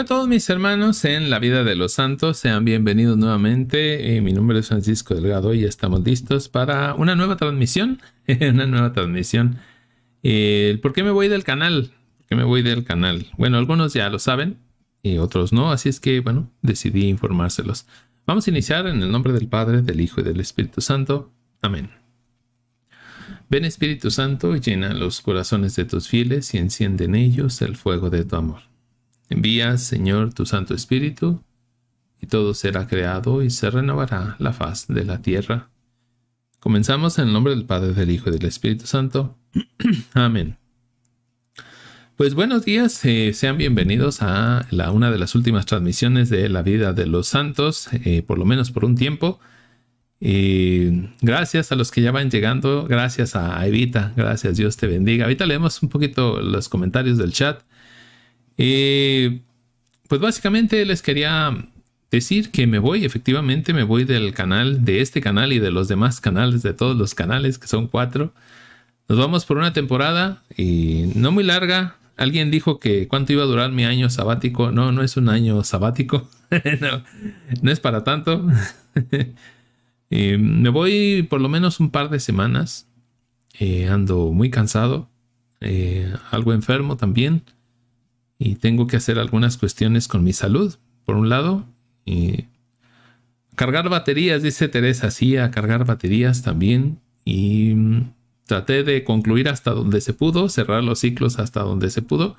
Hola a todos mis hermanos en la vida de los santos, sean bienvenidos nuevamente. Eh, mi nombre es Francisco Delgado y estamos listos para una nueva transmisión. una nueva transmisión. Eh, ¿Por qué me voy del canal? ¿Por qué me voy del canal? Bueno, algunos ya lo saben y otros no, así es que bueno, decidí informárselos. Vamos a iniciar en el nombre del Padre, del Hijo y del Espíritu Santo. Amén. Ven Espíritu Santo, llena los corazones de tus fieles y enciende en ellos el fuego de tu amor. Envía, Señor, tu Santo Espíritu, y todo será creado y se renovará la faz de la tierra. Comenzamos en el nombre del Padre, del Hijo y del Espíritu Santo. Amén. Pues buenos días, eh, sean bienvenidos a la, una de las últimas transmisiones de la vida de los santos, eh, por lo menos por un tiempo. Eh, gracias a los que ya van llegando, gracias a Evita, gracias, Dios te bendiga. Ahorita leemos un poquito los comentarios del chat. Y eh, pues básicamente les quería decir que me voy, efectivamente me voy del canal, de este canal y de los demás canales, de todos los canales, que son cuatro. Nos vamos por una temporada y no muy larga. Alguien dijo que cuánto iba a durar mi año sabático. No, no es un año sabático. no, es para tanto. Eh, me voy por lo menos un par de semanas. Eh, ando muy cansado. algo enfermo también y tengo que hacer algunas cuestiones con mi salud, por un lado. cargar baterías, dice Teresa, sí, a cargar baterías también. Y mm, traté de concluir hasta donde se pudo, cerrar los ciclos hasta donde se pudo.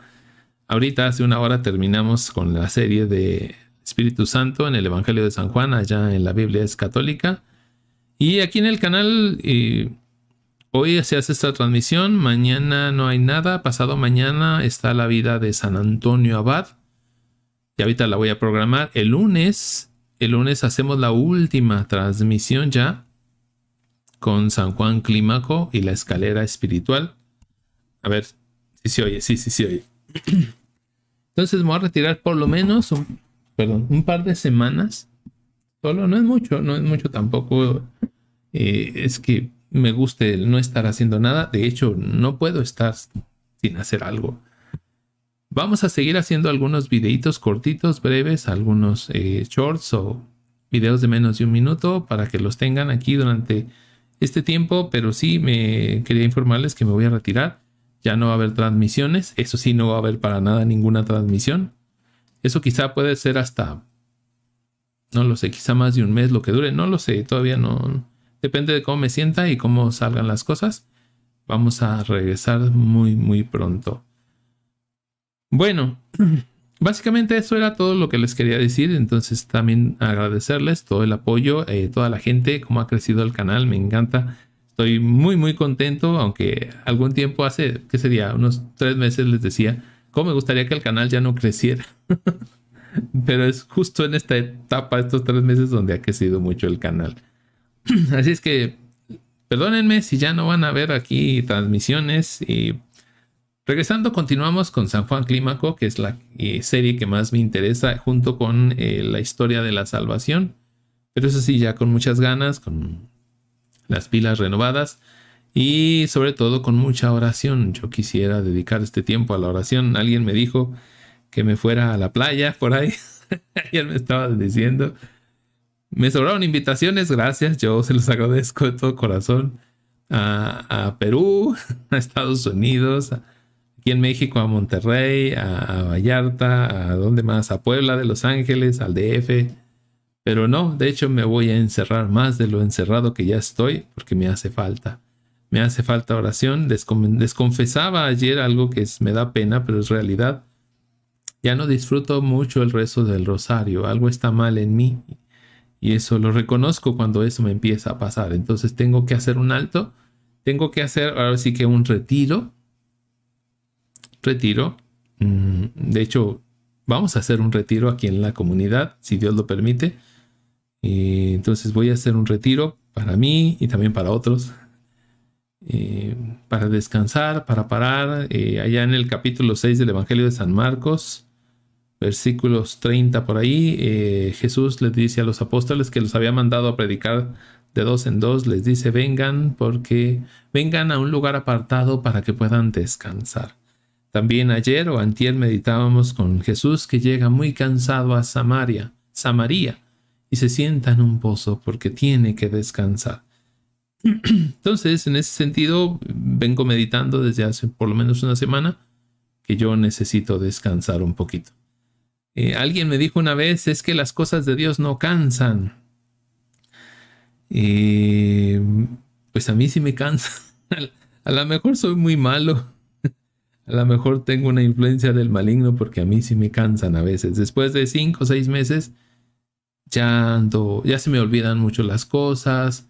Ahorita hace una hora terminamos con la serie de Espíritu Santo en el Evangelio de San Juan, allá en la Biblia es católica. Y aquí en el canal hoy se hace esta transmisión, mañana no hay nada, pasado mañana está la vida de San Antonio Abad. Y ahorita la voy a programar. El lunes, el lunes hacemos la última transmisión ya con San Juan Clímaco y la escalera espiritual. A ver, si se oye, sí, sí sí, oye. Entonces me voy a retirar por lo menos un, perdón, un par de semanas. Solo no es mucho, no es mucho tampoco. Eh, es que me guste no estar haciendo nada. De hecho, no puedo estar sin hacer algo. Vamos a seguir haciendo algunos videitos cortitos, breves, algunos eh, shorts o videos de menos de un minuto para que los tengan aquí durante este tiempo. Pero sí me quería informarles que me voy a retirar. Ya no va a haber transmisiones. Eso sí, no va a haber para nada ninguna transmisión. Eso quizá puede ser hasta, no lo sé, quizá más de un mes lo que dure. No lo sé, todavía no, Depende de cómo me sienta y cómo salgan las cosas. Vamos a regresar muy, muy pronto. Bueno, básicamente eso era todo lo que les quería decir. Entonces también agradecerles todo el apoyo, eh, toda la gente, cómo ha crecido el canal. Me encanta. Estoy muy, muy contento, aunque algún tiempo hace, ¿qué sería? Unos tres meses les decía, cómo me gustaría que el canal ya no creciera. Pero es justo en esta etapa, estos tres meses, donde ha crecido mucho el canal. Así es que perdónenme si ya no van a ver aquí transmisiones. Y regresando, continuamos con San Juan Clímaco, que es la eh, serie que más me interesa, junto con eh, la historia de la salvación. Pero eso sí, ya con muchas ganas, con las pilas renovadas y sobre todo con mucha oración. Yo quisiera dedicar este tiempo a la oración. Alguien me dijo que me fuera a la playa por ahí. Él me estaba diciendo. Me sobraron invitaciones, gracias, yo se los agradezco de todo corazón. A, Perú, a Estados Unidos, aquí en México, a Monterrey, a, Vallarta, a dónde más, a Puebla de Los Ángeles, al DF. Pero no, de hecho me voy a encerrar más de lo encerrado que ya estoy porque me hace falta. Me hace falta oración. Desconfesaba ayer algo que me da pena, pero es realidad. Ya no disfruto mucho el rezo del rosario. Algo está mal en mí. Y eso lo reconozco cuando eso me empieza a pasar. Entonces tengo que hacer un alto, tengo que hacer ahora sí que un retiro. Retiro. Mm, de hecho, vamos a hacer un retiro aquí en la comunidad, si Dios lo permite. entonces voy a hacer un retiro para mí y también para otros. Eh, para descansar, para parar. Eh, allá en el capítulo 6 del Evangelio de San Marcos, versículos 30 por ahí, eh, Jesús les dice a los apóstoles que los había mandado a predicar de dos en dos, les dice, vengan porque vengan a un lugar apartado para que puedan descansar. También ayer o antier meditábamos con Jesús que llega muy cansado a Samaria, Samaria, y se sienta en un pozo porque tiene que descansar. Entonces, en ese sentido, vengo meditando desde hace por lo menos una semana que yo necesito descansar un poquito. Eh, alguien me dijo una vez, es que las cosas de Dios no cansan. Eh, pues a mí sí me cansa. A lo mejor soy muy malo. A lo mejor tengo una influencia del maligno porque a mí sí me cansan a veces. Después de cinco o seis meses, ya ando, ya se me olvidan mucho las cosas.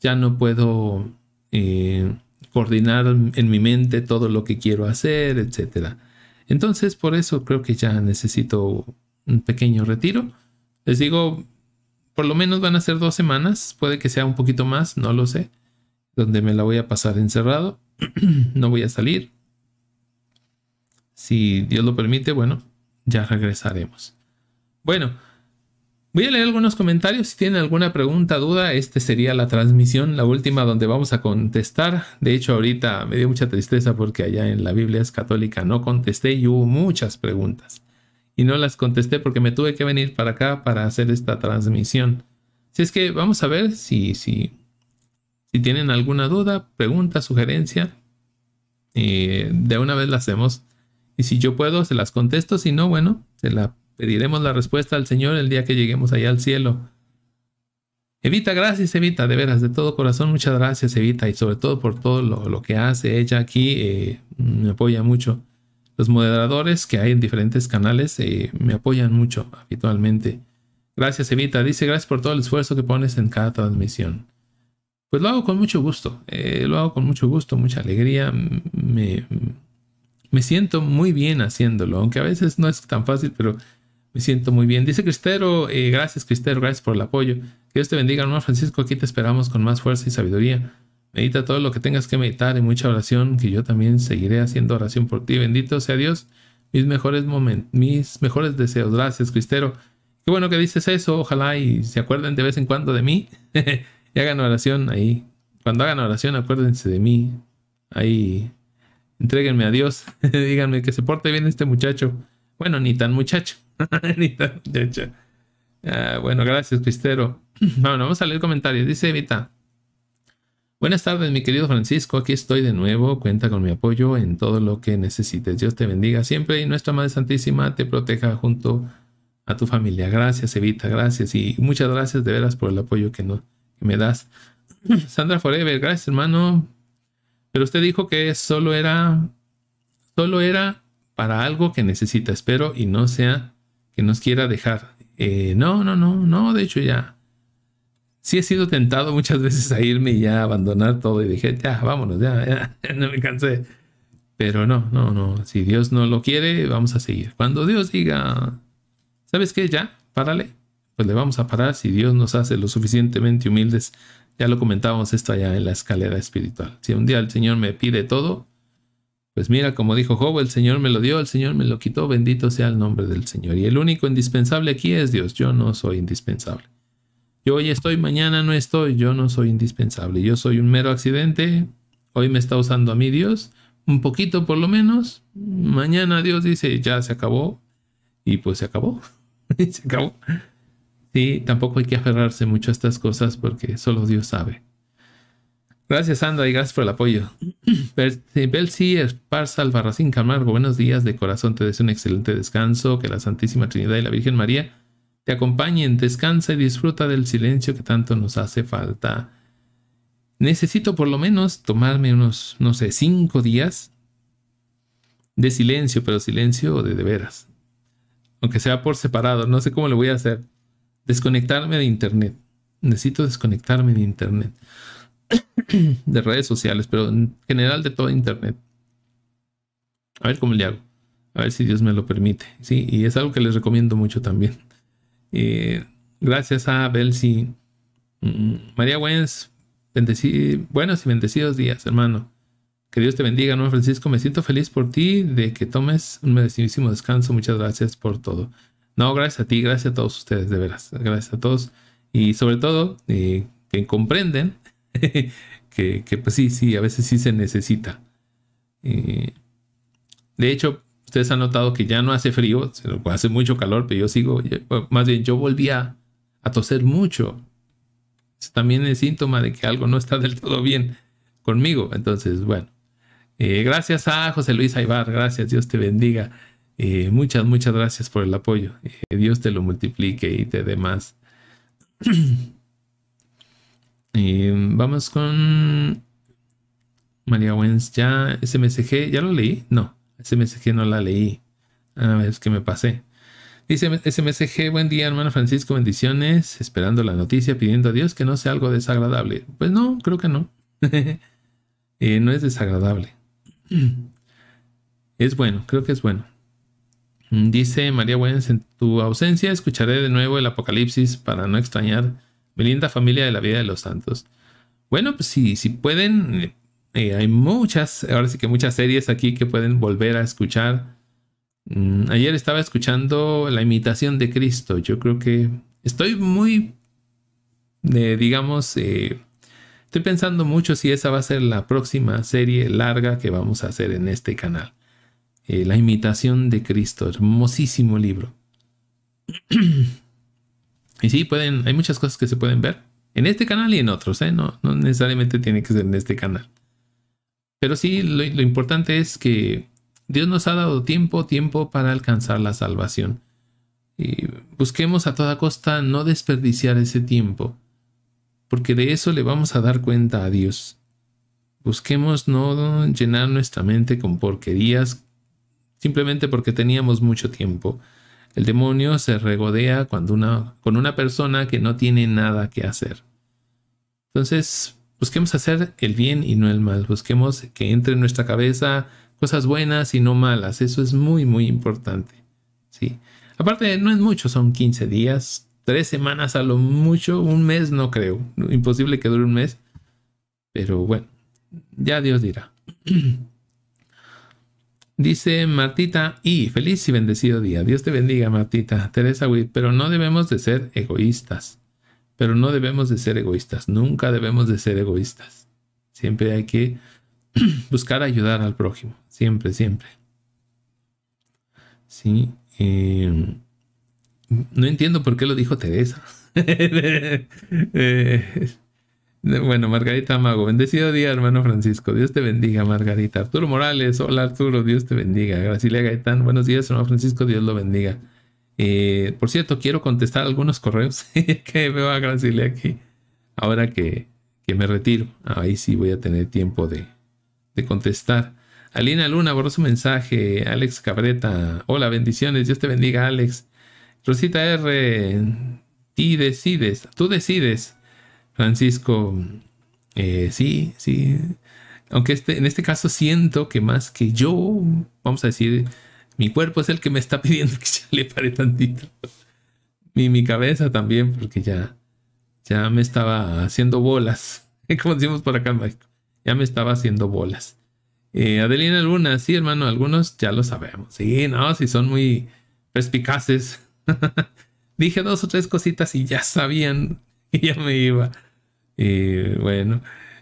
Ya no puedo eh, coordinar en mi mente todo lo que quiero hacer, etcétera. Entonces, por eso creo que ya necesito un pequeño retiro. Les digo, por lo menos van a ser dos semanas, puede que sea un poquito más, no lo sé, donde me la voy a pasar encerrado, no voy a salir. Si Dios lo permite, bueno, ya regresaremos. Bueno, Voy a leer algunos comentarios. Si tienen alguna pregunta, duda, esta sería la transmisión, la última donde vamos a contestar. De hecho, ahorita me dio mucha tristeza porque allá en la Biblia es católica no contesté y hubo muchas preguntas. Y no las contesté porque me tuve que venir para acá para hacer esta transmisión. Si es que vamos a ver si, si, si tienen alguna duda, pregunta, sugerencia. Eh, de una vez la hacemos. Y si yo puedo, se las contesto. Si no, bueno, se la Pediremos la respuesta al Señor el día que lleguemos allá al cielo. Evita, gracias Evita, de veras, de todo corazón, muchas gracias Evita y sobre todo por todo lo, que hace ella aquí, eh, me apoya mucho. Los moderadores que hay en diferentes canales eh, me apoyan mucho habitualmente. Gracias Evita, dice gracias por todo el esfuerzo que pones en cada transmisión. Pues lo hago con mucho gusto, eh, lo hago con mucho gusto, mucha alegría, me, me siento muy bien haciéndolo, aunque a veces no es tan fácil, pero me siento muy bien. Dice Cristero, eh, gracias Cristero, gracias por el apoyo. Que Dios te bendiga, hermano Francisco. Aquí te esperamos con más fuerza y sabiduría. Medita todo lo que tengas que meditar y mucha oración, que yo también seguiré haciendo oración por ti. Bendito sea Dios. Mis mejores momentos, mis mejores deseos. Gracias, Cristero. Qué bueno que dices eso. Ojalá y se acuerden de vez en cuando de mí. y hagan oración ahí. Cuando hagan oración, acuérdense de mí. Ahí. Entréguenme a Dios. Díganme que se porte bien este muchacho. Bueno, ni tan muchacho. Ah, bueno, gracias, Cristero. vamos a leer comentarios. Dice Evita. Buenas tardes, mi querido Francisco. Aquí estoy de nuevo. Cuenta con mi apoyo en todo lo que necesites. Dios te bendiga siempre y nuestra Madre Santísima te proteja junto a tu familia. Gracias, Evita. Gracias y muchas gracias de veras por el apoyo que, me das. Sandra Forever, gracias, hermano. Pero usted dijo que solo era, solo era para algo que necesita. Espero y no sea que nos quiera dejar. Eh, no, no, no, no, de hecho ya. Sí he sido tentado muchas veces a irme y ya abandonar todo y dije, ya, vámonos, ya, no me cansé. Pero no, no, no, si Dios no lo quiere, vamos a seguir. Cuando Dios diga, ¿sabes qué? Ya, párale, pues le vamos a parar si Dios nos hace lo suficientemente humildes. Ya lo comentábamos esto allá en la escalera espiritual. Si un día el Señor me pide todo, pues mira, como dijo Job, el Señor me lo dio, el Señor me lo quitó, bendito sea el nombre del Señor. Y el único indispensable aquí es Dios, yo no soy indispensable. Yo hoy estoy, mañana no estoy, yo no soy indispensable. Yo soy un mero accidente, hoy me está usando a mí Dios, un poquito por lo menos, mañana Dios dice, ya se acabó, y pues se acabó, y se acabó. Sí, tampoco hay que aferrarse mucho a estas cosas porque solo Dios sabe. Gracias, Sandra, y gracias por el apoyo. Belsi Esparza Albarracín Camargo, buenos días de corazón. Te deseo un excelente descanso. Que la Santísima Trinidad y la Virgen María te acompañen. Descansa y disfruta del silencio que tanto nos hace falta. Necesito por lo menos tomarme unos, no sé, cinco días de silencio, pero silencio de de veras. Aunque sea por separado, no sé cómo lo voy a hacer. Desconectarme de Internet. Necesito desconectarme de Internet. de redes sociales, pero en general de todo Internet. A ver cómo le hago. A ver si Dios me lo permite. Sí, y es algo que les recomiendo mucho también. Eh, gracias a Belsi. Mm, María Wenz, buenos y bendecidos días, hermano. Que Dios te bendiga, no Francisco. Me siento feliz por ti, de que tomes un merecidísimo descanso. Muchas gracias por todo. No, gracias a ti, gracias a todos ustedes, de veras. Gracias a todos. Y sobre todo, eh, que comprenden que, pues sí, sí, a veces sí se necesita. Eh, de hecho, ustedes han notado que ya no hace frío, hace mucho calor, pero yo sigo, más bien yo volví a, toser mucho. Eso también es síntoma de que algo no está del todo bien conmigo. Entonces, bueno, eh, gracias a José Luis Aybar, gracias, Dios te bendiga. Eh, muchas, muchas gracias por el apoyo. Dios te lo multiplique y te dé más. Eh, vamos con María Wens. Ya, SMSG, ¿ya lo leí? No, SMSG no la leí. A ver, es que me pasé. Dice SMSG, buen día hermano Francisco, bendiciones, esperando la noticia, pidiendo a Dios que no sea algo desagradable. Pues no, creo que no. Eh, no es desagradable. Es bueno, creo que es bueno. Dice María Wens, en tu ausencia escucharé de nuevo el Apocalipsis para no extrañar linda familia de la vida de los santos. Bueno, pues si, pueden, eh, eh, hay muchas, ahora sí que muchas series aquí que pueden volver a escuchar. Mm, ayer estaba escuchando La imitación de Cristo. Yo creo que estoy muy, digamos, eh, estoy pensando mucho si esa va a ser la próxima serie larga que vamos a hacer en este canal. La imitación de Cristo, hermosísimo libro. Y sí, pueden, hay muchas cosas que se pueden ver en este canal y en otros, ¿eh? no, necesariamente tiene que ser en este canal. Pero sí, lo, importante es que Dios nos ha dado tiempo, tiempo para alcanzar la salvación. Y busquemos a toda costa no desperdiciar ese tiempo, porque de eso le vamos a dar cuenta a Dios. Busquemos no llenar nuestra mente con porquerías simplemente porque teníamos mucho tiempo. El demonio se regodea cuando una, con una persona que no tiene nada que hacer. Entonces, busquemos hacer el bien y no el mal. Busquemos que entre en nuestra cabeza cosas buenas y no malas. Eso es muy, muy importante. ¿sí? Aparte, no es mucho, son 15 días, tres semanas a lo mucho, un mes no creo. Imposible que dure un mes. Pero bueno, ya Dios dirá. Dice Martita, y feliz y bendecido día. Dios te bendiga, Martita. Teresa Witt, pero no debemos de ser egoístas. Pero no debemos de ser egoístas. Nunca debemos de ser egoístas. Siempre hay que buscar ayudar al prójimo. Siempre, siempre. Sí. Em, no entiendo por qué lo dijo Teresa. Eh, bueno, Margarita Mago, bendecido día, hermano Francisco. Dios te bendiga, Margarita. Arturo Morales, hola Arturo, Dios te bendiga. Graciela Gaitán, buenos días, hermano Francisco, Dios lo bendiga. Eh, por cierto, quiero contestar algunos correos que veo a Graciela aquí. Ahora que, me retiro, ahí sí voy a tener tiempo de, de contestar. Alina Luna borró su mensaje. Alex Cabreta, hola, bendiciones, Dios te bendiga, Alex. Rosita R, tú decides, tú decides. Francisco, eh, sí, sí. Aunque este, en este caso siento que más que yo, vamos a decir, mi cuerpo es el que me está pidiendo que ya le pare tantito. Y mi cabeza también, porque ya, ya me estaba haciendo bolas. Como decimos por acá ya me estaba haciendo bolas. Eh, Adelina Luna, sí, hermano, algunos ya lo sabemos. Sí, no, si son muy perspicaces. Dije dos o tres cositas y ya sabían que ya me iba. Y eh, bueno,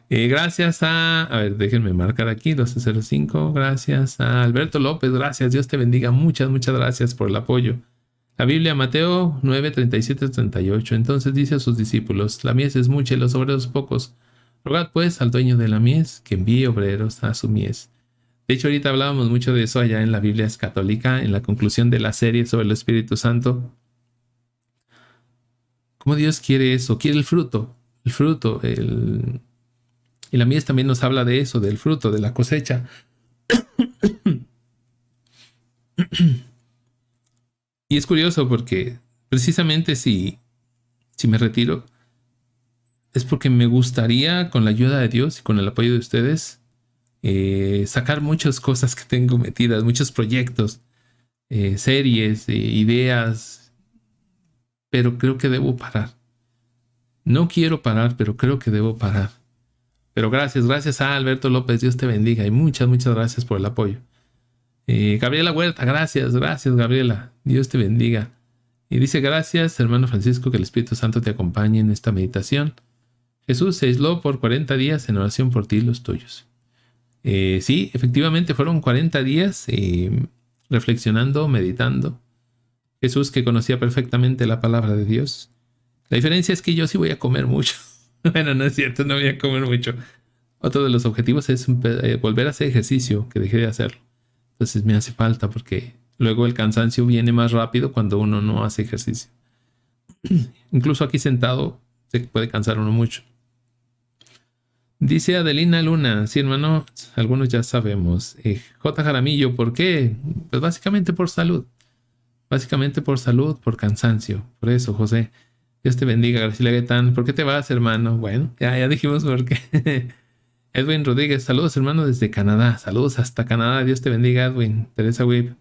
eh, gracias a, a ver, déjenme marcar aquí, 1205, gracias a Alberto López, gracias, Dios te bendiga, muchas, muchas gracias por el apoyo. La Biblia, Mateo 9, 37, 38. Entonces dice a sus discípulos, la mies es mucha y los obreros pocos. Rogad pues al dueño de la mies que envíe obreros a su mies. De hecho, ahorita hablábamos mucho de eso allá en la Biblia católica, en la conclusión de la serie sobre el Espíritu Santo. ¿Cómo Dios quiere eso? Quiere el fruto el fruto. El, y la también nos habla de eso, del fruto, de la cosecha. y es curioso porque precisamente si, si me retiro, es porque me gustaría, con la ayuda de Dios y con el apoyo de ustedes, eh, sacar muchas cosas que tengo metidas, muchos proyectos, eh, series, eh, ideas, pero creo que debo parar. No quiero parar, pero creo que debo parar. Pero gracias, gracias a Alberto López, Dios te bendiga y muchas, muchas gracias por el apoyo. Eh, Gabriela Huerta, gracias, gracias Gabriela, Dios te bendiga. Y dice, gracias hermano Francisco, que el Espíritu Santo te acompañe en esta meditación. Jesús se aisló por 40 días en oración por ti y los tuyos. Eh, sí, efectivamente fueron 40 días eh, reflexionando, meditando. Jesús que conocía perfectamente la palabra de Dios, la diferencia es que yo sí voy a comer mucho. bueno, no es cierto, no voy a comer mucho. Otro de los objetivos es eh, volver a hacer ejercicio, que dejé de hacerlo. Entonces me hace falta porque luego el cansancio viene más rápido cuando uno no hace ejercicio. Incluso aquí sentado se puede cansar uno mucho. Dice Adelina Luna, sí hermano, algunos ya sabemos. Eh, J. Jaramillo, ¿por qué? Pues básicamente por salud. Básicamente por salud, por cansancio. Por eso, José. Dios te bendiga, Graciela Guetán. ¿Por qué te vas, hermano? Bueno, ya, dijimos por qué. Edwin Rodríguez, saludos, hermano, desde Canadá. Saludos hasta Canadá. Dios te bendiga, Edwin. Teresa Webb.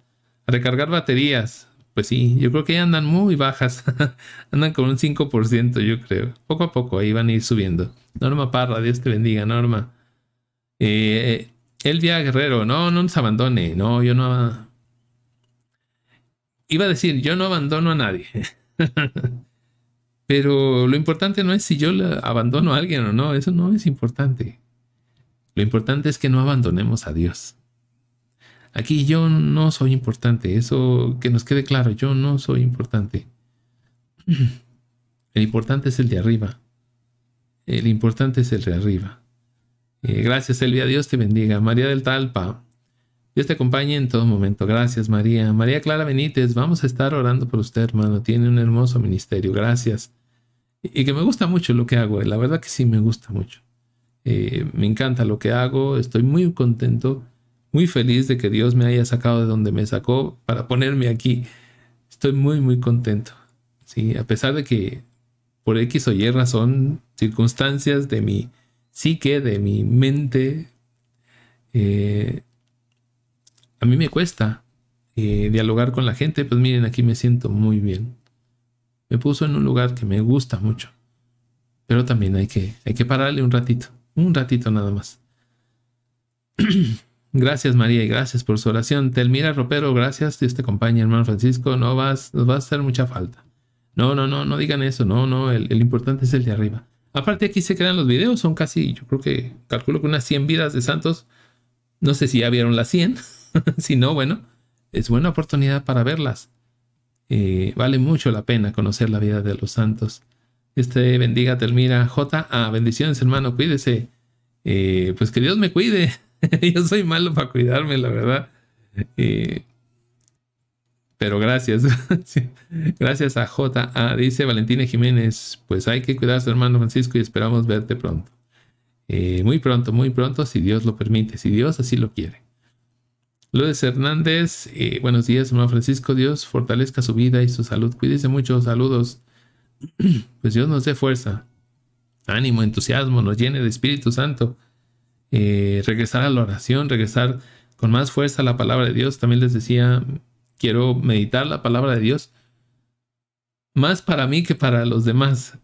recargar baterías. Pues sí, yo creo que ya andan muy bajas. andan con un 5%, yo creo. Poco a poco ahí van a ir subiendo. Norma Parra, Dios te bendiga, Norma. Eh, Elvia Guerrero, no, no nos abandone. No, yo no. Iba a decir, yo no abandono a nadie. Pero lo importante no es si yo abandono a alguien o no, eso no es importante. Lo importante es que no abandonemos a Dios. Aquí yo no soy importante, eso que nos quede claro, yo no soy importante. El importante es el de arriba. El importante es el de arriba. Eh, gracias, Elvia. Dios te bendiga. María del Talpa. Dios te acompañe en todo momento. Gracias, María. María Clara Benítez, vamos a estar orando por usted, hermano. Tiene un hermoso ministerio. Gracias y que me gusta mucho lo que hago, eh, la verdad que sí me gusta mucho. Eh, me encanta lo que hago, estoy muy contento, muy feliz de que Dios me haya sacado de donde me sacó para ponerme aquí. Estoy muy, muy contento. Sí, a pesar de que por X o Y son circunstancias de mi psique, de mi mente, eh, a mí me cuesta dialogar con la gente, pues miren, aquí me siento muy bien me puso en un lugar que me gusta mucho. Pero también hay que, hay que pararle un ratito, un ratito nada más. gracias María y gracias por su oración. Telmira Ropero, gracias. Dios te acompaña, hermano Francisco. No vas, nos va a hacer mucha falta. No, no, no, no digan eso. No, no, el, importante es el de arriba. Aparte aquí se quedan los videos, son casi, yo creo que, calculo que unas 100 vidas de santos. No sé si ya vieron las 100. si no, bueno, es buena oportunidad para verlas vale mucho la pena conocer la vida de los santos. Este bendiga, Telmira. J. A ah, bendiciones, hermano. Cuídese. Eh, pues que Dios me cuide. Yo soy malo para cuidarme, la verdad. Eh, pero gracias. gracias a J. Ah, dice Valentina Jiménez. Pues hay que cuidarse, hermano Francisco, y esperamos verte pronto. Eh, muy pronto, muy pronto, si Dios lo permite, si Dios así lo quiere. Lourdes Hernández, eh, buenos días, hermano Francisco. Dios fortalezca su vida y su salud. Cuídese mucho, saludos. Pues Dios nos dé fuerza, ánimo, entusiasmo, nos llene de Espíritu Santo. Eh, regresar a la oración, regresar con más fuerza a la palabra de Dios. También les decía, quiero meditar la palabra de Dios más para mí que para los demás.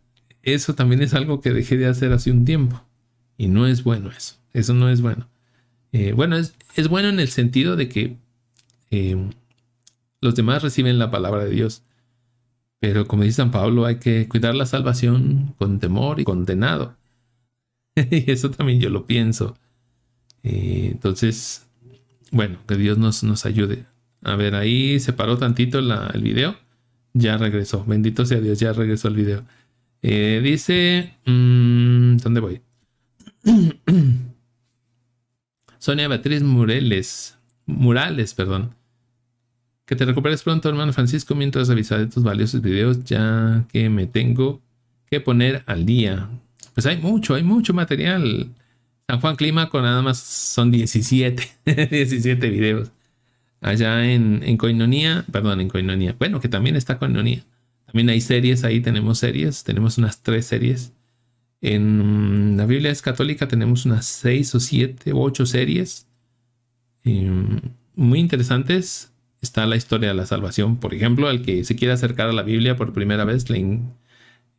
Eso también es algo que dejé de hacer hace un tiempo. Y no es bueno eso. Eso no es bueno. Eh, bueno, es, bueno en el sentido de que eh, los demás reciben la palabra de Dios. Pero como dice San Pablo, hay que cuidar la salvación con temor y condenado. y eso también yo lo pienso. Eh, entonces, bueno, que Dios nos, nos, ayude. A ver, ahí se paró tantito la, el video. Ya regresó. Bendito sea Dios, ya regresó el video. dice, mm, ¿dónde voy? Sonia Beatriz Mureles, Murales, perdón. Que te recuperes pronto, hermano Francisco, mientras revisaré tus valiosos videos, ya que me tengo que poner al día. Pues hay mucho, hay mucho material. San Juan Clima con nada más son 17, 17 videos. Allá en, en Coinonía, perdón, en Coinonía. Bueno, que también está Coinonía. También hay series, ahí tenemos series, tenemos unas tres series. En la Biblia es católica tenemos unas seis o siete o ocho series em, muy interesantes. Está la historia de la salvación, por ejemplo, al que se quiera acercar a la Biblia por primera vez le,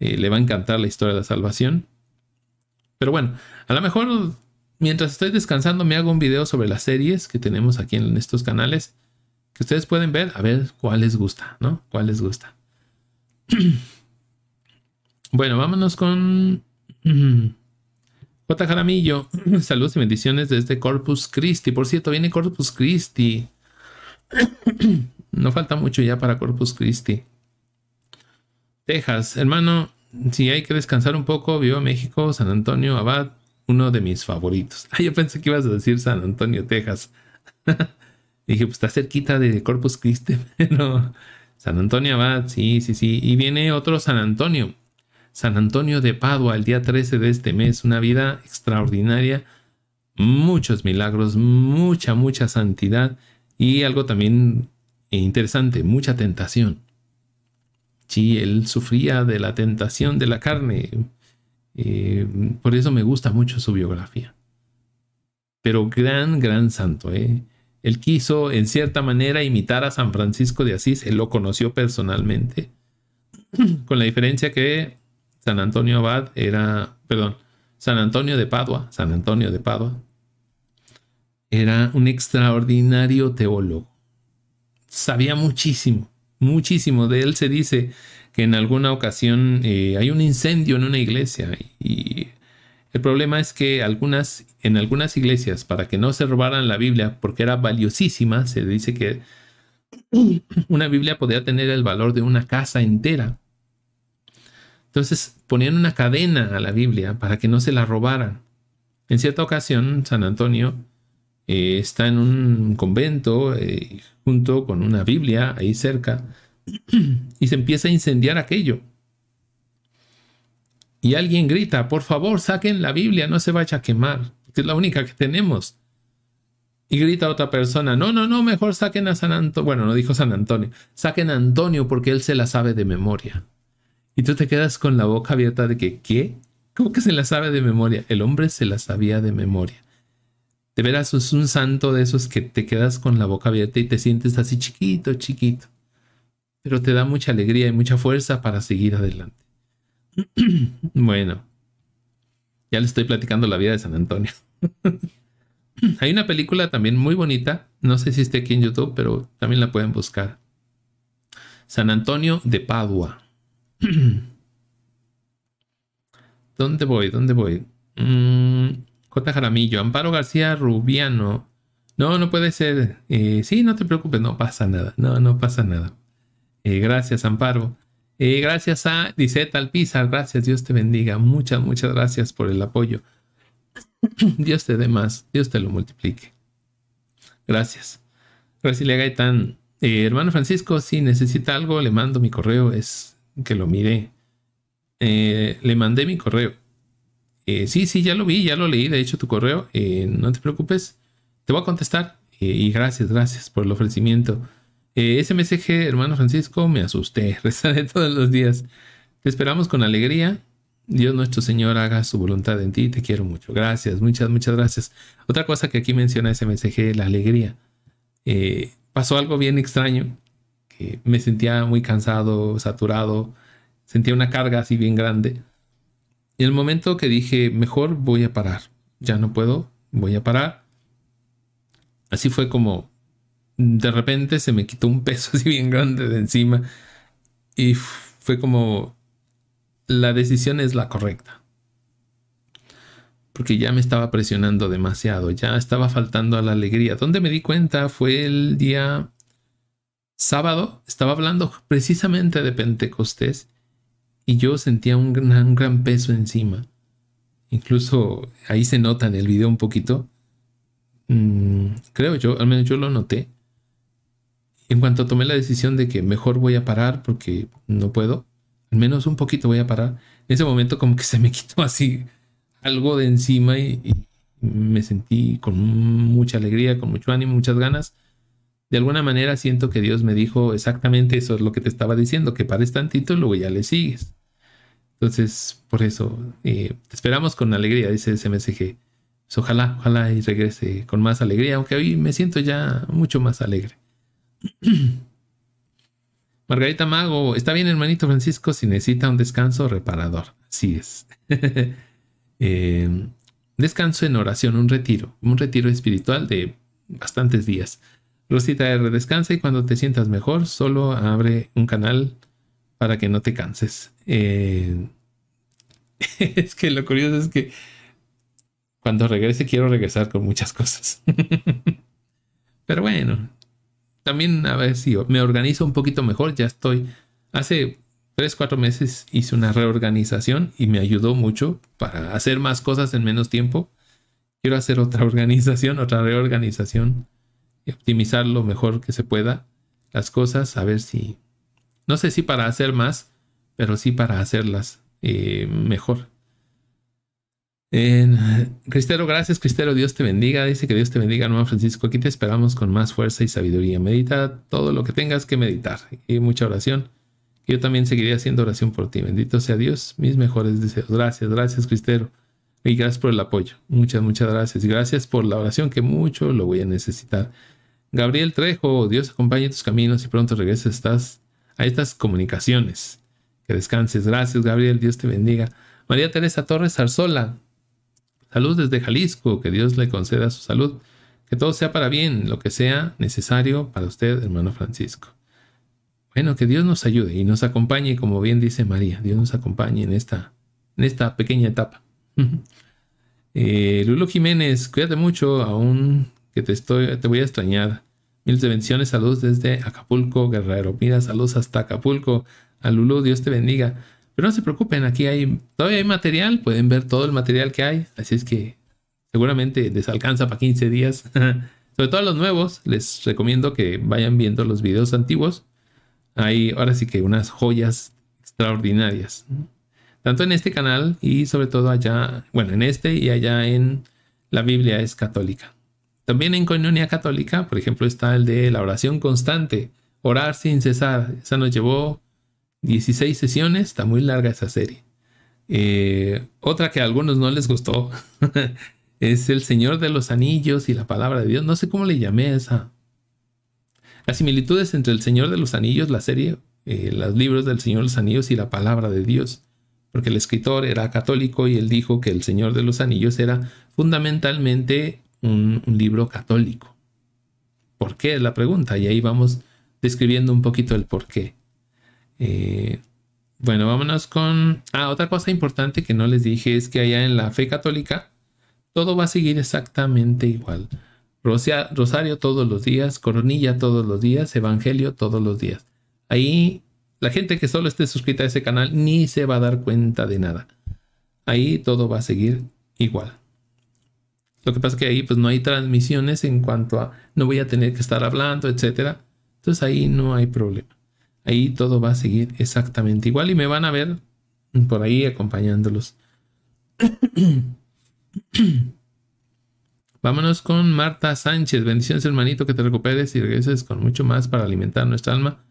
eh, le va a encantar la historia de la salvación. Pero bueno, a lo mejor mientras estoy descansando me hago un video sobre las series que tenemos aquí en estos canales que ustedes pueden ver, a ver cuál les gusta, ¿no? ¿Cuál les gusta? bueno, vámonos con J. Jaramillo, saludos y bendiciones desde Corpus Christi. Por cierto, viene Corpus Christi. no falta mucho ya para Corpus Christi. Texas, hermano, si hay que descansar un poco, viva México, San Antonio, Abad, uno de mis favoritos. Ah, yo pensé que ibas a decir San Antonio, Texas. Dije, pues está cerquita de Corpus Christi, pero San Antonio Abad, sí, sí, sí. Y viene otro San Antonio. San Antonio de Padua el día 13 de este mes, una vida extraordinaria, muchos milagros, mucha, mucha santidad y algo también interesante, mucha tentación. Sí, él sufría de la tentación de la carne, eh, por eso me gusta mucho su biografía. Pero gran, gran santo, ¿eh? Él quiso, en cierta manera, imitar a San Francisco de Asís. Él lo conoció personalmente, con la diferencia que San Antonio Abad era, perdón, San Antonio de Padua, San Antonio de Padua, era un extraordinario teólogo. Sabía muchísimo, muchísimo. De él se dice que en alguna ocasión eh, hay un incendio en una iglesia y el problema es que algunas, en algunas iglesias, para que no se robaran la Biblia, porque era valiosísima, se dice que una Biblia podía tener el valor de una casa entera. Entonces ponían una cadena a la Biblia para que no se la robaran. En cierta ocasión, San Antonio eh, está en un convento eh, junto con una Biblia ahí cerca y se empieza a incendiar aquello. Y alguien grita, por favor, saquen la Biblia, no se vaya a quemar, que es la única que tenemos. Y grita otra persona, no, no, no, mejor saquen a San Antonio. Bueno, no dijo San Antonio, saquen a Antonio porque él se la sabe de memoria. Y tú te quedas con la boca abierta de que, ¿qué? ¿Cómo que se la sabe de memoria? El hombre se la sabía de memoria. De veras, es un santo de esos que te quedas con la boca abierta y te sientes así chiquito, chiquito. Pero te da mucha alegría y mucha fuerza para seguir adelante. bueno, ya le estoy platicando la vida de San Antonio. Hay una película también muy bonita, no sé si esté aquí en YouTube, pero también la pueden buscar. San Antonio de Padua. ¿Dónde voy? ¿Dónde voy? Mm, Jaramillo, Amparo García Rubiano. No, no puede ser. Eh, sí, no te preocupes, no pasa nada. No, no pasa nada. Eh, gracias, Amparo. Eh, gracias a Liseta Alpizar. Gracias, Dios te bendiga. Muchas, muchas gracias por el apoyo. Dios te dé más. Dios te lo multiplique. Gracias. Gracias, Gaitán. hermano Francisco, si necesita algo, le mando mi correo. Es que lo miré. Eh, le mandé mi correo. Eh, sí, sí, ya lo vi, ya lo leí, de hecho, tu correo. Eh, no te preocupes, te voy a contestar. y gracias, gracias por el ofrecimiento. ese mensaje, hermano Francisco, me asusté. Rezaré todos los días. Te esperamos con alegría. Dios nuestro Señor haga su voluntad en ti. Te quiero mucho. Gracias, muchas, muchas gracias. Otra cosa que aquí menciona ese mensaje, la alegría. pasó algo bien extraño eh, me sentía muy cansado, saturado, sentía una carga así bien grande. Y el momento que dije, mejor voy a parar, ya no puedo, voy a parar. Así fue como de repente se me quitó un peso así bien grande de encima y fue como la decisión es la correcta. Porque ya me estaba presionando demasiado, ya estaba faltando a la alegría. Donde me di cuenta fue el día sábado estaba hablando precisamente de Pentecostés y yo sentía un gran, peso encima. Incluso ahí se nota en el video un poquito. Mm, creo yo, al menos yo lo noté. En cuanto tomé la decisión de que mejor voy a parar porque no puedo, al menos un poquito voy a parar, en ese momento como que se me quitó así algo de encima y me sentí con mucha alegría, con mucho ánimo, muchas ganas de alguna manera siento que Dios me dijo exactamente eso, es lo que te estaba diciendo, que pares tantito y luego ya le sigues. Entonces, por eso, eh, te esperamos con alegría, dice ese pues mensaje. ojalá, ojalá y regrese con más alegría, aunque hoy me siento ya mucho más alegre. Margarita Mago, está bien hermanito Francisco si necesita un descanso reparador. Así es. Eh, descanso en oración, un retiro, un retiro espiritual de bastantes días. Rosita R, descansa y cuando te sientas mejor, solo abre un canal para que no te canses. Eh, es que lo curioso es que cuando regrese quiero regresar con muchas cosas. Pero bueno, también a ver si me organizo un poquito mejor. Ya estoy, hace 3, 4 meses hice una reorganización y me ayudó mucho para hacer más cosas en menos tiempo. Quiero hacer otra organización, otra reorganización y optimizar lo mejor que se pueda las cosas, a ver si, no sé si para hacer más, pero sí para hacerlas eh, mejor. En, Cristero, gracias Cristero, Dios te bendiga, dice que Dios te bendiga, hermano Francisco, aquí te esperamos con más fuerza y sabiduría, medita todo lo que tengas que meditar y mucha oración. Yo también seguiré haciendo oración por ti, bendito sea Dios, mis mejores deseos, gracias, gracias Cristero y gracias por el apoyo, muchas, muchas gracias gracias por la oración que mucho lo voy a necesitar. Gabriel Trejo, Dios acompañe tus caminos y pronto regreses estás a estas comunicaciones. Que descanses. Gracias, Gabriel. Dios te bendiga. María Teresa Torres Arzola. Salud desde Jalisco. Que Dios le conceda su salud. Que todo sea para bien, lo que sea necesario para usted, hermano Francisco. Bueno, que Dios nos ayude y nos acompañe, como bien dice María. Dios nos acompañe en esta, en esta pequeña etapa. Eh, Lulo Jiménez, cuídate mucho. Aún que te, estoy, te voy a extrañar. Mil de bendiciones, saludos desde Acapulco, Guerrero. Mira, saludos hasta Acapulco. A Dios te bendiga. Pero no se preocupen, aquí hay, todavía hay material, pueden ver todo el material que hay. Así es que seguramente les alcanza para 15 días. Sobre todo a los nuevos, les recomiendo que vayan viendo los videos antiguos. Hay ahora sí que unas joyas extraordinarias. Tanto en este canal y sobre todo allá, bueno, en este y allá en la Biblia es católica. También en Coinonia Católica, por ejemplo, está el de la oración constante, orar sin cesar. Esa nos llevó 16 sesiones, está muy larga esa serie. Eh, otra que a algunos no les gustó es El Señor de los Anillos y la Palabra de Dios. No sé cómo le llamé a esa. Las similitudes entre El Señor de los Anillos, la serie, eh, los libros del Señor de los Anillos y la Palabra de Dios. Porque el escritor era católico y él dijo que El Señor de los Anillos era fundamentalmente un, libro católico. ¿Por qué? Es la pregunta. Y ahí vamos describiendo un poquito el por qué. Eh, bueno, vámonos con... Ah, otra cosa importante que no les dije es que allá en la fe católica todo va a seguir exactamente igual. rosario todos los días, coronilla todos los días, evangelio todos los días. Ahí la gente que solo esté suscrita a ese canal ni se va a dar cuenta de nada. Ahí todo va a seguir igual. Lo que pasa es que ahí pues no hay transmisiones en cuanto a no voy a tener que estar hablando, etc. Entonces ahí no hay problema. Ahí todo va a seguir exactamente igual y me van a ver por ahí acompañándolos. Vámonos con Marta Sánchez. Bendiciones hermanito, que te recuperes y regreses con mucho más para alimentar nuestra alma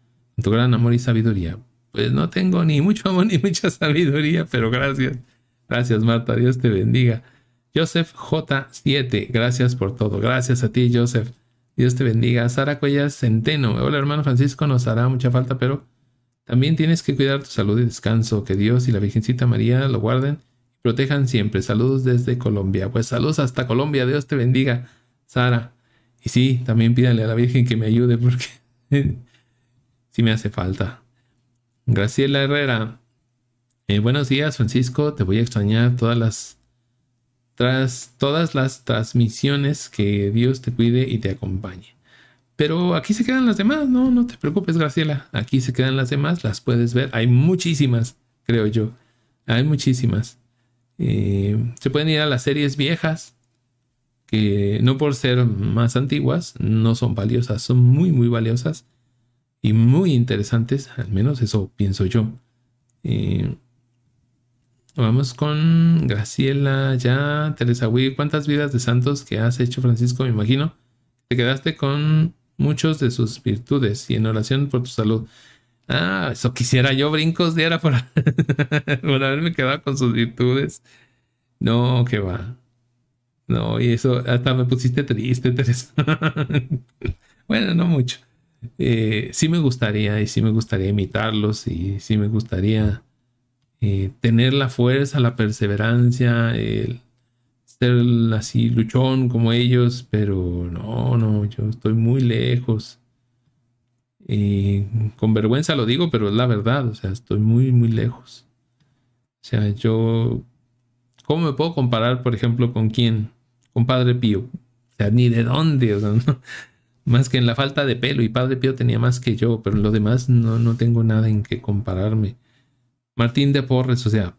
tu gran amor y sabiduría. Pues no tengo ni mucho amor ni mucha sabiduría, pero gracias. Gracias Marta, Dios te bendiga. Joseph J7, gracias por todo. Gracias a ti, Joseph. Dios te bendiga. Sara Cuellas Centeno. Hola, hermano Francisco, nos hará mucha falta, pero también tienes que cuidar tu salud y descanso. Que Dios y la Virgencita María lo guarden y protejan siempre. Saludos desde Colombia. Pues saludos hasta Colombia. Dios te bendiga, Sara. Y sí, también pídale a la Virgen que me ayude porque sí me hace falta. Graciela Herrera. Eh, buenos días, Francisco. Te voy a extrañar todas las tras todas las transmisiones, que Dios te cuide y te acompañe. Pero aquí se quedan las demás, no, no te preocupes, Graciela. Aquí se quedan las demás, las puedes ver. Hay muchísimas, creo yo. Hay muchísimas. Eh, se pueden ir a las series viejas, que no por ser más antiguas, no son valiosas, son muy, muy valiosas y muy interesantes, al menos eso pienso yo. Eh, Vamos con Graciela, ya, Teresa Wii. ¿Cuántas vidas de santos que has hecho, Francisco? Me imagino. Te quedaste con muchos de sus virtudes y en oración por tu salud. Ah, eso quisiera yo brincos diera por, por haberme quedado con sus virtudes. No, que va. No, y eso hasta me pusiste triste, Teresa. bueno, no mucho. Eh, sí me gustaría, y sí me gustaría imitarlos, y sí me gustaría eh, tener la fuerza, la perseverancia, el ser así luchón como ellos, pero no, no, yo estoy muy lejos. Eh, con vergüenza lo digo, pero es la verdad, o sea, estoy muy, muy lejos. O sea, yo, ¿cómo me puedo comparar, por ejemplo, con quién? Con Padre Pío. O sea, ni de dónde, más que en la falta de pelo, y Padre Pío tenía más que yo, pero en lo demás no, no tengo nada en que compararme. Martín de Porres, o sea,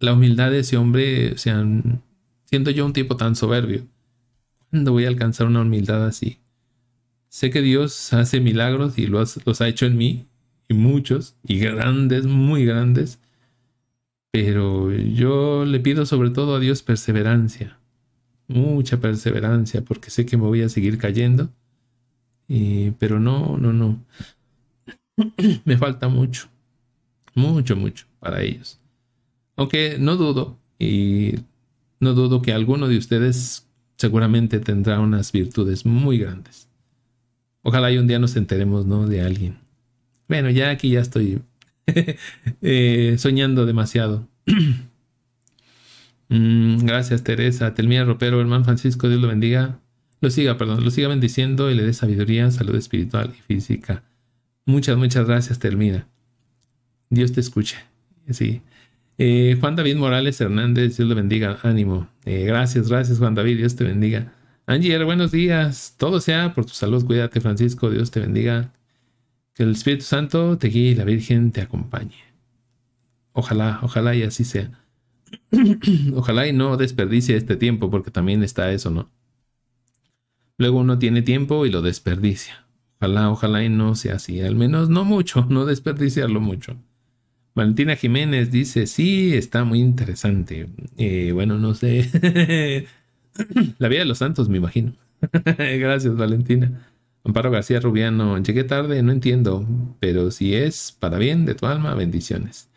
la humildad de ese hombre, o sea, siendo yo un tipo tan soberbio, ¿cuándo voy a alcanzar una humildad así? Sé que Dios hace milagros y los, ha hecho en mí, y muchos, y grandes, muy grandes, pero yo le pido sobre todo a Dios perseverancia, mucha perseverancia, porque sé que me voy a seguir cayendo, pero no, no, no, me falta mucho mucho, mucho para ellos. Aunque no dudo, y no dudo que alguno de ustedes seguramente tendrá unas virtudes muy grandes. Ojalá y un día nos enteremos, ¿no? De alguien. Bueno, ya aquí ya estoy eh, soñando demasiado. Mm, gracias, Teresa. Termina Ropero, hermano Francisco, Dios lo bendiga. Lo siga, perdón, lo siga bendiciendo y le dé sabiduría, salud espiritual y física. Muchas, muchas gracias, Termina. Dios te escuche Sí. Eh, Juan David Morales Hernández, Dios le bendiga, ánimo. Eh, gracias, gracias Juan David, Dios te bendiga. Angier, buenos días. Todo sea por tu salud, cuídate Francisco, Dios te bendiga. Que el Espíritu Santo te guíe y la Virgen te acompañe. Ojalá, ojalá y así sea. ojalá y no desperdicie este tiempo, porque también está eso, ¿no? Luego uno tiene tiempo y lo desperdicia. Ojalá, ojalá y no sea así. Al menos no mucho, no desperdiciarlo mucho. Valentina Jiménez dice, sí, está muy interesante. Eh, bueno, no sé. La vida de los santos, me imagino. Gracias, Valentina. Amparo García Rubiano, llegué tarde, no entiendo, pero si es para bien de tu alma, bendiciones.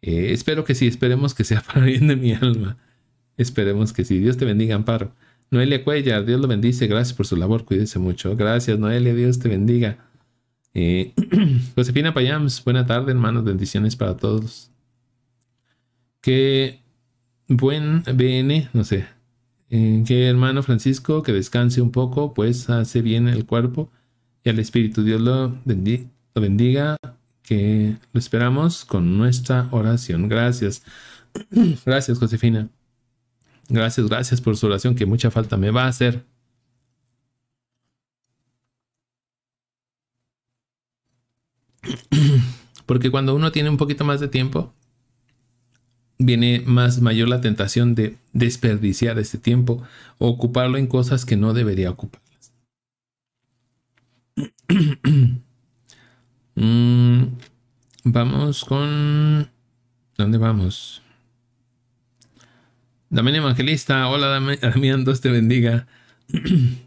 Eh, espero que sí, esperemos que sea para bien de mi alma. Esperemos que sí. Dios te bendiga, Amparo. Noelia Cuellar, Dios lo bendice, gracias por su labor, cuídese mucho. Gracias, Noelia, Dios te bendiga. Eh, Josefina Payams, buena tarde, hermanos. Bendiciones para todos. Qué buen BN, no sé. Eh, que hermano Francisco, que descanse un poco, pues hace bien el cuerpo y al espíritu. Dios lo bendiga, que lo esperamos con nuestra oración. Gracias. gracias, Josefina. Gracias, gracias por su oración, que mucha falta me va a hacer. Porque cuando uno tiene un poquito más de tiempo, viene más mayor la tentación de desperdiciar este tiempo o ocuparlo en cosas que no debería ocuparlas. Mm, vamos con... ¿Dónde vamos? Damián Evangelista, hola Damián, Dios te bendiga.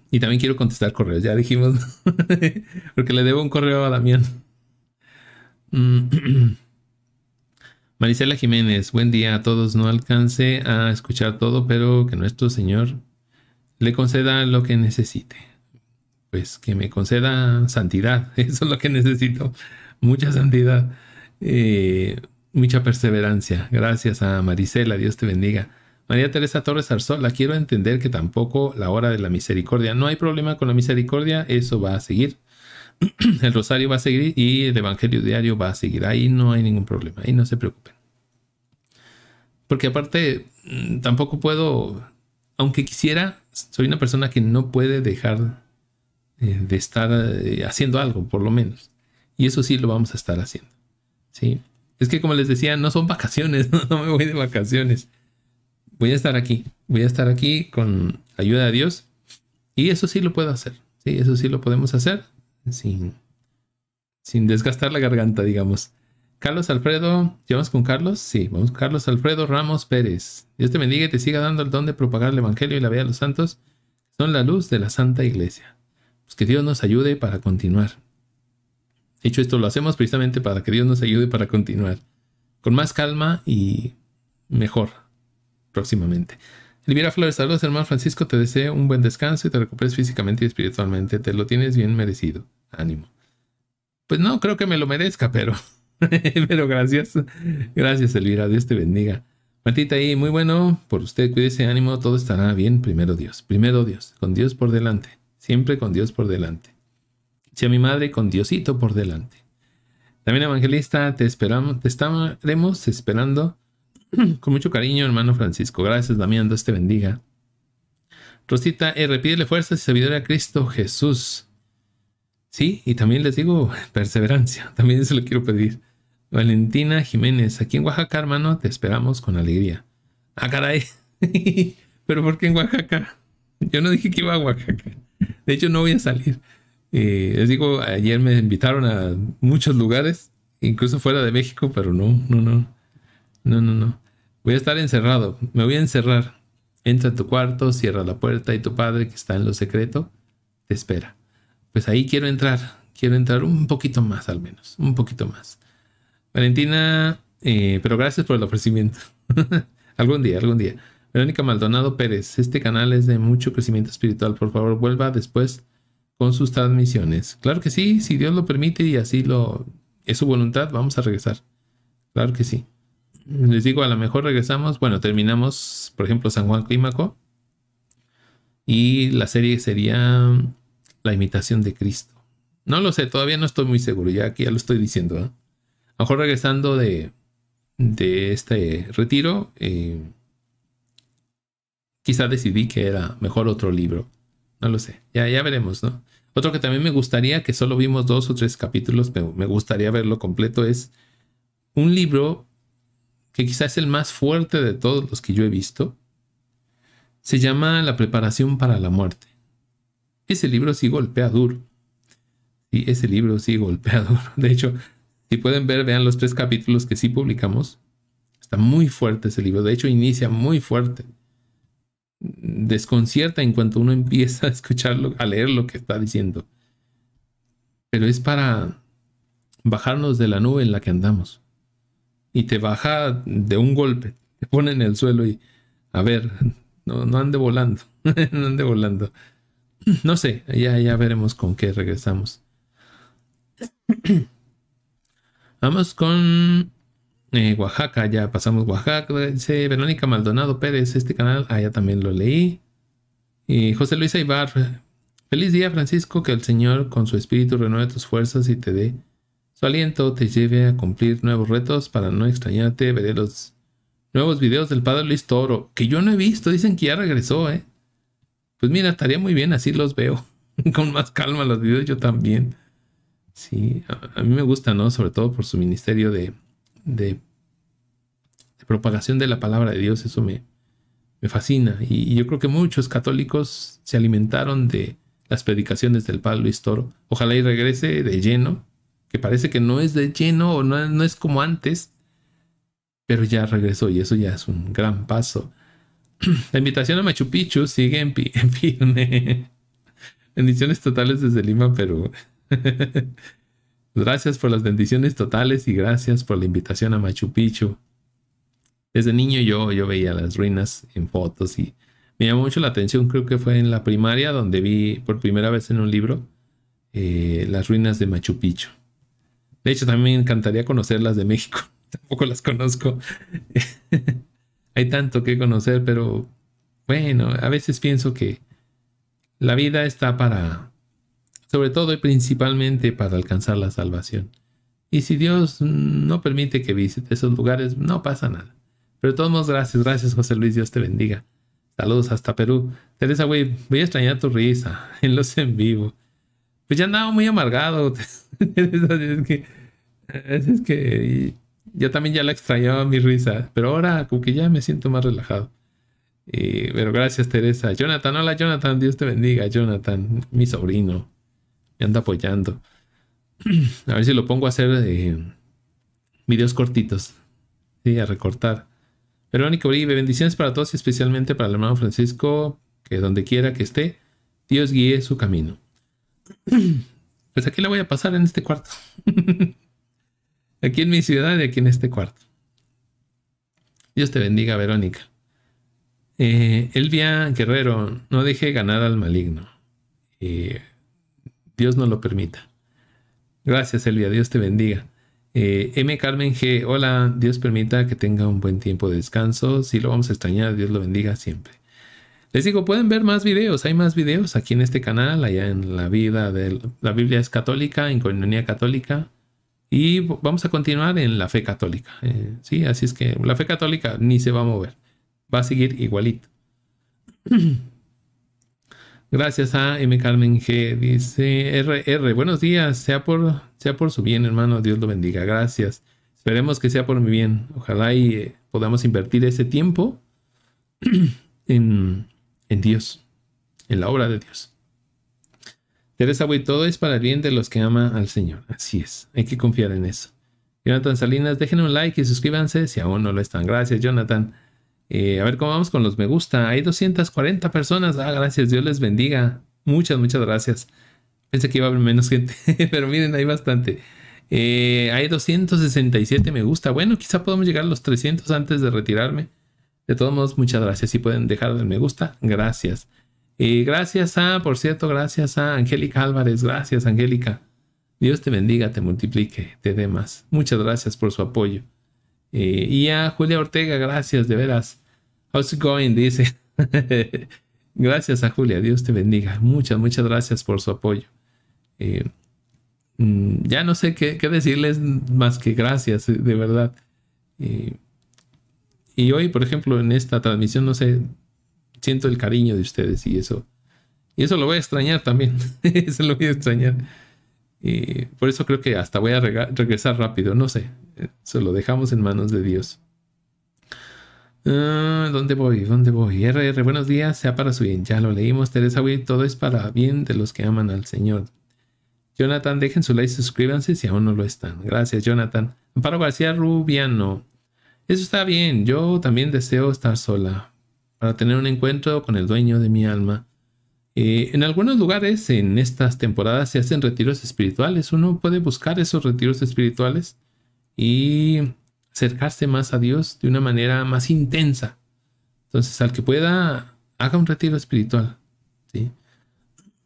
y también quiero contestar correos, ya dijimos, porque le debo un correo a Damián. Mm. maricela Jiménez, buen día a todos. No alcance a escuchar todo, pero que nuestro Señor le conceda lo que necesite. Pues que me conceda santidad, eso es lo que necesito. Mucha santidad, eh, mucha perseverancia. Gracias a maricela Dios te bendiga. María Teresa Torres Arzola, quiero entender que tampoco la hora de la misericordia. No hay problema con la misericordia, eso va a seguir. el rosario va a seguir y el evangelio diario va a seguir. Ahí no hay ningún problema, ahí no se preocupen. Porque aparte, mm, tampoco puedo, aunque quisiera, soy una persona que no puede dejar eh, de estar eh, haciendo algo, por lo menos. Y eso sí lo vamos a estar haciendo. ¿sí? Es que como les decía, no son vacaciones, no, me voy de vacaciones. Voy a estar aquí, voy a estar aquí con ayuda de Dios. Y eso sí lo puedo hacer, ¿sí? eso sí lo podemos hacer sin, sin desgastar la garganta, digamos. Carlos Alfredo, ¿llevamos con Carlos? Sí, vamos con Carlos Alfredo Ramos Pérez. Dios te bendiga y te siga dando el don de propagar el Evangelio y la vida de los santos, son la luz de la Santa Iglesia. Pues que Dios nos ayude para continuar. hecho, esto, lo hacemos precisamente para que Dios nos ayude para continuar. Con más calma y mejor próximamente. Elvira Flores, saludos hermano Francisco, te deseo un buen descanso y te recuperes físicamente y espiritualmente. Te lo tienes bien merecido ánimo. Pues no, creo que me lo merezca, pero, pero gracias. Gracias, Elvira. Dios te bendiga. Matita ahí, muy bueno por usted. Cuídese, ánimo. Todo estará bien. Primero Dios. Primero Dios. Con Dios por delante. Siempre con Dios por delante. Si a mi madre, con Diosito por delante. También, evangelista, te esperamos, te estaremos esperando con mucho cariño, hermano Francisco. Gracias, Damián. Dios te bendiga. Rosita R, pídele fuerzas y sabiduría a Cristo Jesús. Sí, y también les digo perseverancia, también se lo quiero pedir. Valentina Jiménez, aquí en Oaxaca, hermano, te esperamos con alegría. Ah, caray. Pero ¿por qué en Oaxaca? Yo no dije que iba a Oaxaca. De hecho, no voy a salir. Eh, les digo, ayer me invitaron a muchos lugares, incluso fuera de México, pero no, no, no. No, no, no. Voy a estar encerrado. Me voy a encerrar. Entra a tu cuarto, cierra la puerta y tu padre que está en lo secreto te espera pues ahí quiero entrar, quiero entrar un poquito más al menos, un poquito más. Valentina, eh, pero gracias por el ofrecimiento. algún día, algún día. Verónica Maldonado Pérez, este canal es de mucho crecimiento espiritual, por favor vuelva después con sus transmisiones. Claro que sí, si Dios lo permite y así lo es su voluntad, vamos a regresar. Claro que sí. Les digo, a lo mejor regresamos, bueno, terminamos, por ejemplo, San Juan Clímaco. Y la serie sería la imitación de Cristo. No lo sé, todavía no estoy muy seguro, ya que ya lo estoy diciendo. ¿eh? A lo mejor regresando de, este retiro, quizás eh, quizá decidí que era mejor otro libro. No lo sé, ya, ya veremos, ¿no? Otro que también me gustaría, que solo vimos dos o tres capítulos, pero me gustaría verlo completo, es un libro que quizás es el más fuerte de todos los que yo he visto. Se llama La preparación para la muerte. Ese libro sí golpea duro. Sí, ese libro sí golpea duro. De hecho, si pueden ver, vean los tres capítulos que sí publicamos. Está muy fuerte ese libro. De hecho, inicia muy fuerte. Desconcierta en cuanto uno empieza a escucharlo, a leer lo que está diciendo. Pero es para bajarnos de la nube en la que andamos. Y te baja de un golpe. Te pone en el suelo y, a ver, no, no ande volando. no ande volando. No sé, ya, ya veremos con qué regresamos. Vamos con eh, Oaxaca, ya pasamos Oaxaca. Dice Verónica Maldonado Pérez, este canal, allá ah, también lo leí. Y José Luis Aybar, feliz día Francisco, que el Señor con su espíritu renueve tus fuerzas y te dé su aliento, te lleve a cumplir nuevos retos para no extrañarte. Veré los nuevos videos del Padre Luis Toro, que yo no he visto, dicen que ya regresó, ¿eh? Pues mira, estaría muy bien, así los veo. Con más calma los videos yo también. Sí, a, mí me gusta, ¿no? Sobre todo por su ministerio de, de, propagación de la palabra de Dios. Eso me, fascina. Y, yo creo que muchos católicos se alimentaron de las predicaciones del Padre Luis Toro. Ojalá y regrese de lleno, que parece que no es de lleno o no, no es como antes, pero ya regresó y eso ya es un gran paso. La invitación a Machu Picchu sigue en, firme. Bendiciones totales desde Lima, Perú. Gracias por las bendiciones totales y gracias por la invitación a Machu Picchu. Desde niño yo, yo veía las ruinas en fotos y me llamó mucho la atención. Creo que fue en la primaria donde vi por primera vez en un libro eh, las ruinas de Machu Picchu. De hecho, también me encantaría conocerlas de México. Tampoco las conozco. Hay tanto que conocer, pero bueno, a veces pienso que la vida está para, sobre todo y principalmente para alcanzar la salvación. Y si Dios no permite que visite esos lugares, no pasa nada. Pero de todos modos, gracias, gracias José Luis, Dios te bendiga. Saludos hasta Perú. Teresa, güey, voy a extrañar tu risa en los en vivo. Pues ya andaba muy amargado. es que yo también ya la extrañaba mi risa, pero ahora como que ya me siento más relajado. Eh, pero gracias Teresa. Jonathan, hola Jonathan, Dios te bendiga, Jonathan, mi sobrino. Me anda apoyando. A ver si lo pongo a hacer eh, videos cortitos. Sí, a recortar. Verónica Uribe, bendiciones para todos y especialmente para el hermano Francisco, que donde quiera que esté, Dios guíe su camino. Pues aquí la voy a pasar en este cuarto. aquí en mi ciudad y aquí en este cuarto. Dios te bendiga, Verónica. Eh, Elvia Guerrero, no deje ganar al maligno. Eh, Dios no lo permita. Gracias, Elvia. Dios te bendiga. Eh, M. Carmen G. Hola, Dios permita que tenga un buen tiempo de descanso. Si lo vamos a extrañar, Dios lo bendiga siempre. Les digo, pueden ver más videos. Hay más videos aquí en este canal, allá en la vida de la Biblia es católica, en Coinonía Católica. Y vamos a continuar en la fe católica. Eh, sí, así es que la fe católica ni se va a mover. Va a seguir igualito. Gracias a M. Carmen G. Dice R. Buenos días. Sea por, sea por su bien, hermano. Dios lo bendiga. Gracias. Esperemos que sea por mi bien. Ojalá y eh, podamos invertir ese tiempo en Dios, en la obra de Dios. Teresa güey, todo es para el bien de los que ama al Señor. Así es, hay que confiar en eso. Jonathan Salinas, dejen un like y suscríbanse si aún no lo están. Gracias, Jonathan. Eh, a ver cómo vamos con los me gusta. Hay 240 personas. Ah, gracias, Dios les bendiga. Muchas, muchas gracias. Pensé que iba a haber menos gente, pero miren, hay bastante. Eh, hay 267 me gusta. Bueno, quizá podamos llegar a los 300 antes de retirarme. De todos modos, muchas gracias. Si pueden dejar el me gusta, gracias. Y gracias a, ah, por cierto, gracias a ah, Angélica Álvarez. Gracias, Angélica. Dios te bendiga, te multiplique, te dé más. Muchas gracias por su apoyo. Eh, y a Julia Ortega, gracias, de veras. How's it going? Dice. gracias a Julia, Dios te bendiga. Muchas, muchas gracias por su apoyo. Eh, mm, ya no sé qué, decirles más que gracias, de verdad. Eh, y hoy, por ejemplo, en esta transmisión, no sé, siento el cariño de ustedes y eso, y eso lo voy a extrañar también, eso lo voy a extrañar. Y por eso creo que hasta voy a regresar rápido, no sé, eso lo dejamos en manos de Dios. Ah, ¿Dónde voy? ¿Dónde voy? RR, buenos días, sea para su bien. Ya lo leímos, Teresa todo es para bien de los que aman al Señor. Jonathan, dejen su like, suscríbanse si aún no lo están. Gracias, Jonathan. Amparo García Rubiano. Eso está bien, yo también deseo estar sola para tener un encuentro con el dueño de mi alma. Eh, en algunos lugares en estas temporadas se hacen retiros espirituales. Uno puede buscar esos retiros espirituales y acercarse más a Dios de una manera más intensa. Entonces, al que pueda, haga un retiro espiritual.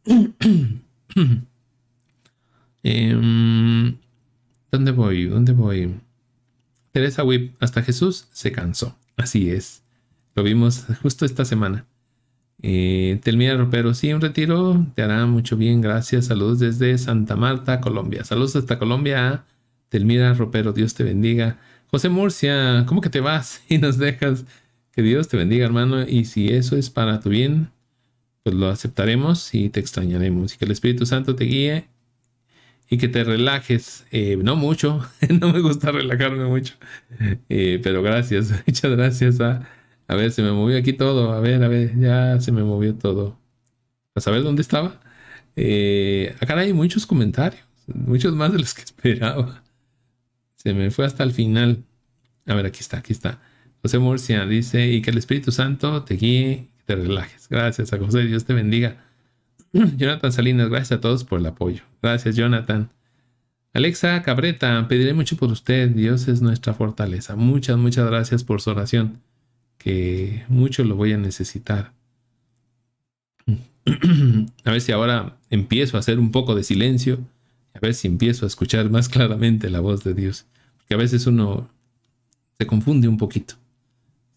Em, ¿Dónde voy? ¿Dónde voy? Teresa Whip, hasta Jesús se cansó. Así es. Lo vimos justo esta semana. Telmira eh, Telmira Ropero, sí, un retiro te hará mucho bien, gracias. Saludos desde Santa Marta, Colombia. Saludos hasta Colombia. Telmira Ropero, Dios te bendiga. José Murcia, ¿cómo que te vas y nos dejas? Que Dios te bendiga, hermano. Y si eso es para tu bien, pues lo aceptaremos y te extrañaremos. Y que el Espíritu Santo te guíe y que te relajes. Eh, no mucho, no me gusta relajarme mucho, eh, pero gracias, muchas gracias a a ver, se me movió aquí todo. A ver, a ver, ya se me movió todo. A saber dónde estaba. Eh, acá ah, hay muchos comentarios. Muchos más de los que esperaba. Se me fue hasta el final. A ver, aquí está, aquí está. José Murcia dice, y que el Espíritu Santo te guíe y te relajes. Gracias a José, Dios te bendiga. Jonathan Salinas, gracias a todos por el apoyo. Gracias, Jonathan. Alexa Cabreta, pediré mucho por usted. Dios es nuestra fortaleza. Muchas, muchas gracias por su oración que mucho lo voy a necesitar. a ver si ahora empiezo a hacer un poco de silencio, a ver si empiezo a escuchar más claramente la voz de Dios, porque a veces uno se confunde un poquito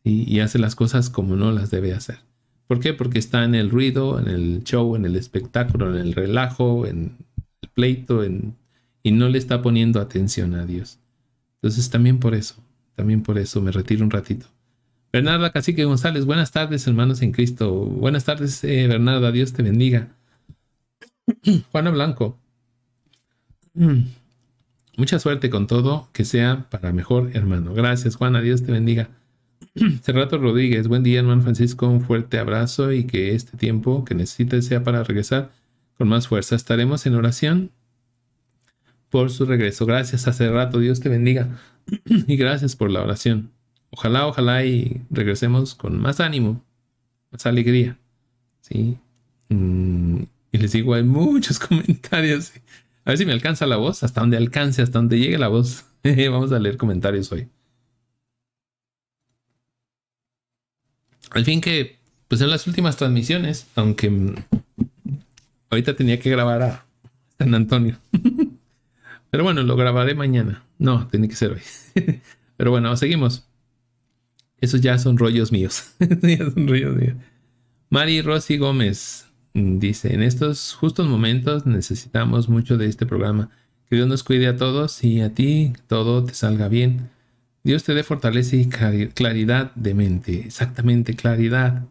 y, hace las cosas como no las debe hacer. ¿Por qué? Porque está en el ruido, en el show, en el espectáculo, en el relajo, en el pleito, y no le está poniendo atención a Dios. Entonces también por eso, también por eso me retiro un ratito Bernarda Cacique González, buenas tardes, hermanos en Cristo. Buenas tardes, eh, Bernarda, Dios te bendiga. Juana Blanco, mucha suerte con todo, que sea para mejor, hermano. Gracias, Juana, Dios te bendiga. Cerrato Rodríguez, buen día, hermano Francisco, un fuerte abrazo y que este tiempo que necesites sea para regresar con más fuerza. Estaremos en oración por su regreso. Gracias, hace rato, Dios te bendiga y gracias por la oración ojalá, ojalá y regresemos con más ánimo, más alegría. ¿sí? Mm, y les digo, hay muchos comentarios. A ver si me alcanza la voz, hasta donde alcance, hasta donde llegue la voz. Vamos a leer comentarios hoy. Al fin que, pues en las últimas transmisiones, aunque ahorita tenía que grabar a San Antonio. Pero bueno, lo grabaré mañana. No, tiene que ser hoy. Pero bueno, seguimos. Esos ya son rollos míos. Mari Rosy Gómez mm, dice, en estos justos momentos necesitamos mucho de este programa. Que Dios nos cuide a todos y a ti todo te salga bien. Dios te dé fortaleza y claridad de mente. Exactamente, claridad.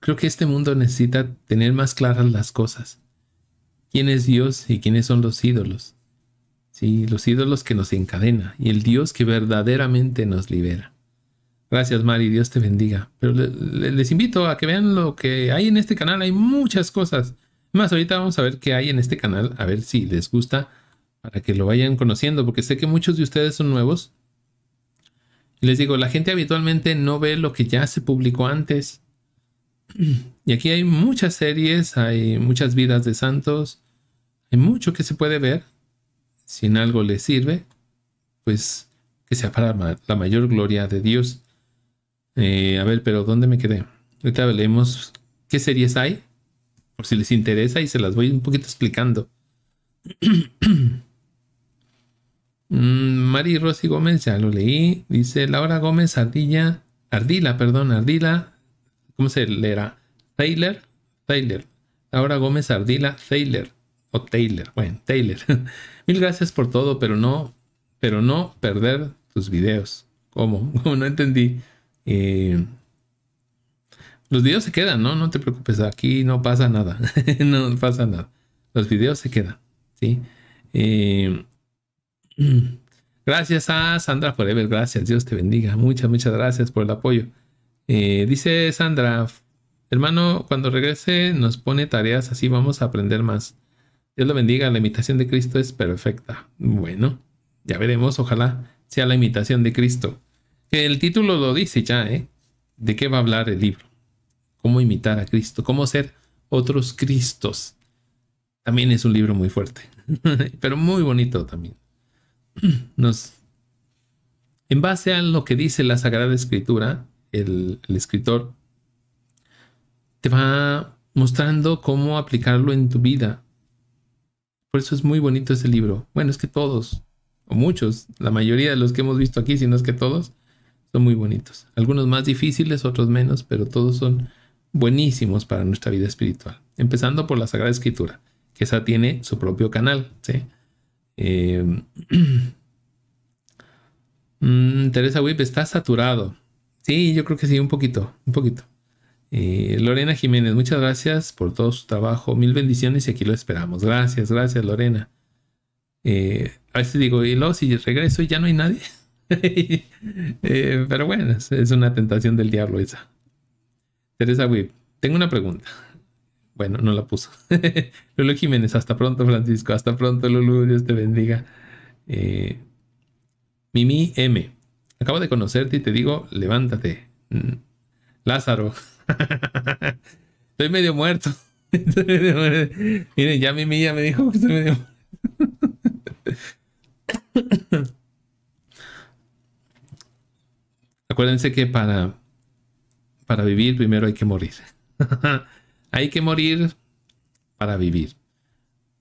Creo que este mundo necesita tener más claras las cosas. ¿Quién es Dios y quiénes son los ídolos? Sí, los ídolos que nos encadena y el Dios que verdaderamente nos libera. Gracias, Mari. Dios te bendiga. Pero les invito a que vean lo que hay en este canal. Hay muchas cosas. Más ahorita vamos a ver qué hay en este canal. A ver si les gusta para que lo vayan conociendo. Porque sé que muchos de ustedes son nuevos. les digo, la gente habitualmente no ve lo que ya se publicó antes. Y aquí hay muchas series, hay muchas vidas de santos. Hay mucho que se puede ver. Si en algo les sirve, pues que sea para la mayor gloria de Dios. Eh, a ver, pero ¿dónde me quedé? Ahorita leemos qué series hay, por si les interesa, y se las voy un poquito explicando. Mm, Mari Rosy Gómez, ya lo leí. Dice Laura Gómez Ardilla, Ardila, perdón, Ardila. ¿Cómo se le leerá? Taylor, Taylor. Laura Gómez Ardila, Taylor. O Taylor, bueno, Taylor. Mil gracias por todo, pero no, pero no perder tus videos. ¿Cómo? ¿Cómo no entendí? Eh, los videos se quedan, ¿no? No te preocupes, aquí no pasa nada. no pasa nada. Los videos se quedan, ¿sí? Eh, gracias a Sandra Forever, gracias, Dios te bendiga. Muchas, muchas gracias por el apoyo. Eh, dice Sandra, hermano, cuando regrese nos pone tareas, así vamos a aprender más. Dios lo bendiga, la imitación de Cristo es perfecta. Bueno, ya veremos, ojalá sea la imitación de Cristo. Que el título lo dice ya, ¿eh? ¿De qué va a hablar el libro? ¿Cómo imitar a Cristo? ¿Cómo ser otros Cristos? También es un libro muy fuerte, pero muy bonito también. Nos, en base a lo que dice la Sagrada Escritura, el, escritor te va mostrando cómo aplicarlo en tu vida. Por eso es muy bonito ese libro. Bueno, es que todos, o muchos, la mayoría de los que hemos visto aquí, si no es que todos, son muy bonitos. Algunos más difíciles, otros menos, pero todos son buenísimos para nuestra vida espiritual. Empezando por la Sagrada Escritura, que esa tiene su propio canal. Eh, mm, Teresa Whip está saturado. Sí, yo creo que sí, un poquito, un poquito. Eh, Lorena Jiménez, muchas gracias por todo su trabajo. Mil bendiciones y aquí lo esperamos. Gracias, gracias, Lorena. Eh, a veces digo, y luego si regreso ya no hay nadie. Eh, pero bueno, es una tentación del diablo esa. Teresa Witt, tengo una pregunta. Bueno, no la puso. Lulu Jiménez, hasta pronto, Francisco. Hasta pronto, Lulu. Dios te bendiga. Eh, Mimi M. Acabo de conocerte y te digo, levántate. Mm. Lázaro. estoy medio muerto. Miren, ya Mimi ya me dijo que estoy medio muerto. Acuérdense que para, para vivir primero hay que morir. hay que morir para vivir.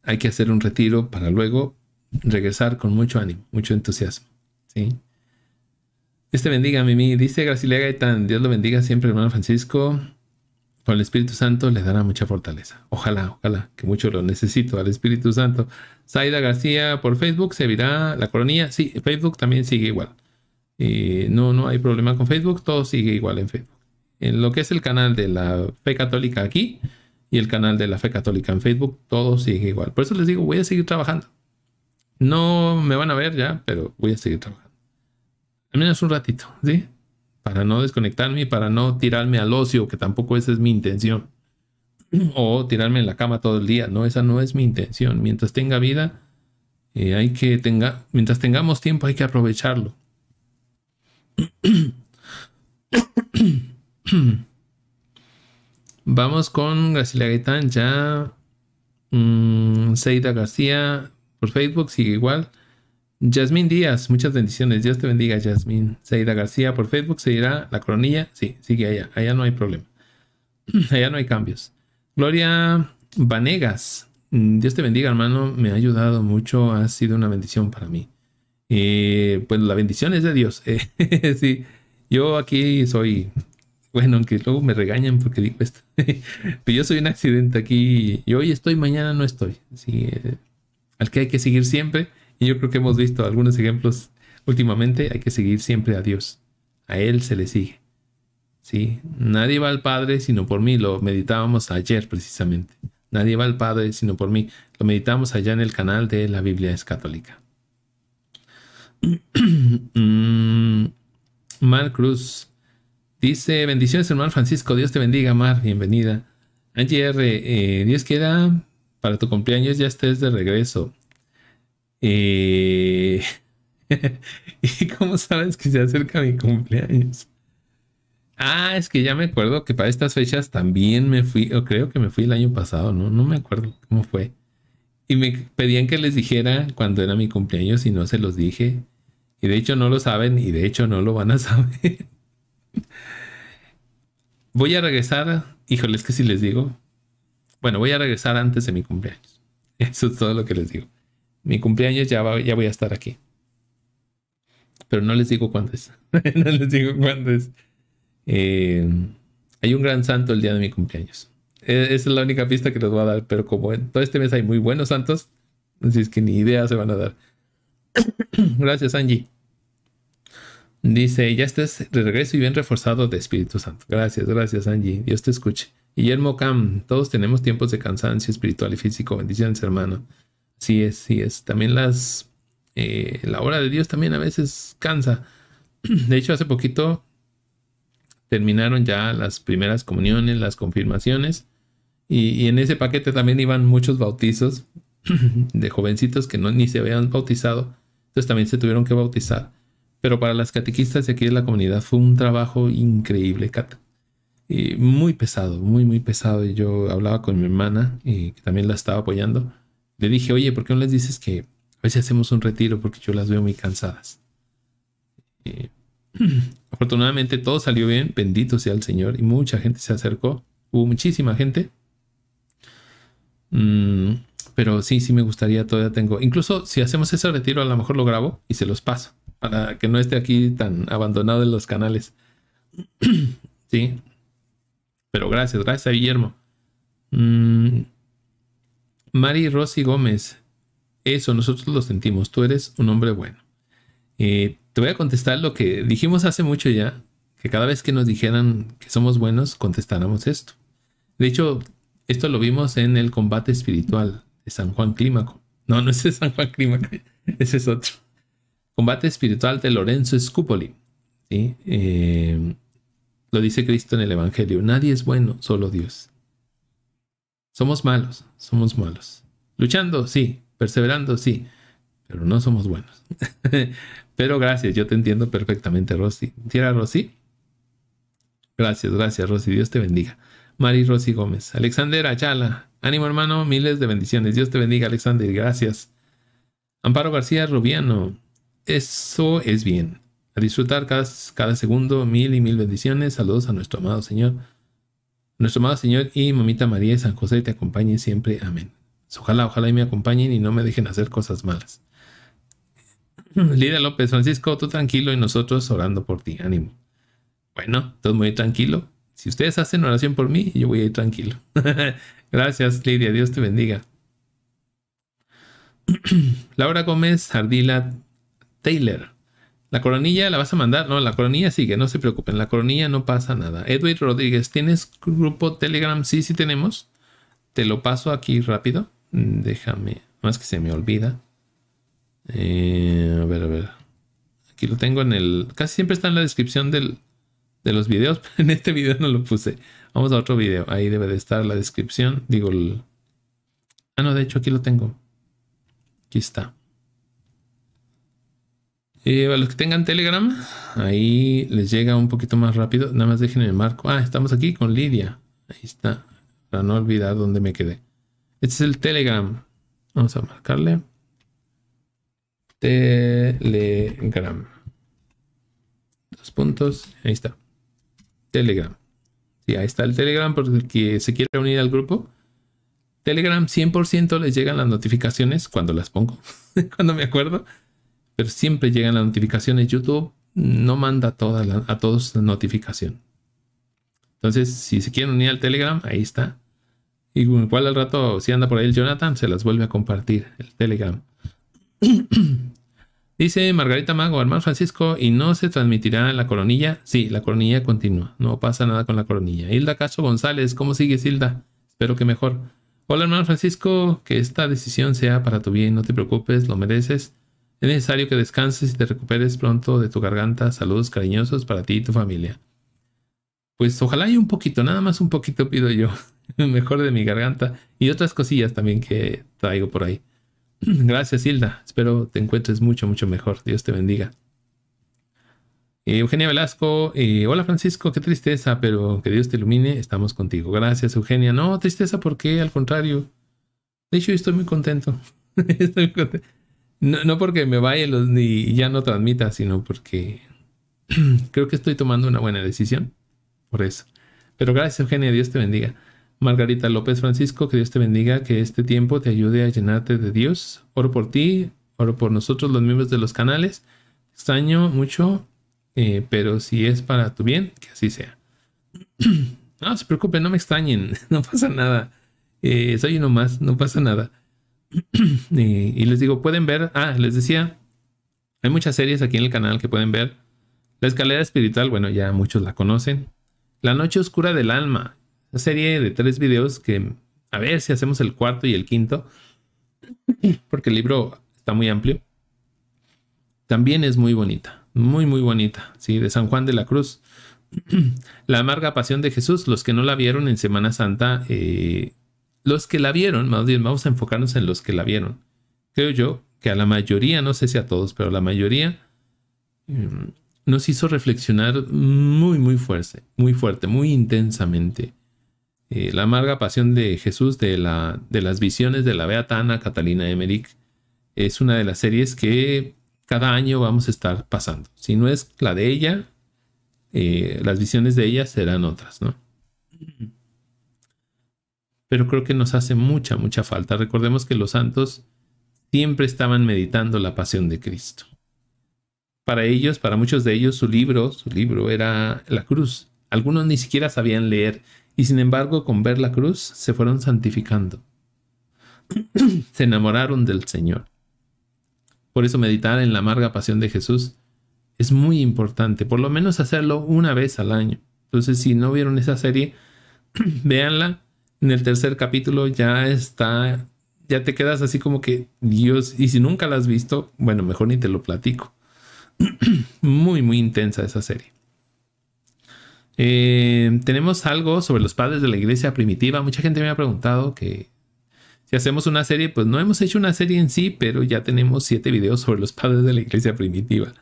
Hay que hacer un retiro para luego regresar con mucho ánimo, mucho entusiasmo. ¿sí? bendiga a bendiga, Mimi. Dice Graciela Gaitán, Dios lo bendiga siempre, hermano Francisco. Con el Espíritu Santo le dará mucha fortaleza. Ojalá, ojalá, que mucho lo necesito al Espíritu Santo. Saida García por Facebook, ¿se virá la coronilla? Sí, Facebook también sigue igual. Eh, no, no hay problema con Facebook, todo sigue igual en Facebook. En lo que es el canal de la fe católica aquí y el canal de la fe católica en Facebook, todo sigue igual. Por eso les digo, voy a seguir trabajando. No me van a ver ya, pero voy a seguir trabajando. Al menos un ratito, ¿sí? Para no desconectarme y para no tirarme al ocio, que tampoco esa es mi intención. O tirarme en la cama todo el día. No, esa no es mi intención. Mientras tenga vida, eh, hay que tenga, mientras tengamos tiempo, hay que aprovecharlo. Vamos con Graciela Gaitán, ya. Seida mm, García, por Facebook, sigue igual. Yasmín Díaz, muchas bendiciones. Dios te bendiga, Yasmín. Seida García, por Facebook, seguirá la coronilla. Sí, sigue allá. Allá no hay problema. allá no hay cambios. Gloria Vanegas, mm, Dios te bendiga, hermano. Me ha ayudado mucho. Ha sido una bendición para mí y eh, pues la bendición es de Dios. Eh, sí, yo aquí soy, bueno, aunque luego me regañan porque digo esto, pero yo soy un accidente aquí. Yo hoy estoy, mañana no estoy. Eh, al que hay que seguir siempre, y yo creo que hemos visto algunos ejemplos últimamente, hay que seguir siempre a Dios. A Él se le sigue. Sí, nadie va al Padre sino por mí, lo meditábamos ayer precisamente. Nadie va al Padre sino por mí, lo meditábamos allá en el canal de la Biblia es Católica. Mm. Mm. Mar Cruz dice: Bendiciones, hermano Francisco. Dios te bendiga, Mar. Bienvenida. Angie R. Eh, Dios queda, para tu cumpleaños ya estés de regreso. Eh, ¿Y cómo sabes que se acerca mi cumpleaños? Ah, es que ya me acuerdo que para estas fechas también me fui, o creo que me fui el año pasado, no, no me acuerdo cómo fue. Y me pedían que les dijera cuando era mi cumpleaños y no se los dije. Y de hecho no lo saben y de hecho no lo van a saber. voy a regresar, híjole, es que si les digo, bueno, voy a regresar antes de mi cumpleaños. Eso es todo lo que les digo. Mi cumpleaños ya, ya voy a estar aquí. Pero no les digo cuándo es. no les digo cuándo es. Eh, hay un gran santo el día de mi cumpleaños. E, esa es la única pista que les voy a dar, pero como todo este mes hay muy buenos santos, así es que ni idea se van a dar. Gracias, Angie. Dice, ya estés de regreso y bien reforzado de Espíritu Santo. Gracias, gracias, Angie. Dios te escuche. Guillermo Cam, todos tenemos tiempos de cansancio espiritual y físico. Bendiciones, hermano. Sí es, sí es. También las... Eh, la hora de Dios también a veces cansa. De hecho, hace poquito terminaron ya las primeras comuniones, las confirmaciones. Y, en ese paquete también iban muchos bautizos de jovencitos que no, ni se habían bautizado. Entonces también se tuvieron que bautizar. Pero para las catequistas de aquí de la comunidad fue un trabajo increíble, Cata. Y muy pesado, muy, muy pesado. Y yo hablaba con mi hermana, y que también la estaba apoyando. Le dije, oye, ¿por qué no les dices que a veces hacemos un retiro? Porque yo las veo muy cansadas. afortunadamente todo salió bien, bendito sea el Señor. Y mucha gente se acercó. Hubo muchísima gente Mm, pero sí, sí me gustaría, todavía tengo. Incluso si hacemos ese retiro, a lo mejor lo grabo y se los paso, para que no esté aquí tan abandonado en los canales. sí. Pero gracias, gracias a Guillermo. Mm, Mari Rosy Gómez, eso nosotros lo sentimos, tú eres un hombre bueno. Eh, te voy a contestar lo que dijimos hace mucho ya, que cada vez que nos dijeran que somos buenos, contestáramos esto. De hecho, esto lo vimos en el combate espiritual de San Juan Clímaco. No, no es de San Juan Clímaco, ese es otro. Combate espiritual de Lorenzo Scupoli. Eh, lo dice Cristo en el Evangelio. Nadie es bueno, solo Dios. Somos malos, somos malos. Luchando, sí. Perseverando, sí. Pero no somos buenos. pero gracias, yo te entiendo perfectamente, Rosy. ¿Tierra Rosy? Gracias, gracias, Rosy. Dios te bendiga. Mari Rosy Gómez. Alexander Achala, Ánimo hermano, miles de bendiciones. Dios te bendiga Alexander, gracias. Amparo García Rubiano. Eso es bien. A disfrutar cada, segundo, mil y mil bendiciones. Saludos a nuestro amado Señor. Nuestro amado Señor y mamita María y San José te acompañen siempre. Amén. Ojalá, ojalá y me acompañen y no me dejen hacer cosas malas. Lidia López, Francisco, tú tranquilo y nosotros orando por ti. Ánimo. Bueno, todo muy tranquilo si ustedes hacen oración por mí, yo voy a ir tranquilo. Gracias, Lidia. Dios te bendiga. Laura Gómez Ardila Taylor. La coronilla la vas a mandar. No, la coronilla sigue, no se preocupen. La coronilla no pasa nada. Edwin Rodríguez, ¿tienes grupo Telegram? Sí, sí tenemos. Te lo paso aquí rápido. Mm, déjame. Más que se me olvida. Eh, a ver, a ver. Aquí lo tengo en el. Casi siempre está en la descripción del, los videos. En este video no lo puse. Vamos a otro video. Ahí debe de estar la descripción. Digo, ah, no, de hecho aquí lo tengo. Aquí está. Y eh, a los que tengan Telegram, ahí les llega un poquito más rápido. Nada más dejen el marco. Ah, estamos aquí con Lidia. Ahí está. Para no olvidar dónde me quedé. Este es el Telegram. Vamos a marcarle. Telegram. Dos puntos. Ahí está. Telegram. Sí, ahí está el Telegram porque el que se quiere unir al grupo. Telegram 100% les llegan las notificaciones cuando las pongo, cuando me acuerdo. Pero siempre llegan las notificaciones. YouTube no manda todas a todos la notificación. Entonces, si se quieren unir al Telegram, ahí está. Y igual al rato, si anda por ahí el Jonathan, se las vuelve a compartir el Telegram. Dice Margarita Mago, hermano Francisco, ¿y no se transmitirá la coronilla? Sí, la coronilla continúa. No pasa nada con la coronilla. Hilda Castro González, ¿cómo sigues, Hilda? Espero que mejor. Hola, hermano Francisco, que esta decisión sea para tu bien. No te preocupes, lo mereces. Es necesario que descanses y te recuperes pronto de tu garganta. Saludos cariñosos para ti y tu familia. Pues ojalá y un poquito, nada más un poquito pido yo. mejor de mi garganta. Y otras cosillas también que traigo por ahí. Gracias, Hilda. Espero te encuentres mucho, mucho mejor. Dios te bendiga. Eh, Eugenia Velasco, eh, hola Francisco, qué tristeza, pero que Dios te ilumine, estamos contigo. Gracias, Eugenia. No, tristeza porque al contrario. De hecho, estoy muy contento. No, no, porque me vaya los, ni ya no transmita, sino porque creo que estoy tomando una buena decisión. Por eso. Pero gracias, Eugenia, Dios te bendiga. Margarita López Francisco, que Dios te bendiga, que este tiempo te ayude a llenarte de Dios. Oro por ti, oro por nosotros los miembros de los canales. Extraño mucho, eh, pero si es para tu bien, que así sea. no se preocupen, no me extrañen, no pasa nada. Eh, soy uno más, no pasa nada. y les digo, pueden ver, ah, les decía, hay muchas series aquí en el canal que pueden ver. La escalera espiritual, bueno, ya muchos la conocen. La noche oscura del alma, serie de tres videos que a ver si hacemos el cuarto y el quinto, porque el libro está muy amplio. También es muy bonita, muy, muy bonita, ¿sí? De San Juan de la Cruz. la amarga pasión de Jesús, los que no la vieron en Semana Santa, eh, los que la vieron, más bien vamos a enfocarnos en los que la vieron. Creo yo que a la mayoría, no sé si a todos, pero a la mayoría em, nos hizo reflexionar muy, muy fuerte, muy fuerte, muy intensamente eh, la amarga pasión de Jesús de, las visiones de la Beatana Catalina Emmerich es una de las series que cada año vamos a estar pasando. Si no es la de ella, eh, las visiones de ella serán otras, ¿no? Pero creo que nos hace mucha, mucha falta. Recordemos que los santos siempre estaban meditando la pasión de Cristo. Para ellos, para muchos de ellos, su libro, su libro era la cruz. Algunos ni siquiera sabían leer y sin embargo con ver la cruz se fueron santificando. se enamoraron del Señor. Por eso meditar en la amarga pasión de Jesús es muy importante, por lo menos hacerlo una vez al año. Entonces, si no vieron esa serie, véanla. En el tercer capítulo ya está, ya te quedas así como que Dios, y si nunca la has visto, bueno, mejor ni te lo platico. muy, muy intensa esa serie. Eh, tenemos algo sobre los padres de la iglesia primitiva. Mucha gente me ha preguntado que si hacemos una serie, pues no hemos hecho una serie en sí, pero ya tenemos siete videos sobre los padres de la iglesia primitiva.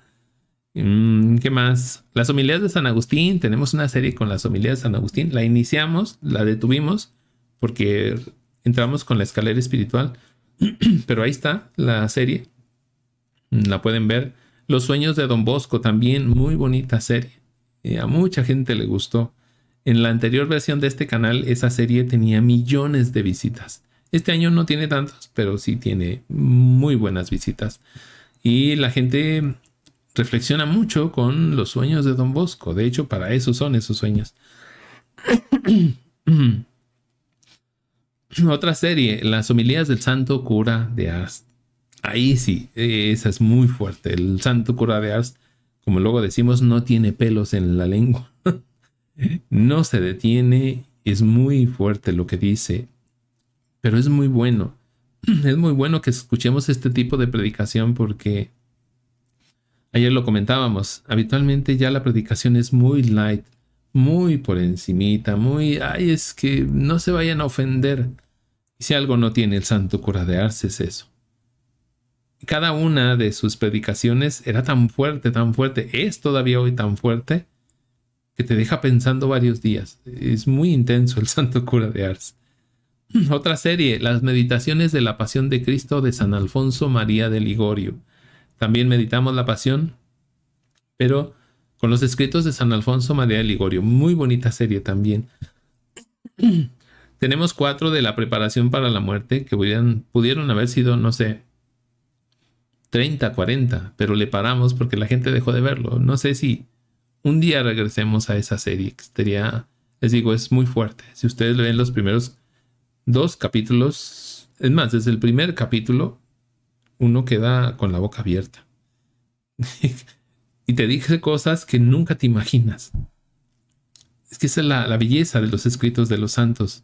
Mm, ¿Qué más? Las homilías de San Agustín. Tenemos una serie con las homilías de San Agustín. La iniciamos, la detuvimos, porque entramos con la escalera espiritual. Pero ahí está la serie. Mm, la pueden ver. Los sueños de Don Bosco, también muy bonita serie a mucha gente le gustó. En la anterior versión de este canal, esa serie tenía millones de visitas. Este año no tiene tantas, pero sí tiene muy buenas visitas. Y la gente reflexiona mucho con los sueños de Don Bosco. De hecho, para eso son esos sueños. Otra serie, Las homilías del Santo Cura de Ars. Ahí sí, esa es muy fuerte. El Santo Cura de Ars como luego decimos, no tiene pelos en la lengua. no se detiene, es muy fuerte lo que dice, pero es muy bueno. es muy bueno que escuchemos este tipo de predicación porque ayer lo comentábamos, habitualmente ya la predicación es muy light, muy por encimita, muy, ay, es que no se vayan a ofender. si algo no tiene el santo cura es eso cada una de sus predicaciones era tan fuerte, tan fuerte, es todavía hoy tan fuerte, que te deja pensando varios días. Es muy intenso el Santo Cura de Ars. Otra serie, Las Meditaciones de la Pasión de Cristo de San Alfonso María de Ligorio. También meditamos la Pasión, pero con los escritos de San Alfonso María de Ligorio. Muy bonita serie también. Tenemos cuatro de la preparación para la muerte que pudieron, pudieron haber sido, no sé, 30, 40, pero le paramos porque la gente dejó de verlo. No sé si un día regresemos a esa serie, que sería, les digo, es muy fuerte. Si ustedes leen los primeros dos capítulos, es más, desde el primer capítulo, uno queda con la boca abierta. y te dije cosas que nunca te imaginas. Es que esa es la, la belleza de los escritos de los santos.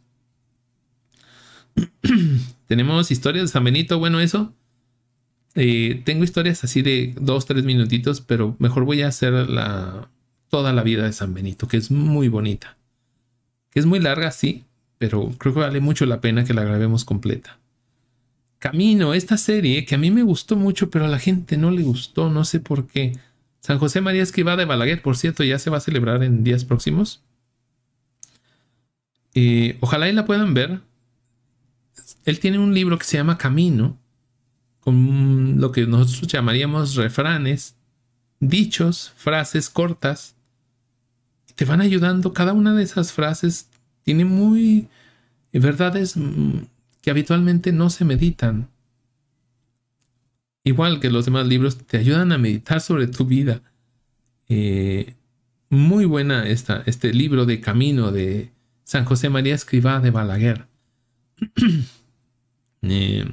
Tenemos historias de San Benito, bueno, eso eh, tengo historias así de dos, tres minutitos, pero mejor voy a hacer la, toda la vida de San Benito, que es muy bonita. Que es muy larga, sí, pero creo que vale mucho la pena que la grabemos completa. Camino, esta serie que a mí me gustó mucho, pero a la gente no le gustó, no sé por qué. San José María Esquiva de Balaguer, por cierto, ya se va a celebrar en días próximos. Eh, ojalá y la puedan ver. Él tiene un libro que se llama Camino, con lo que nosotros llamaríamos refranes, dichos, frases cortas, te van ayudando. Cada una de esas frases tiene muy eh, verdades mm, que habitualmente no se meditan. Igual que los demás libros, te ayudan a meditar sobre tu vida. Eh, muy buena esta, este libro de camino de San José María Escribá de Balaguer. eh,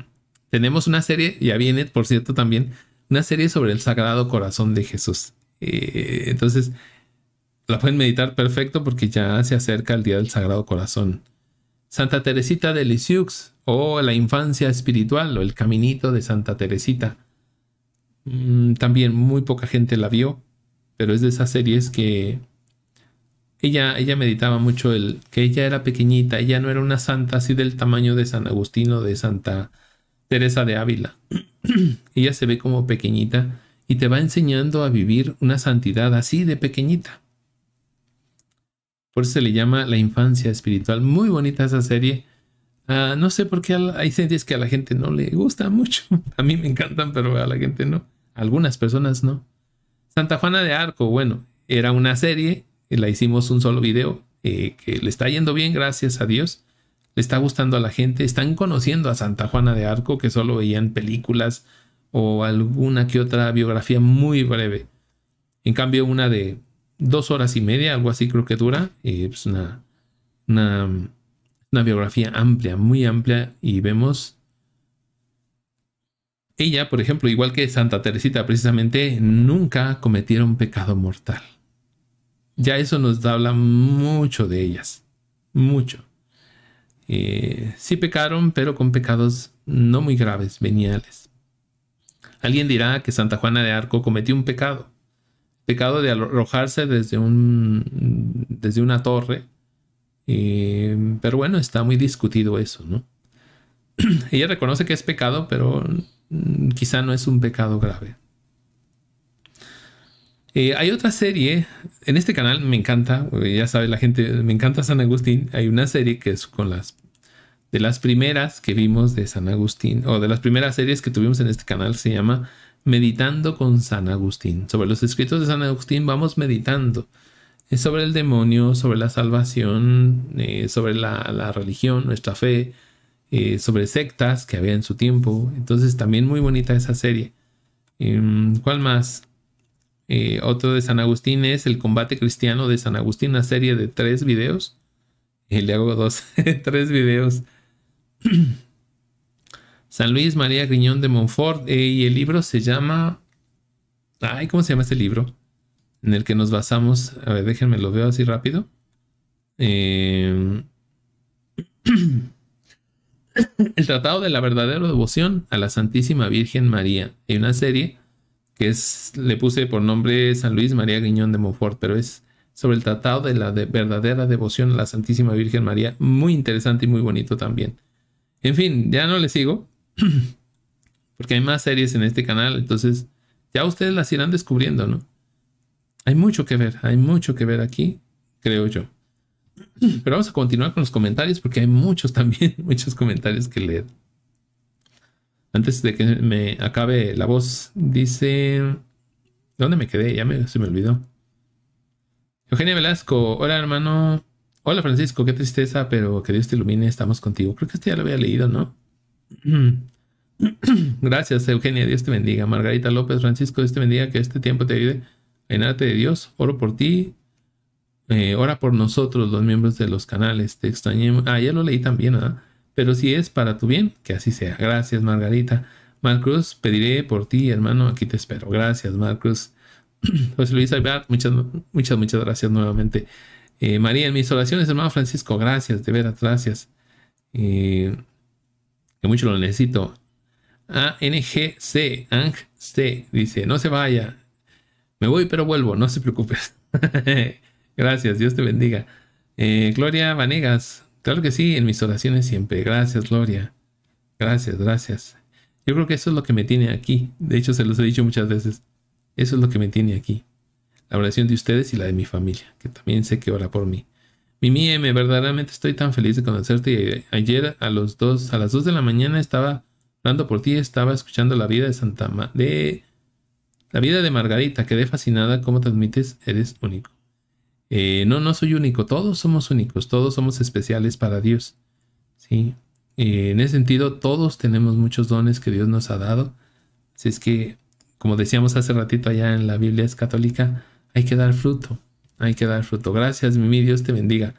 tenemos una serie, ya viene, por cierto, también, una serie sobre el Sagrado Corazón de Jesús. Eh, entonces, la pueden meditar perfecto porque ya se acerca el Día del Sagrado Corazón. Santa Teresita de Lisieux, o la infancia espiritual, o el caminito de Santa Teresita. Mm, también muy poca gente la vio, pero es de esas series que ella, ella meditaba mucho el que ella era pequeñita, ella no era una santa así del tamaño de San Agustino, de Santa Teresa de Ávila. Ella se ve como pequeñita y te va enseñando a vivir una santidad así de pequeñita. Por eso se le llama la infancia espiritual. Muy bonita esa serie. Ah, no sé por qué hay series que a la gente no le gusta mucho. A mí me encantan, pero a la gente no. algunas personas no. Santa Juana de Arco, bueno, era una serie, la hicimos un solo video, eh, que le está yendo bien, gracias a Dios le está gustando a la gente, están conociendo a Santa Juana de Arco, que solo veían películas o alguna que otra biografía muy breve. En cambio, una de dos horas y media, algo así creo que dura, y eh, es una, una biografía amplia, muy amplia, y vemos... Ella, por ejemplo, igual que Santa Teresita, precisamente, nunca cometieron pecado mortal. Ya eso nos habla mucho de ellas, mucho. Eh, sí pecaron, pero con pecados no muy graves, veniales. Alguien dirá que Santa Juana de Arco cometió un pecado, pecado de arrojarse desde, un, desde una torre, eh, pero bueno, está muy discutido eso, ¿no? Ella reconoce que es pecado, pero mm, quizá no es un pecado grave. Eh, hay otra serie, en este canal me encanta, ya sabe la gente, me encanta San Agustín, hay una serie que es con las de las primeras que vimos de San Agustín, o de las primeras series que tuvimos en este canal, se llama Meditando con San Agustín. Sobre los escritos de San Agustín vamos meditando. Es sobre el demonio, sobre la salvación, eh, sobre la, religión, nuestra fe, eh, sobre sectas que había en su tiempo. Entonces también muy bonita esa serie. Em, ¿Cuál más? Eh, otro de San Agustín es El combate cristiano de San Agustín, una serie de tres videos. le hago dos, tres videos San Luis María Guiñón de Montfort. y el libro se llama. Ay, ¿cómo se llama este libro? En el que nos basamos. A ver, déjenme lo veo así rápido. Em, el Tratado de la Verdadera Devoción a la Santísima Virgen María. Hay una serie que es, le puse por nombre San Luis María Guiñón de Montfort, pero es sobre el Tratado de la Verdadera Devoción a la Santísima Virgen María. Muy interesante y muy bonito también. En fin, ya no le sigo. Porque hay más series en este canal. Entonces, ya ustedes las irán descubriendo, ¿no? Hay mucho que ver. Hay mucho que ver aquí, creo yo. Pero vamos a continuar con los comentarios porque hay muchos también, muchos comentarios que leer. Antes de que me acabe la voz, dice... ¿Dónde me quedé? Ya se me olvidó. Eugenia Velasco, hola hermano. Hola Francisco, qué tristeza, pero que Dios te ilumine, estamos contigo. Creo que este ya lo había leído, ¿no? Gracias, Eugenia, Dios te bendiga. Margarita López, Francisco, Dios te bendiga, que este tiempo te ayude En de Dios. Oro por ti, eh, ora por nosotros, los miembros de los canales. Te extrañé. Ah, ya lo leí también, ¿verdad? Pero si es para tu bien, que así sea. Gracias, Margarita. Marcos, pediré por ti, hermano, aquí te espero. Gracias, Marcos. José Luis Aybar, muchas, muchas, muchas gracias nuevamente. Eh, María, en mis oraciones, hermano Francisco, gracias, de veras, gracias. Eh, que mucho lo necesito. ANGC, ANGC, dice, no se vaya. Me voy, pero vuelvo, no se preocupes. gracias, Dios te bendiga. Eh, Gloria Vanegas, claro que sí, en mis oraciones siempre. Gracias, Gloria. Gracias, gracias. Yo creo que eso es lo que me tiene aquí. De hecho, se los he dicho muchas veces. Eso es lo que me tiene aquí la oración de ustedes y la de mi familia, que también sé que ora por mí. Mimi M, eh, verdaderamente estoy tan feliz de conocerte. Eh, ayer a, las dos, a las 2 de la mañana estaba hablando por ti, estaba escuchando la vida de Santa de la vida de Margarita. Quedé fascinada cómo transmites, eres único. Eh, no, no soy único, todos somos únicos, todos somos especiales para Dios. ¿sí? en ese sentido, todos tenemos muchos dones que Dios nos ha dado. Si es que, como decíamos hace ratito allá en la Biblia es católica, hay que dar fruto, hay que dar fruto. Gracias, Mimi, Dios te bendiga.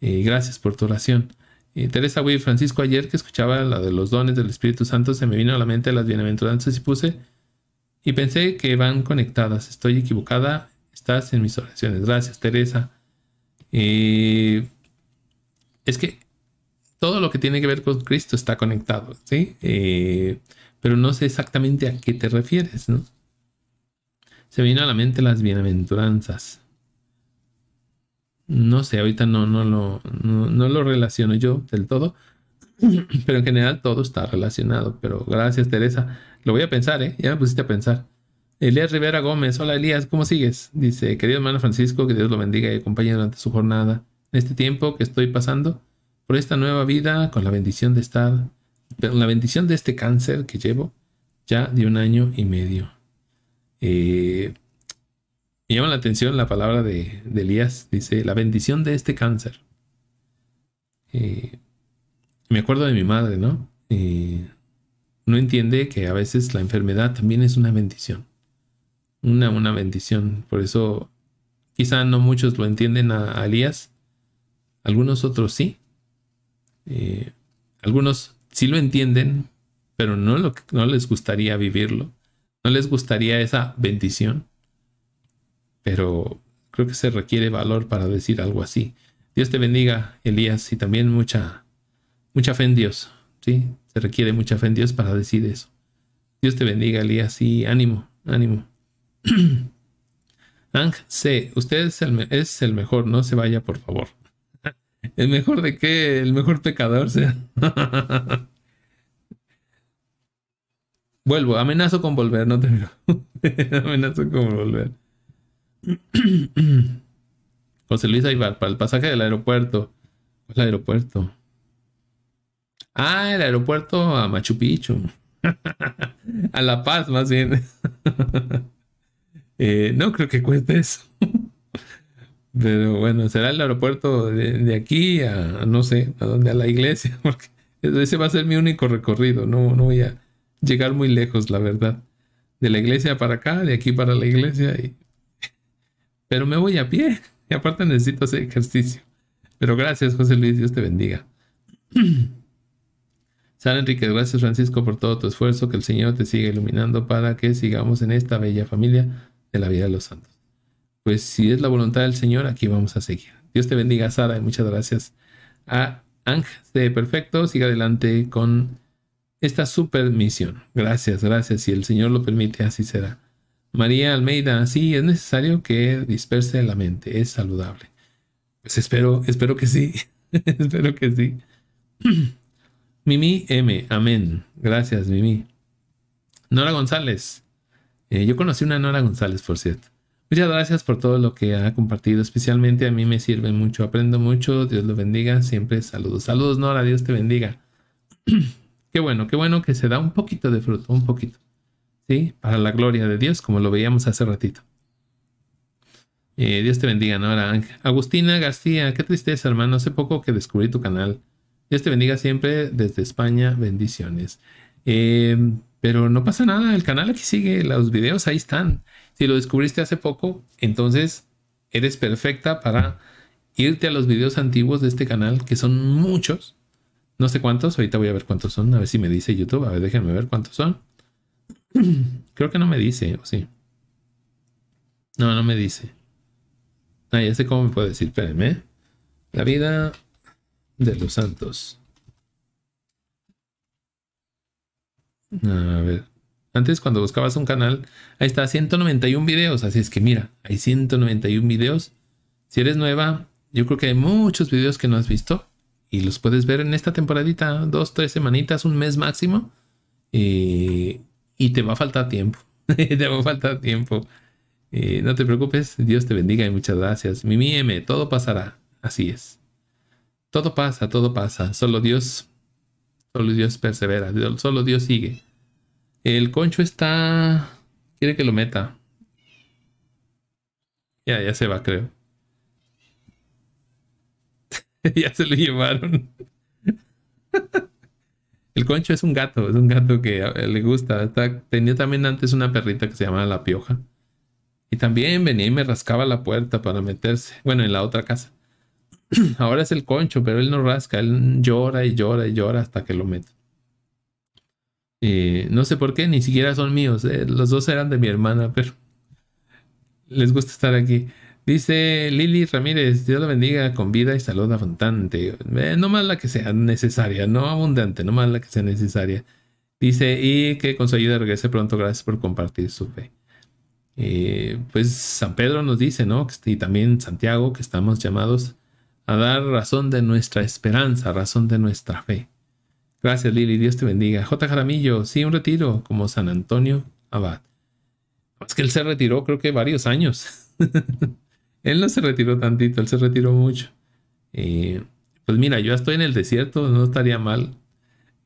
Y eh, gracias por tu oración. Eh, Teresa Will Francisco, ayer que escuchaba la de los dones del Espíritu Santo, se me vino a la mente las bienaventuranzas y puse y pensé que van conectadas. Estoy equivocada, estás en mis oraciones. Gracias, Teresa. Eh, es que todo lo que tiene que ver con Cristo está conectado, ¿sí? pero no sé exactamente a qué te refieres, ¿no? se vino a la mente las bienaventuranzas. No sé, ahorita no, no, lo, lo relaciono yo del todo, pero en general todo está relacionado. Pero gracias, Teresa. Lo voy a pensar, ¿eh? Ya me pusiste a pensar. Elías Rivera Gómez, hola Elías, ¿cómo sigues? Dice, querido hermano Francisco, que Dios lo bendiga y acompañe durante su jornada. En este tiempo que estoy pasando por esta nueva vida, con la bendición de estar, con la bendición de este cáncer que llevo ya de un año y medio. Eh, me llama la atención la palabra de, Elías, dice, la bendición de este cáncer. Eh, me acuerdo de mi madre, ¿no? Eh, no entiende que a veces la enfermedad también es una bendición. Una, una bendición. Por eso quizá no muchos lo entienden a, Elías. Algunos otros sí. algunos sí lo entienden, pero no, lo, no les gustaría vivirlo. ¿No les gustaría esa bendición? Pero creo que se requiere valor para decir algo así. Dios te bendiga, Elías, y también mucha, mucha fe en Dios. ¿sí? Se requiere mucha fe en Dios para decir eso. Dios te bendiga, Elías, y ánimo, ánimo. Ang C, usted es el, es el, mejor, no se vaya, por favor. ¿El mejor de qué? El mejor pecador. Sea? Vuelvo, amenazo con volver, no te veo. amenazo con volver. José Luis Aybar, para el pasaje del aeropuerto. ¿Cuál el aeropuerto? Ah, el aeropuerto a Machu Picchu. a La Paz, más bien. Eh, no creo que cueste eso. Pero bueno, será el aeropuerto de, de, aquí a, no sé, a dónde, a la iglesia, porque ese va a ser mi único recorrido, no, no voy a llegar muy lejos, la verdad. De la iglesia para acá, de aquí para la iglesia. Pero me voy a pie. Y aparte necesito hacer ejercicio. Pero gracias, José Luis. Dios te bendiga. Sara Enrique, gracias Francisco por todo tu esfuerzo, que el Señor te siga iluminando para que sigamos en esta bella familia de la vida de los santos. Pues si es la voluntad del Señor, aquí vamos a seguir. Dios te bendiga, Sara, y muchas gracias a Ángel de Perfecto. Siga adelante con esta su misión. Gracias, gracias. Si el Señor lo permite, así será. María Almeida, sí, es necesario que disperse la mente, es saludable. Pues espero, espero que sí, espero que sí. Mimi M, amén. Gracias, Mimi. Nora González, eh, yo conocí una Nora González, por cierto. Muchas gracias por todo lo que ha compartido, especialmente a mí me sirve mucho, aprendo mucho, Dios lo bendiga, siempre saludos. Saludos, Nora, Dios te bendiga. Qué bueno, qué bueno que se da un poquito de fruto, un poquito. ¿Sí? Para la gloria de Dios, como lo veíamos hace ratito. Eh, Dios te bendiga, no Agustina García, qué tristeza, hermano. Hace poco que descubrí tu canal. Dios te bendiga siempre desde España. Bendiciones. Eh, pero no pasa nada, el canal aquí sigue, los videos ahí están. Si lo descubriste hace poco, entonces eres perfecta para irte a los videos antiguos de este canal, que son muchos, no sé cuántos, ahorita voy a ver cuántos son, a ver si me dice YouTube, a ver, déjenme ver cuántos son. Creo que no me dice, ¿o sí? No, no me dice. Ah, ya sé cómo me puede decir, espérenme. La vida de los santos. A ver. Antes cuando buscabas un canal, ahí está, 191 videos. Así es que mira, hay 191 videos. Si eres nueva, yo creo que hay muchos videos que no has visto y los puedes ver en esta temporadita, dos, tres semanitas, un mes máximo, eh, y te va a faltar tiempo, te va a faltar tiempo. Eh, no te preocupes, Dios te bendiga y muchas gracias. Mimi M, todo pasará, así es. Todo pasa, todo pasa, solo Dios, solo Dios persevera, solo Dios sigue. El concho está, quiere que lo meta. Ya, ya se va, creo. ya se lo llevaron. El concho es un gato, es un gato que le gusta. tenía también antes una perrita que se llamaba La Pioja. Y también venía y me rascaba la puerta para meterse. Bueno, en la otra casa. Ahora es el concho, pero él no rasca. Él llora y llora y llora hasta que lo meto Y no sé por qué, ni siquiera son míos. Eh, los dos eran de mi hermana, pero les gusta estar aquí. Dice Lili Ramírez, Dios la bendiga con vida y salud abundante. Eh, no más la que sea necesaria, no abundante, no más la que sea necesaria. Dice, y que con su ayuda regrese pronto, gracias por compartir su fe. Eh, pues San Pedro nos dice, ¿no? Y también Santiago, que estamos llamados a dar razón de nuestra esperanza, razón de nuestra fe. Gracias Lili, Dios te bendiga. J. Jaramillo, sí, un retiro como San Antonio Abad. Es que él se retiró creo que varios años. Él no se retiró tantito, él se retiró mucho. Eh, pues mira, yo estoy en el desierto, no estaría mal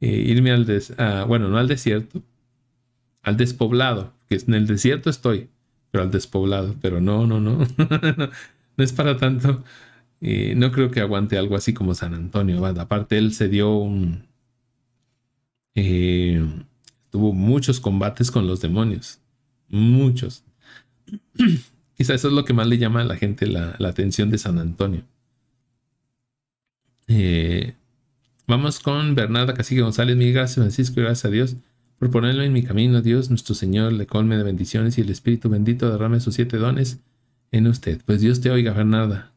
eh, irme al des bueno, no al desierto, al despoblado, que en el desierto estoy, pero al despoblado, pero no, no, no, no, es para tanto. Eh, no creo que aguante algo así como San Antonio, aparte él se dio un... tuvo muchos combates con los demonios, muchos. Quizás eso es lo que más le llama a la gente la, atención de San Antonio. Eh, vamos con Bernarda Cacique González. Mil gracias, Francisco, y gracias a Dios por ponerlo en mi camino. Dios, nuestro Señor, le colme de bendiciones y el Espíritu bendito derrame sus siete dones en usted. Pues Dios te oiga, Bernarda.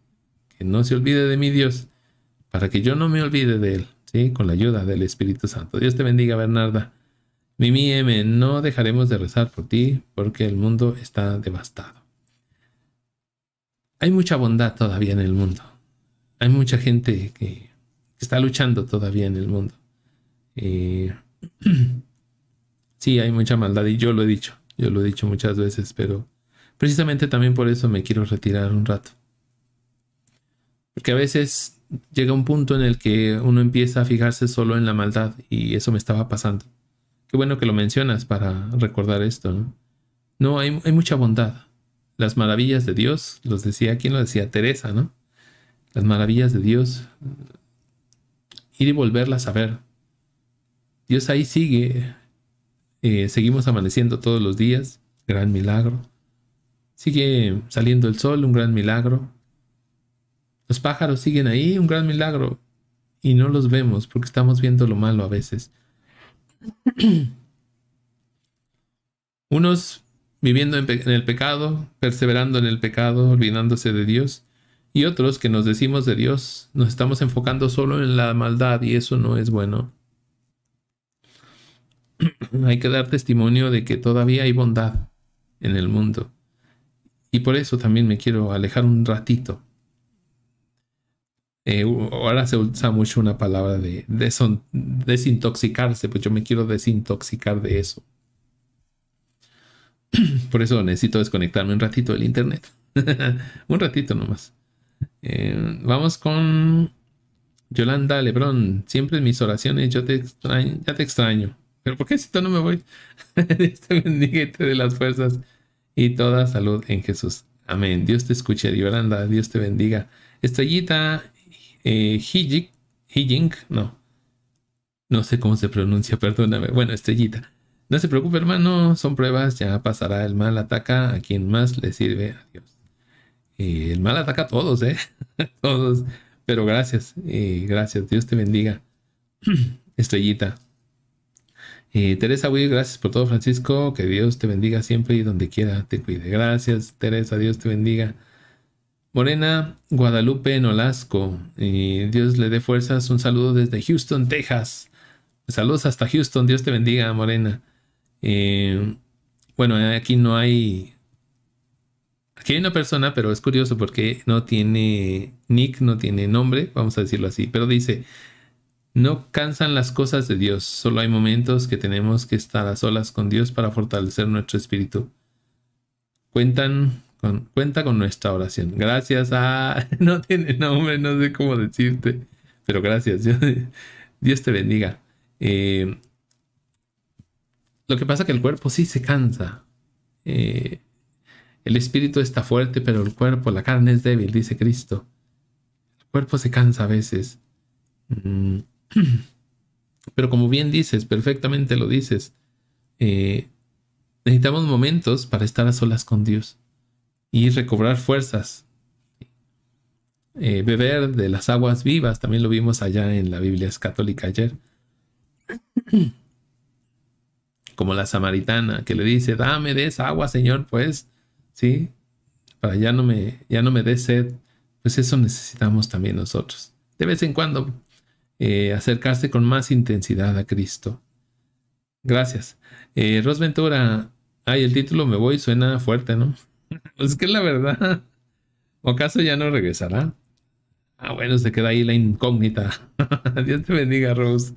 Que no se olvide de mi Dios, para que yo no me olvide de Él, Con la ayuda del Espíritu Santo. Dios te bendiga, Bernarda. Mimi M, no dejaremos de rezar por ti porque el mundo está devastado hay mucha bondad todavía en el mundo. Hay mucha gente que, está luchando todavía en el mundo. Eh, sí, hay mucha maldad y yo lo he dicho, yo lo he dicho muchas veces, pero precisamente también por eso me quiero retirar un rato. Porque a veces llega un punto en el que uno empieza a fijarse solo en la maldad y eso me estaba pasando. Qué bueno que lo mencionas para recordar esto, ¿no? No, hay mucha bondad, las maravillas de Dios, los decía, ¿quién lo decía? Teresa, ¿no? Las maravillas de Dios, eh, ir y volverlas a ver. Dios ahí sigue, eh, seguimos amaneciendo todos los días, gran milagro. Sigue saliendo el sol, un gran milagro. Los pájaros siguen ahí, un gran milagro. Y no los vemos porque estamos viendo lo malo a veces. Unos viviendo en, el pecado, perseverando en el pecado, olvidándose de Dios, y otros que nos decimos de Dios, nos estamos enfocando solo en la maldad y eso no es bueno. hay que dar testimonio de que todavía hay bondad en el mundo. Y por eso también me quiero alejar un ratito. Eh, ahora se usa mucho una palabra de desintoxicarse, pues yo me quiero desintoxicar de eso. Por eso necesito desconectarme un ratito del internet. un ratito nomás. Eh, vamos con Yolanda Lebrón. Siempre en mis oraciones yo te extraño, ya te extraño. Pero ¿por qué si tú no me voy? Dios te este bendiga de las fuerzas y toda salud en Jesús. Amén. Dios te escuche, Yolanda. Dios te bendiga. Estrellita eh, no. No sé cómo se pronuncia, perdóname. Bueno, Estrellita. No se preocupe, hermano, son pruebas, ya pasará. El mal ataca a quien más le sirve a Dios. Y el mal ataca a todos, ¿eh? todos. Pero gracias, y eh, gracias. Dios te bendiga. Estrellita. Eh, Teresa Will, gracias por todo, Francisco. Que Dios te bendiga siempre y donde quiera te cuide. Gracias, Teresa. Dios te bendiga. Morena Guadalupe Nolasco. Y eh, Dios le dé fuerzas. Un saludo desde Houston, Texas. Saludos hasta Houston. Dios te bendiga, Morena. Eh, bueno, aquí no hay... Aquí hay una persona, pero es curioso porque no tiene nick, no tiene nombre, vamos a decirlo así, pero dice, no cansan las cosas de Dios, solo hay momentos que tenemos que estar a solas con Dios para fortalecer nuestro espíritu. Cuentan con, cuenta con nuestra oración. Gracias a... Ah, no tiene nombre, no sé cómo decirte, pero gracias. Dios, te bendiga. Eh, lo que pasa es que el cuerpo sí se cansa. Eh, el espíritu está fuerte, pero el cuerpo, la carne es débil, dice Cristo. El cuerpo se cansa a veces. Mm. Pero como bien dices, perfectamente lo dices, eh, necesitamos momentos para estar a solas con Dios y recobrar fuerzas. Eh, beber de las aguas vivas, también lo vimos allá en la Biblia católica ayer. como la samaritana, que le dice, dame de esa agua, Señor, pues, ¿sí? Para ya no me, ya no me dé sed. Pues eso necesitamos también nosotros. De vez en cuando, eh, acercarse con más intensidad a Cristo. Gracias. Eh, Ventura ay, el título Me Voy suena fuerte, ¿no? pues que la verdad. ¿O acaso ya no regresará? Ah, bueno, se queda ahí la incógnita. Dios te bendiga, Rose.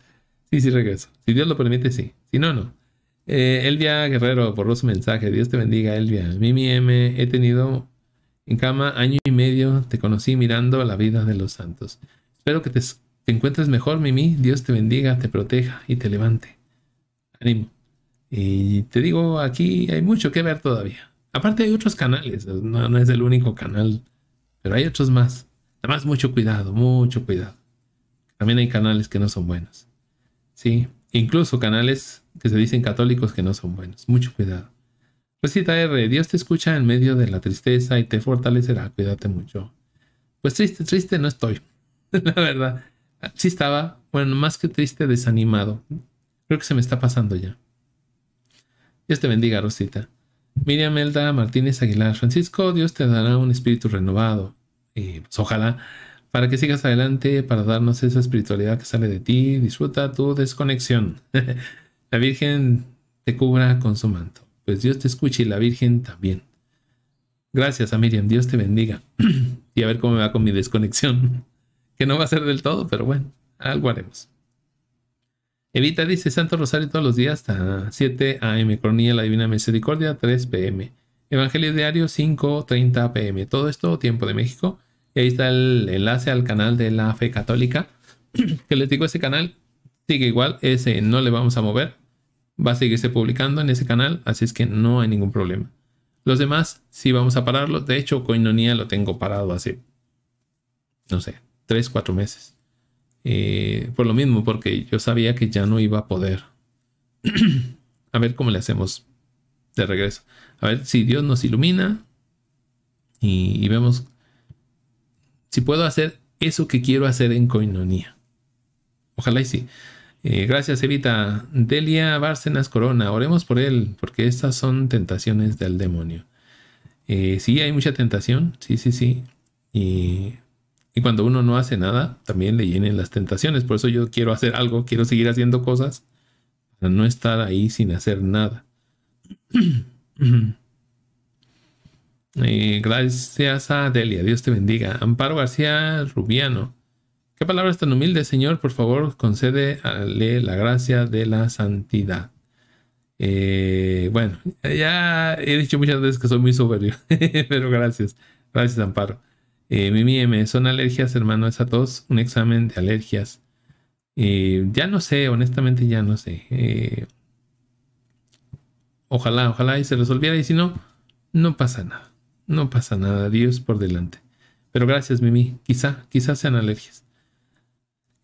Sí, sí regreso. Si Dios lo permite, sí. Si no, no. Eh, Elvia Guerrero por su mensaje. Dios te bendiga, Elvia. Mimi M, he tenido en cama año y medio. Te conocí mirando la vida de los santos. Espero que te, encuentres mejor, Mimi. Dios te bendiga, te proteja y te levante. Ánimo. Y te digo, aquí hay mucho que ver todavía. Aparte hay otros canales, no, es el único canal, pero hay otros más. Además, mucho cuidado, mucho cuidado. También hay canales que no son buenos. Sí, incluso canales que se dicen católicos que no son buenos. Mucho cuidado. Rosita pues R. Dios te escucha en medio de la tristeza y te fortalecerá. Cuídate mucho. Pues triste, triste no estoy. la verdad. Sí estaba, bueno, más que triste, desanimado. Creo que se me está pasando ya. Dios te bendiga, Rosita. Miriam Elda Martínez Aguilar. Francisco, Dios te dará un espíritu renovado. Y eh, pues ojalá para que sigas adelante, para darnos esa espiritualidad que sale de ti. Disfruta tu desconexión. La Virgen te cubra con su manto. Pues Dios te escuche y la Virgen también. Gracias a Miriam, Dios te bendiga. y a ver cómo me va con mi desconexión. que no va a ser del todo, pero bueno, algo haremos. Evita dice Santo Rosario todos los días hasta 7 a.m. Cronía la Divina Misericordia 3 p.m. Evangelio Diario 5.30 p.m. Todo esto tiempo de México. Y ahí está el enlace al canal de la fe católica. que le digo, ese canal sigue igual, ese no le vamos a mover va a seguirse publicando en ese canal, así es que no hay ningún problema. Los demás sí vamos a pararlo. De hecho, Coinonia lo tengo parado hace, no sé, 3, 4 meses. Eh, por lo mismo, porque yo sabía que ya no iba a poder. a ver cómo le hacemos de regreso. A ver si Dios nos ilumina y, vemos si puedo hacer eso que quiero hacer en Coinonía. Ojalá y sí. Eh, gracias, Evita. Delia Bárcenas Corona, oremos por él, porque estas son tentaciones del demonio. Eh, sí, hay mucha tentación, sí, sí, sí. Y, cuando uno no hace nada, también le llenen las tentaciones. Por eso yo quiero hacer algo, quiero seguir haciendo cosas, para no estar ahí sin hacer nada. Eh, gracias a Delia, Dios te bendiga. Amparo García Rubiano. Qué palabras tan humilde, Señor, por favor, concede ah, la gracia de la santidad. Eh, bueno, ya he dicho muchas veces que soy muy soberbio, pero gracias, gracias, Amparo. Eh, Mimi M, son alergias, hermano, es a todos un examen de alergias. Eh, ya no sé, honestamente ya no sé. ojalá, ojalá y se resolviera, y si no, no pasa nada, no pasa nada, Dios por delante. Pero gracias, Mimi, quizá, quizás sean alergias.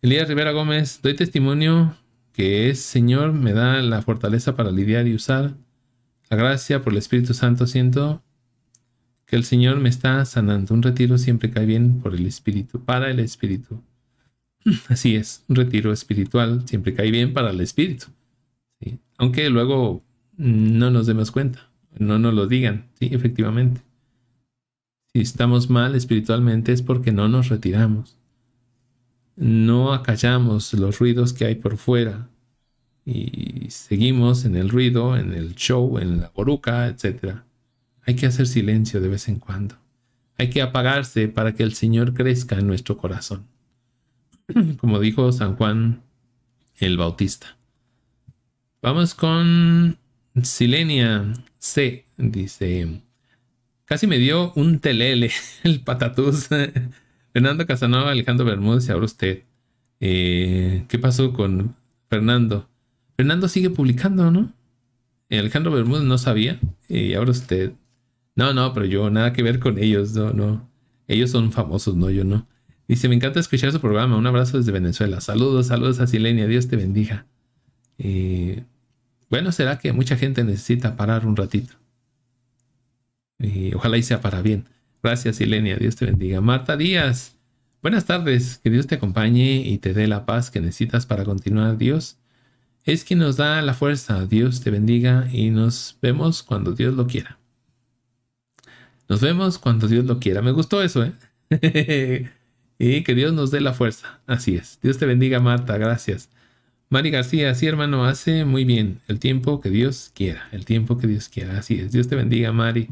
Elías Rivera Gómez, doy testimonio que el Señor, me da la fortaleza para lidiar y usar la gracia por el Espíritu Santo. Siento que el Señor me está sanando. Un retiro siempre cae bien por el Espíritu, para el Espíritu. Así es, un retiro espiritual siempre cae bien para el Espíritu. Aunque luego no nos demos cuenta, no nos lo digan, sí, efectivamente. Si estamos mal espiritualmente es porque no nos retiramos no acallamos los ruidos que hay por fuera y seguimos en el ruido, en el show, en la boruca, etc. Hay que hacer silencio de vez en cuando. Hay que apagarse para que el Señor crezca en nuestro corazón. Como dijo San Juan el Bautista. Vamos con Silenia C. Dice, casi me dio un telele el patatús. Fernando Casanova, Alejandro Bermúdez, ahora usted. Eh, ¿Qué pasó con Fernando? Fernando sigue publicando, ¿no? Eh, Alejandro Bermúdez no sabía. Eh, y ahora usted. No, no, pero yo nada que ver con ellos, no, no. Ellos son famosos, no, yo no. Dice, me encanta escuchar su programa. Un abrazo desde Venezuela. Saludos, saludos a Silenia. Dios te bendiga. bueno, será que mucha gente necesita parar un ratito. Y ojalá y sea para bien. Gracias, Ilenia. Dios te bendiga. Marta Díaz. Buenas tardes. Que Dios te acompañe y te dé la paz que necesitas para continuar. Dios es quien nos da la fuerza. Dios te bendiga y nos vemos cuando Dios lo quiera. Nos vemos cuando Dios lo quiera. Me gustó eso, ¿eh? y que Dios nos dé la fuerza. Así es. Dios te bendiga, Marta. Gracias. Mari García, sí, hermano, hace muy bien. El tiempo que Dios quiera. El tiempo que Dios quiera. Así es. Dios te bendiga, Mari.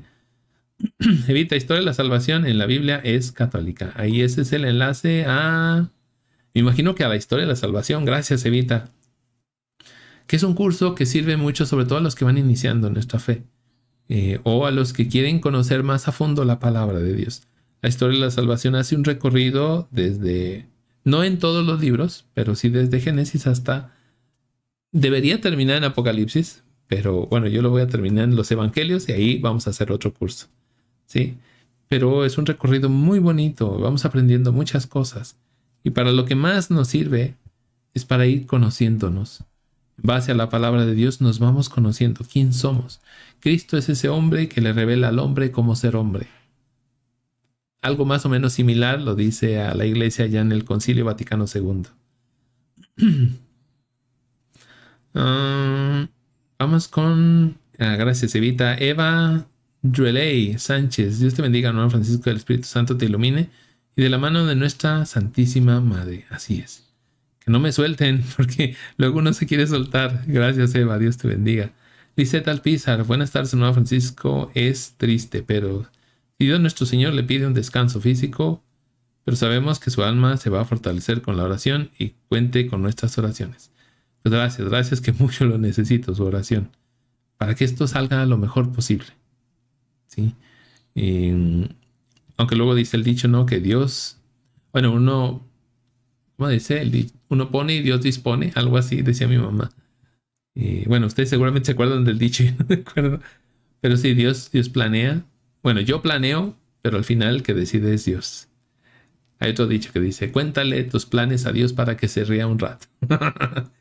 Evita Historia de la Salvación en la Biblia es católica. Ahí ese es el enlace a... Me imagino que a la Historia de la Salvación. Gracias, Evita. Que es un curso que sirve mucho, sobre todo a los que van iniciando nuestra fe. Eh, o a los que quieren conocer más a fondo la palabra de Dios. La Historia de la Salvación hace un recorrido desde... No en todos los libros, pero sí desde Génesis hasta... Debería terminar en Apocalipsis, pero bueno, yo lo voy a terminar en los Evangelios y ahí vamos a hacer otro curso. ¿sí? Pero es un recorrido muy bonito, vamos aprendiendo muchas cosas. Y para lo que más nos sirve es para ir conociéndonos. En base a la palabra de Dios nos vamos conociendo quién somos. Cristo es ese hombre que le revela al hombre cómo ser hombre. Algo más o menos similar lo dice a la iglesia ya en el Concilio Vaticano II. Ah, vamos con... Ah, gracias, Evita. Eva Dreley Sánchez, Dios te bendiga, Nuevo Francisco, el Espíritu Santo te ilumine y de la mano de nuestra Santísima Madre. Así es. Que no me suelten, porque luego uno se quiere soltar. Gracias, Eva, Dios te bendiga. Liseta Alpizar, buenas tardes, Nuevo Francisco. Es triste, pero si Dios nuestro Señor le pide un descanso físico, pero sabemos que su alma se va a fortalecer con la oración y cuente con nuestras oraciones. Pues gracias, gracias que mucho lo necesito, su oración, para que esto salga lo mejor posible. Em, aunque luego dice el dicho, ¿no? Que Dios, bueno, uno, ¿cómo dice? Uno pone y Dios dispone, algo así, decía mi mamá. Y, eh, bueno, ustedes seguramente se acuerdan del dicho, no acuerdo. Pero sí, Dios, Dios planea. Bueno, yo planeo, pero al final el que decide es Dios. Hay otro dicho que dice, cuéntale tus planes a Dios para que se ría un rato.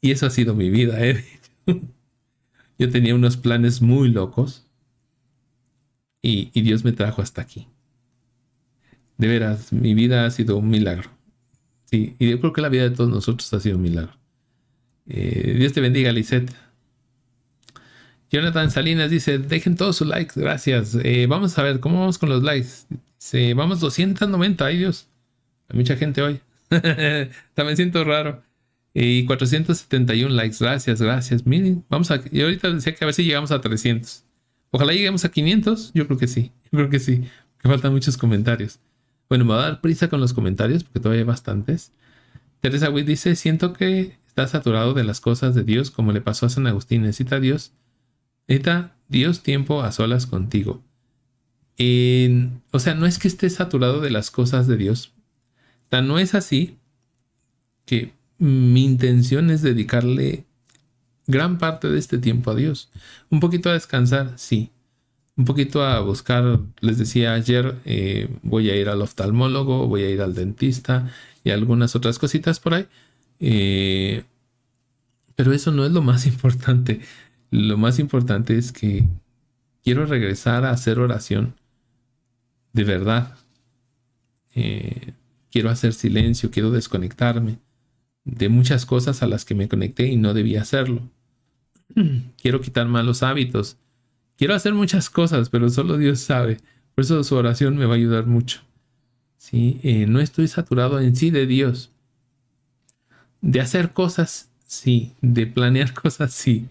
y eso ha sido mi vida, ¿eh? yo tenía unos planes muy locos y, Dios me trajo hasta aquí. De veras, mi vida ha sido un milagro. Sí, y yo creo que la vida de todos nosotros ha sido un milagro. Eh, Dios te bendiga, Lisette. Jonathan Salinas dice, dejen todos sus likes, gracias. Eh, vamos a ver, ¿cómo vamos con los likes? vamos 290, ay Dios. Hay mucha gente hoy. También siento raro. Eh, y 471 likes, gracias, gracias. Miren, vamos a... Y ahorita decía que a ver si llegamos a 300. Ojalá lleguemos a 500. Yo creo que sí. creo que sí. Que faltan muchos comentarios. Bueno, me va a dar prisa con los comentarios porque todavía hay bastantes. Teresa Witt dice: Siento que está saturado de las cosas de Dios, como le pasó a San Agustín. Necesita Dios. Necesita Dios tiempo a solas contigo. o sea, no es que esté saturado de las cosas de Dios. Tan no es así que mi intención es dedicarle gran parte de este tiempo a Dios. Un poquito a descansar, sí. Un poquito a buscar, les decía ayer, eh, voy a ir al oftalmólogo, voy a ir al dentista y algunas otras cositas por ahí. Eh, pero eso no es lo más importante. Lo más importante es que quiero regresar a hacer oración. De verdad. Eh, quiero hacer silencio, quiero desconectarme de muchas cosas a las que me conecté y no debía hacerlo. quiero quitar malos hábitos, quiero hacer muchas cosas, pero solo Dios sabe. Por eso su oración me va a ayudar mucho. ¿sí? Eh, no estoy saturado en sí de Dios. De hacer cosas, sí. De planear cosas, sí.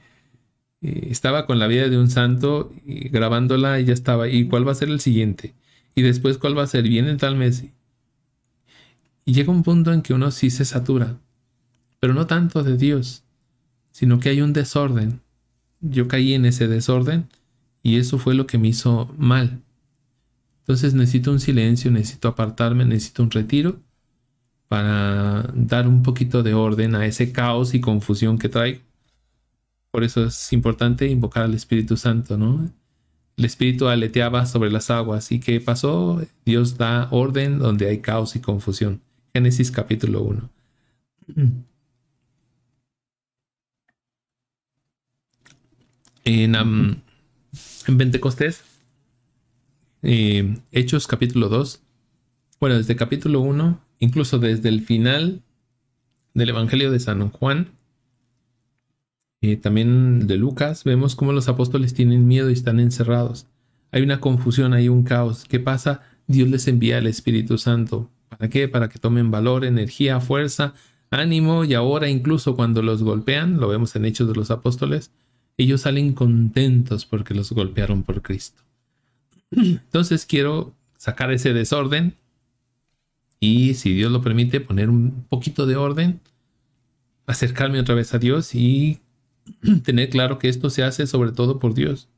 Eh, estaba con la vida de un santo eh, grabándola y ya estaba. ¿Y cuál va a ser el siguiente? Y después, ¿cuál va a ser? Viene tal mes. Y llega un punto en que uno sí se satura, pero no tanto de Dios sino que hay un desorden. Yo caí en ese desorden y eso fue lo que me hizo mal. Entonces necesito un silencio, necesito apartarme, necesito un retiro para dar un poquito de orden a ese caos y confusión que trae. Por eso es importante invocar al Espíritu Santo, ¿no? El Espíritu aleteaba sobre las aguas. ¿Y qué pasó? Dios da orden donde hay caos y confusión. Génesis capítulo 1. en, Pentecostés, eh, Hechos capítulo 2, bueno, desde capítulo 1, incluso desde el final del Evangelio de San Juan, eh, también de Lucas, vemos cómo los apóstoles tienen miedo y están encerrados. Hay una confusión, hay un caos. ¿Qué pasa? Dios les envía el Espíritu Santo. ¿Para qué? Para que tomen valor, energía, fuerza, ánimo y ahora incluso cuando los golpean, lo vemos en Hechos de los Apóstoles, ellos salen contentos porque los golpearon por Cristo. Entonces quiero sacar ese desorden y si Dios lo permite poner un poquito de orden, acercarme otra vez a Dios y tener claro que esto se hace sobre todo por Dios,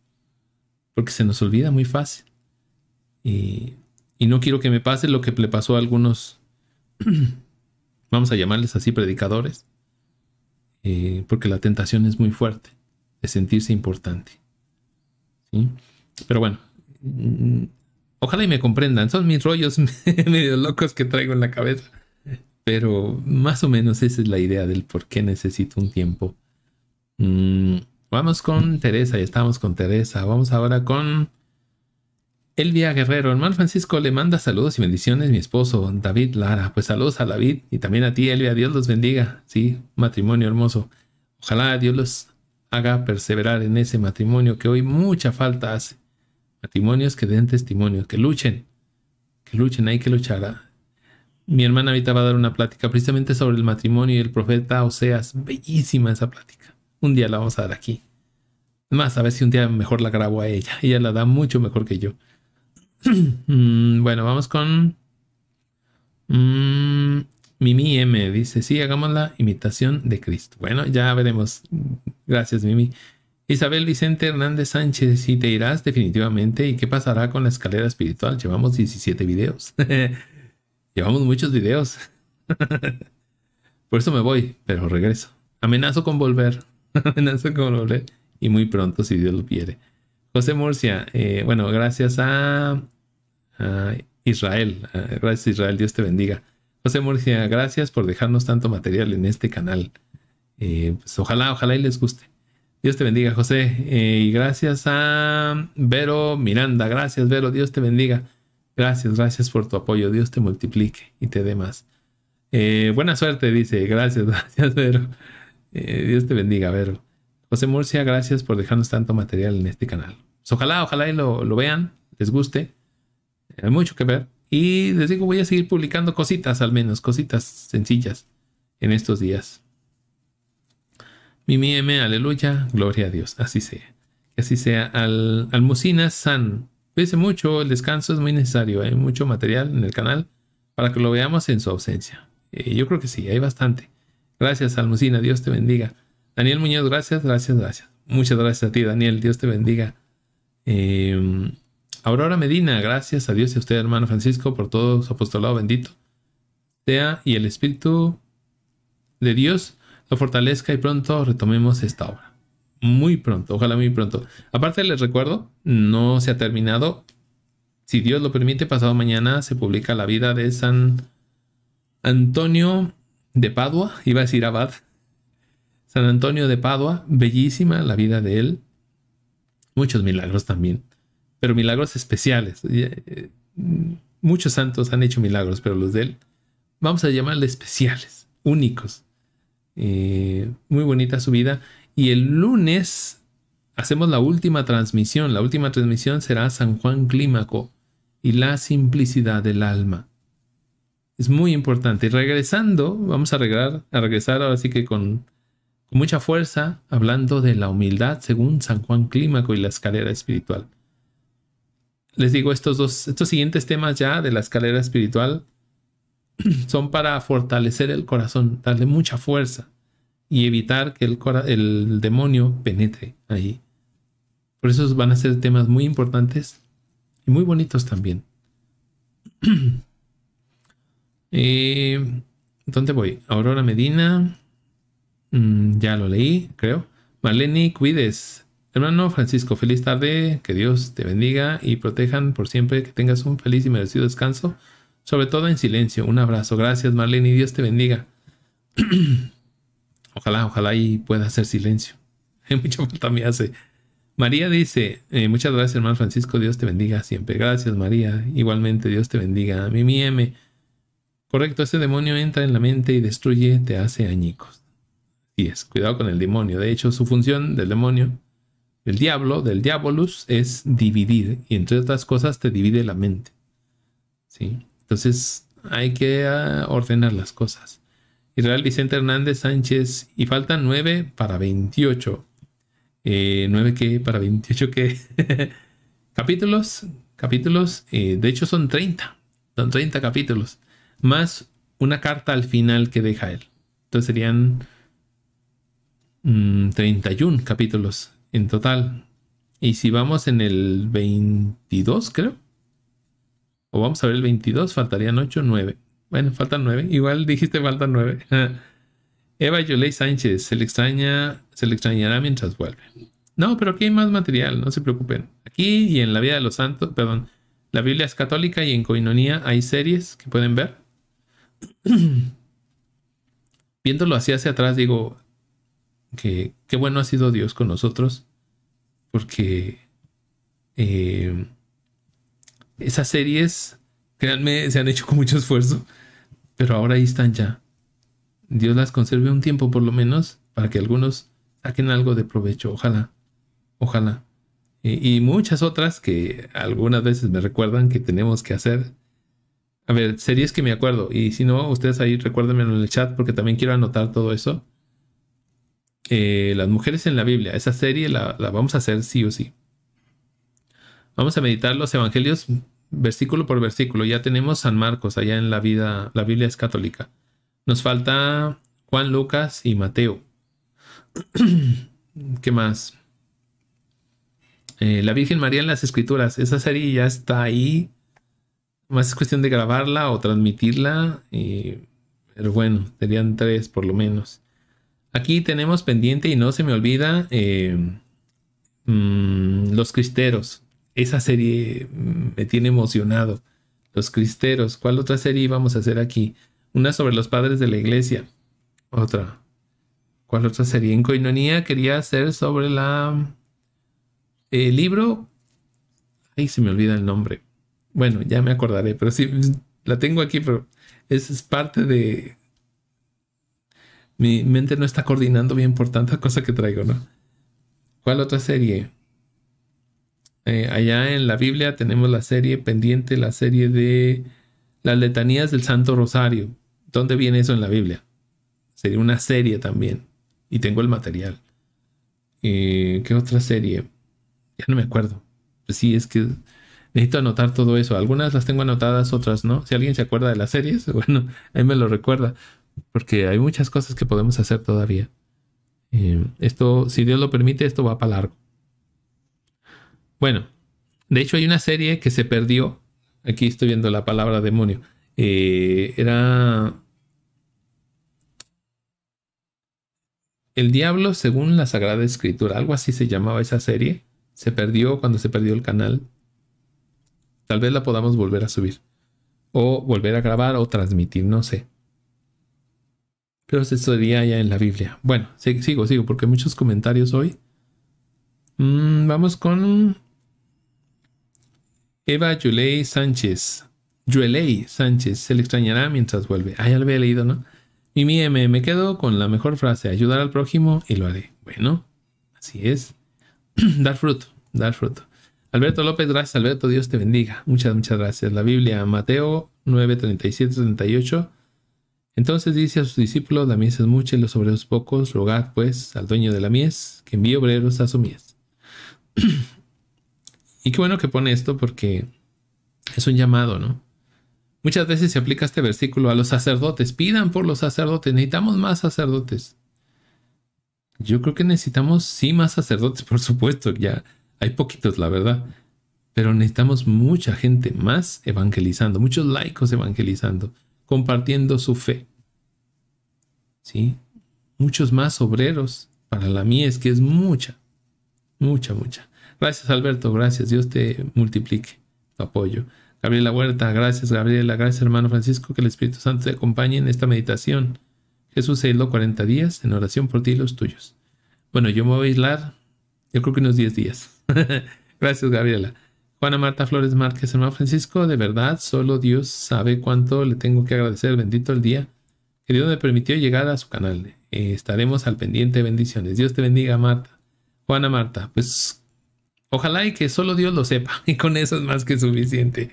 porque se nos olvida muy fácil. Y, no quiero que me pase lo que le pasó a algunos, vamos a llamarles así, predicadores, eh, porque la tentación es muy fuerte de sentirse importante. ¿sí? Pero bueno, mm, ojalá y me comprendan, son mis rollos medio locos que traigo en la cabeza, pero más o menos esa es la idea del por qué necesito un tiempo. Mm, vamos con Teresa, ya estamos con Teresa, vamos ahora con... Elvia Guerrero, hermano Francisco, le manda saludos y bendiciones mi esposo, David Lara. Pues saludos a David y también a ti, Elvia. Dios los bendiga. Sí, matrimonio hermoso. Ojalá Dios los haga perseverar en ese matrimonio que hoy mucha falta hace. Matrimonios que den testimonio, que luchen, que luchen, hay que luchar. Ah, mi hermana ahorita va a dar una plática precisamente sobre el matrimonio y el profeta Oseas. Bellísima esa plática. Un día la vamos a dar aquí. Más, a ver si un día mejor la grabo a ella. Ella la da mucho mejor que yo. Mm, bueno, vamos con... Mm, Mimi M dice, sí, hagamos la imitación de Cristo. Bueno, ya veremos. Gracias, Mimi. Isabel Vicente Hernández Sánchez, si te irás definitivamente, ¿y qué pasará con la escalera espiritual? Llevamos 17 videos. Llevamos muchos videos. Por eso me voy, pero regreso. Amenazo con volver. Amenazo con volver. Y muy pronto, si Dios lo quiere. José Murcia, eh, bueno, gracias a, a Israel. Ah, gracias Israel, Dios te bendiga. José Murcia, gracias por dejarnos tanto material en este canal. Eh, pues, ojalá, ojalá y les guste. Dios te bendiga, José. Eh, y gracias a Vero Miranda. Gracias, Vero. Dios te bendiga. Gracias, gracias por tu apoyo. Dios te multiplique y te dé más. Eh, buena suerte, dice. Gracias, gracias, Vero. Dios te bendiga, Vero. José Murcia, gracias por dejarnos tanto material en este canal. ojalá, ojalá y lo vean, les guste. Hay mucho que ver. Y les digo, voy a seguir publicando cositas, al menos cositas sencillas en estos días. Mimi M, aleluya, gloria a Dios, así sea. Que así sea. Al, Almucina San, pese mucho, el descanso es muy necesario. Hay mucho material en el canal para que lo veamos en su ausencia. Eh, yo creo que sí, hay bastante. Gracias, Almucina, Dios te bendiga. Daniel Muñoz, gracias, gracias, gracias. Muchas gracias a ti, Daniel, Dios te bendiga. Em, Aurora Medina, gracias a Dios y a usted, hermano Francisco, por todo su apostolado bendito. Sea y el Espíritu de Dios lo fortalezca y pronto retomemos esta obra. Muy pronto, ojalá muy pronto. Aparte les recuerdo, no se ha terminado. Si Dios lo permite, pasado mañana se publica la vida de San Antonio de Padua, iba a decir abad. San Antonio de Padua, bellísima la vida de él. Muchos milagros también pero milagros especiales. Eh, muchos santos han hecho milagros, pero los de él, vamos a llamarle especiales, únicos. Eh, muy bonita su vida. Y el lunes hacemos la última transmisión. La última transmisión será San Juan Clímaco y la simplicidad del alma. Es muy importante. Y regresando, vamos a regresar, ahora sí que con mucha fuerza, hablando de la humildad según San Juan Clímaco y la escalera espiritual les digo, estos dos, estos siguientes temas ya de la escalera espiritual son para fortalecer el corazón, darle mucha fuerza y evitar que el, demonio penetre ahí. Por eso van a ser temas muy importantes y muy bonitos también. Eh, ¿Dónde voy? Aurora Medina. Mm, ya lo leí, creo. Maleni cuides. Hermano Francisco, feliz tarde, que Dios te bendiga y protejan por siempre, que tengas un feliz y merecido descanso, sobre todo en silencio. Un abrazo, gracias Marlene y Dios te bendiga. ojalá, ojalá y pueda hacer silencio. Mucha falta me hace. María dice, eh, muchas gracias hermano Francisco, Dios te bendiga siempre. Gracias María, igualmente Dios te bendiga. Mimi M. Correcto, ese demonio entra en la mente y destruye, te hace añicos. Y es, cuidado con el demonio. De hecho, su función del demonio el diablo, del diabolus, es dividir. Y entre otras cosas te divide la mente. ¿Sí? Entonces hay que ah, ordenar las cosas. Israel Vicente Hernández Sánchez. Y faltan nueve para 28. Eh, nueve ¿9 que ¿Para 28 que capítulos. Capítulos. Eh, de hecho son 30. Son 30 capítulos. Más una carta al final que deja él. Entonces serían 31 mm, capítulos en total. Y si vamos en el 22, creo. O vamos a ver el 22, faltarían 8, 9. Bueno, faltan 9. Igual dijiste faltan 9. Eva Yolei Sánchez, se le extraña, se le extrañará mientras vuelve. No, pero aquí hay más material, no se preocupen. Aquí y en la vida de los santos, perdón, la Biblia es católica y en Coinonía hay series que pueden ver. Viéndolo así hacia atrás, digo que qué bueno ha sido Dios con nosotros porque eh, esas series, créanme, se han hecho con mucho esfuerzo, pero ahora ahí están ya. Dios las conserve un tiempo por lo menos para que algunos saquen algo de provecho, ojalá, ojalá. y muchas otras que algunas veces me recuerdan que tenemos que hacer. A ver, series que me acuerdo, y si no, ustedes ahí recuérdenme en el chat porque también quiero anotar todo eso. Eh, las mujeres en la Biblia. Esa serie la, vamos a hacer sí o sí. Vamos a meditar los evangelios versículo por versículo. Ya tenemos San Marcos allá en la vida, la Biblia es católica. Nos falta Juan, Lucas y Mateo. ¿Qué más? Eh, la Virgen María en las Escrituras. Esa serie ya está ahí. Más es cuestión de grabarla o transmitirla. Eh, pero bueno, serían tres por lo menos. Aquí tenemos pendiente y no se me olvida eh, mm, Los Cristeros. Esa serie mm, me tiene emocionado. Los Cristeros. ¿Cuál otra serie íbamos a hacer aquí? Una sobre los padres de la iglesia. Otra. ¿Cuál otra serie? En Coinonía quería hacer sobre la... El eh, libro... Ay, se me olvida el nombre. Bueno, ya me acordaré, pero sí, la tengo aquí, pero es parte de, mi mente no está coordinando bien por tanta cosa que traigo, ¿no? ¿Cuál otra serie? Eh, allá en la Biblia tenemos la serie pendiente, la serie de las letanías del Santo Rosario. ¿Dónde viene eso en la Biblia? Sería una serie también. Y tengo el material. Eh, ¿Qué otra serie? Ya no me acuerdo. Pues sí, es que necesito anotar todo eso. Algunas las tengo anotadas, otras no. Si alguien se acuerda de las series, bueno, ahí me lo recuerda. Porque hay muchas cosas que podemos hacer todavía. Eh, esto, si Dios lo permite, esto va para largo. Bueno, de hecho hay una serie que se perdió. Aquí estoy viendo la palabra demonio. Eh, era El Diablo según la Sagrada Escritura, algo así se llamaba esa serie. Se perdió cuando se perdió el canal. Tal vez la podamos volver a subir. O volver a grabar o transmitir, no sé. Pero se sería ya en la Biblia. Bueno, sigo, sigo, porque muchos comentarios hoy. Mm, vamos con Eva Yulei Sánchez. Yulei Sánchez. Se le extrañará mientras vuelve. Ah, ya lo había leído, ¿no? Mimi M. Me quedo con la mejor frase. Ayudar al prójimo y lo haré. Bueno, así es. dar fruto, dar fruto. Alberto López, gracias Alberto, Dios te bendiga. Muchas, muchas gracias. La Biblia, Mateo 9, 37, 38 entonces dice a sus discípulos, la mies es mucha y los obreros pocos, rogad pues al dueño de la mies que envíe obreros a su mies. y qué bueno que pone esto porque es un llamado, ¿no? Muchas veces se aplica este versículo a los sacerdotes, pidan por los sacerdotes, necesitamos más sacerdotes. Yo creo que necesitamos sí más sacerdotes, por supuesto, ya hay poquitos, la verdad, pero necesitamos mucha gente más evangelizando, muchos laicos evangelizando compartiendo su fe. ¿Sí? Muchos más obreros. Para la mía es que es mucha, mucha, mucha. Gracias Alberto, gracias. Dios te multiplique tu apoyo. Gabriela Huerta, gracias Gabriela, gracias hermano Francisco, que el Espíritu Santo te acompañe en esta meditación. Jesús se aisló 40 días en oración por ti y los tuyos. Bueno, yo me voy a aislar, yo creo que unos 10 días. gracias Gabriela. Juana Marta Flores Márquez, hermano Francisco, de verdad, solo Dios sabe cuánto le tengo que agradecer. Bendito el día que Dios me permitió llegar a su canal. Eh, estaremos al pendiente. Bendiciones. Dios te bendiga, Marta. Juana Marta, pues ojalá y que solo Dios lo sepa. Y con eso es más que suficiente.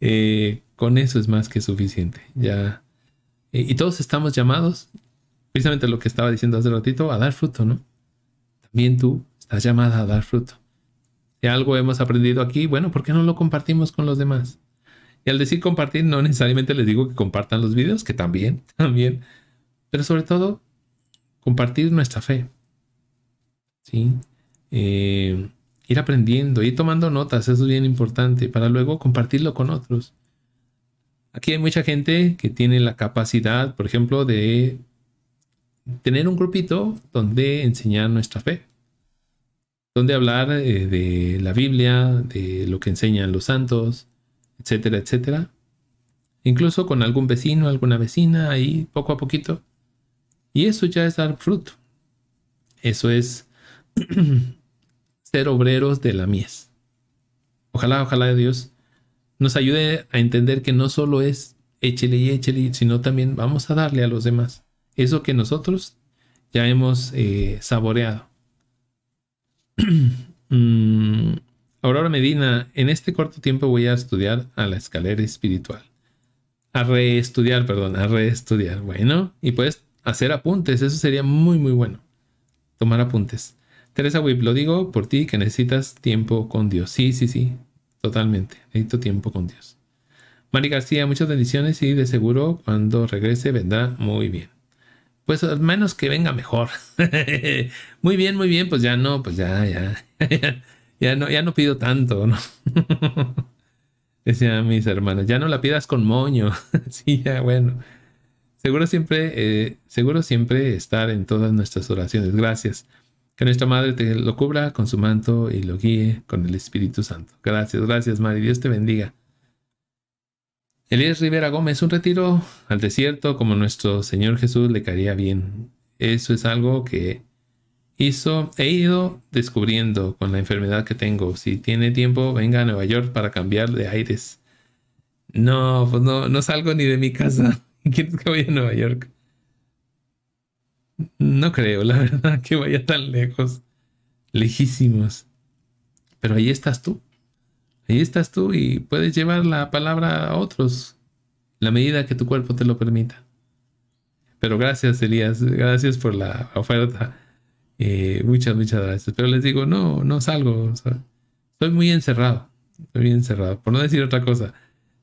Eh, con eso es más que suficiente. Ya. Eh, y todos estamos llamados, precisamente lo que estaba diciendo hace ratito, a dar fruto, ¿no? También tú estás llamada a dar fruto algo hemos aprendido aquí, bueno, ¿por qué no lo compartimos con los demás? Y al decir compartir, no necesariamente les digo que compartan los videos, que también, también, pero sobre todo, compartir nuestra fe. ¿Sí? Eh, ir aprendiendo, ir tomando notas, eso es bien importante, para luego compartirlo con otros. Aquí hay mucha gente que tiene la capacidad, por ejemplo, de tener un grupito donde enseñar nuestra fe donde hablar eh, de la Biblia, de lo que enseñan los santos, etcétera, etcétera. Incluso con algún vecino, alguna vecina, ahí poco a poquito. Y eso ya es dar fruto. Eso es ser obreros de la mies. Ojalá, ojalá Dios nos ayude a entender que no solo es échele y échele, sino también vamos a darle a los demás eso que nosotros ya hemos eh, saboreado. Mm, Aurora Medina, en este corto tiempo voy a estudiar a la escalera espiritual. A reestudiar, perdón, a reestudiar. Bueno, y puedes hacer apuntes, eso sería muy, muy bueno. Tomar apuntes. Teresa Whip, lo digo por ti que necesitas tiempo con Dios. Sí, sí, sí, totalmente. Necesito tiempo con Dios. Mari García, muchas bendiciones y de seguro cuando regrese vendrá muy bien pues al menos que venga mejor. muy bien, muy bien, pues ya no, pues ya, ya, ya, no, ya no pido tanto, ¿no? Decían mis hermanas, ya no la pidas con moño. sí, ya, bueno. Seguro siempre, eh, seguro siempre estar en todas nuestras oraciones. Gracias. Que nuestra Madre te lo cubra con su manto y lo guíe con el Espíritu Santo. Gracias, gracias, Madre. Dios te bendiga. Elías Rivera Gómez, un retiro al desierto como nuestro Señor Jesús le caería bien. Eso es algo que hizo, he ido descubriendo con la enfermedad que tengo. Si tiene tiempo, venga a Nueva York para cambiar de aires. No, pues no, no salgo ni de mi casa. ¿Quieres que vaya a Nueva York? No creo, la verdad, que vaya tan lejos. Lejísimos. Pero ahí estás tú. Ahí estás tú y puedes llevar la palabra a otros, la medida que tu cuerpo te lo permita. Pero gracias, Elías, gracias por la oferta. Eh, muchas, muchas gracias. Pero les digo, no, no salgo. estoy muy encerrado. Estoy muy encerrado, por no decir otra cosa.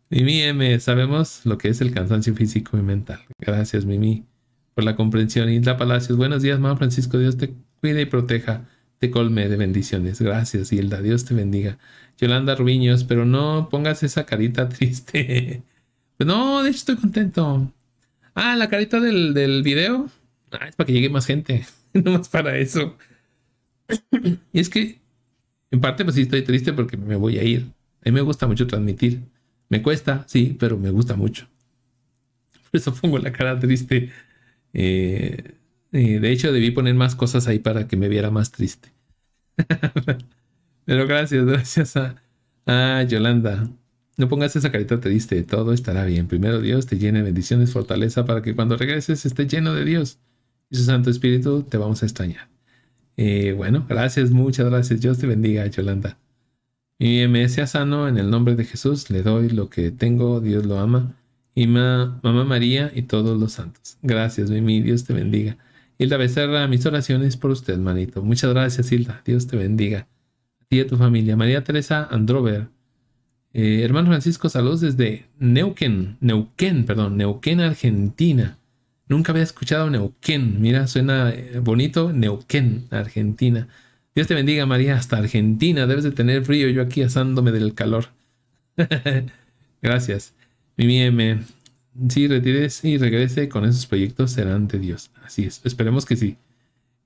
Mimi M, sabemos lo que es el cansancio físico y mental. Gracias, Mimi, por la comprensión. y la Palacios, buenos días, mamá Francisco. Dios te cuide y proteja. Te colme de bendiciones. Gracias, Hilda. Dios te bendiga. Yolanda Rubiños, pero no pongas esa carita triste. Pues no, de hecho estoy contento. Ah, la carita del, del video. Ah, es para que llegue más gente. no más para eso. y es que, en parte, pues sí estoy triste porque me voy a ir. A mí me gusta mucho transmitir. Me cuesta, sí, pero me gusta mucho. Por eso pongo la cara triste. Eh, eh, de hecho, debí poner más cosas ahí para que me viera más triste. Pero gracias, gracias a, a Yolanda. No pongas esa carita te diste, todo estará bien. Primero Dios te llene bendiciones, fortaleza para que cuando regreses esté lleno de Dios y su Santo Espíritu te vamos a extrañar. Eh, bueno, gracias, muchas gracias. Dios te bendiga, Yolanda. Y me sea sano en el nombre de Jesús. Le doy lo que tengo. Dios lo ama. Y mamá María y todos los santos. Gracias, mi Dios te bendiga. Hilda Becerra, mis oraciones por usted, manito. Muchas gracias, Hilda. Dios te bendiga y a tu familia. María Teresa Androver. Eh, hermano Francisco, saludos desde Neuquén, Neuquén, perdón, Neuquén, Argentina. Nunca había escuchado Neuquén. Mira, suena eh, bonito, Neuquén, Argentina. Dios te bendiga, María, hasta Argentina. Debes de tener frío, yo aquí asándome del calor. Gracias. Mimi M. Si retires y regrese con esos proyectos, serán de Dios. Así es. Esperemos que sí.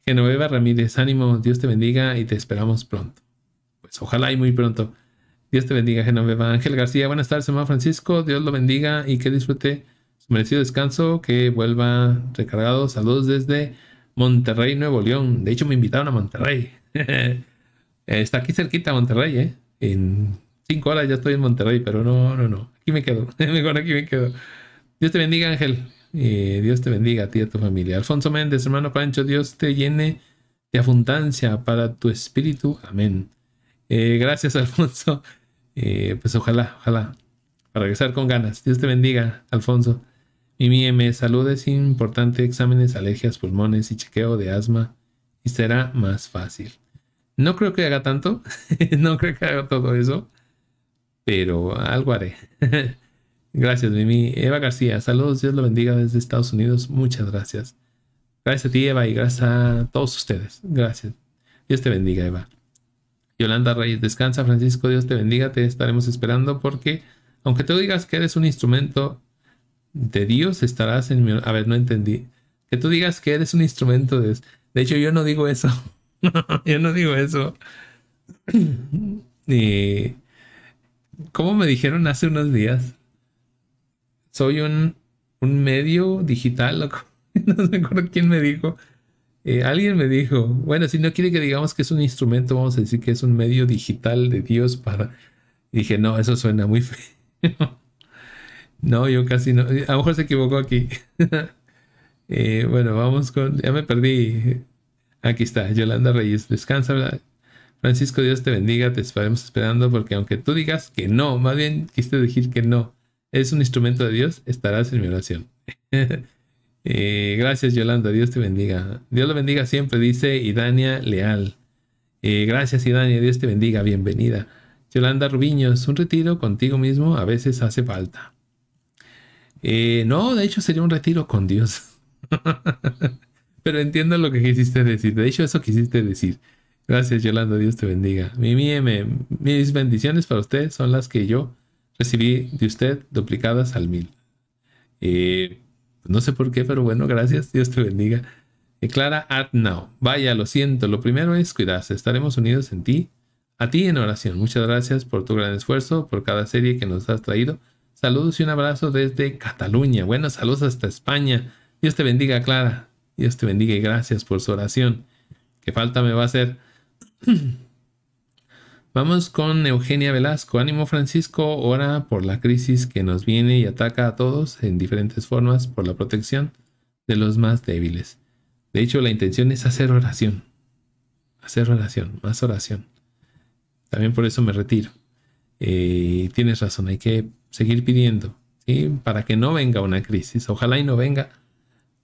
Genoveva Ramírez, ánimo, Dios te bendiga y te esperamos pronto. Pues, ojalá y muy pronto. Dios te bendiga, Genoveva. Ángel García, buenas tardes, hermano Francisco. Dios lo bendiga y que disfrute su merecido descanso, que vuelva recargado. Saludos desde Monterrey, Nuevo León. De hecho, me invitaron a Monterrey. Está aquí cerquita Monterrey, ¿eh? En cinco horas ya estoy en Monterrey, pero no, no, no. Aquí me quedo. Mejor aquí me quedo. Dios te bendiga, Ángel. Dios te bendiga a ti y a tu familia. Alfonso Méndez, hermano Pancho, Dios te llene de abundancia para tu espíritu. Amén. Eh, gracias, Alfonso. Eh, pues ojalá, ojalá. Para regresar con ganas. Dios te bendiga, Alfonso. Mimi M, saludes importante, exámenes, alergias, pulmones y chequeo de asma. Y será más fácil. No creo que haga tanto. no creo que haga todo eso. Pero algo haré. gracias, Mimi. Eva García, saludos. Dios lo bendiga desde Estados Unidos. Muchas gracias. Gracias a ti, Eva, y gracias a todos ustedes. Gracias. Dios te bendiga, Eva. Yolanda Reyes, descansa, Francisco, Dios te bendiga, te estaremos esperando porque aunque tú digas que eres un instrumento de Dios, estarás en mi... A ver, no entendí. Que tú digas que eres un instrumento de De hecho, yo no digo eso. yo no digo eso. y... Como me dijeron hace unos días, soy un, un medio digital, no me acuerdo quién me dijo, eh, alguien me dijo, bueno, si no quiere que digamos que es un instrumento, vamos a decir que es un medio digital de Dios para... dije, no, eso suena muy feo. no, yo casi no. A lo mejor se equivocó aquí. Eh, bueno, vamos con... Ya me perdí. Aquí está, Yolanda Reyes. Descansa, Francisco, Dios te bendiga, te estaremos esperando porque aunque tú digas que no, más bien quisiste decir que no, es un instrumento de Dios, estarás en mi oración. Eh, gracias, Yolanda. Dios te bendiga. Dios lo bendiga siempre, dice Idania Leal. Eh, gracias, Idania. Dios te bendiga. Bienvenida. Yolanda Rubiños, un retiro contigo mismo a veces hace falta. Eh, no, de hecho sería un retiro con Dios. Pero entiendo lo que quisiste decir. De hecho, eso quisiste decir. Gracias, Yolanda. Dios te bendiga. mis bendiciones para usted son las que yo recibí de usted duplicadas al mil. No sé por qué, pero bueno, gracias. Dios te bendiga. Y eh, Clara now. Vaya, lo siento. Lo primero es cuidarse. Estaremos unidos en ti, a ti en oración. Muchas gracias por tu gran esfuerzo, por cada serie que nos has traído. Saludos y un abrazo desde Cataluña. Bueno, saludos hasta España. Dios te bendiga, Clara. Dios te bendiga y gracias por su oración. ¿Qué falta me va a hacer. Vamos con Eugenia Velasco. Ánimo Francisco, ora por la crisis que nos viene y ataca a todos en diferentes formas por la protección de los más débiles. De hecho, la intención es hacer oración. Hacer oración, más oración. También por eso me retiro. Eh, tienes razón, hay que seguir pidiendo, Para que no venga una crisis. Ojalá y no venga.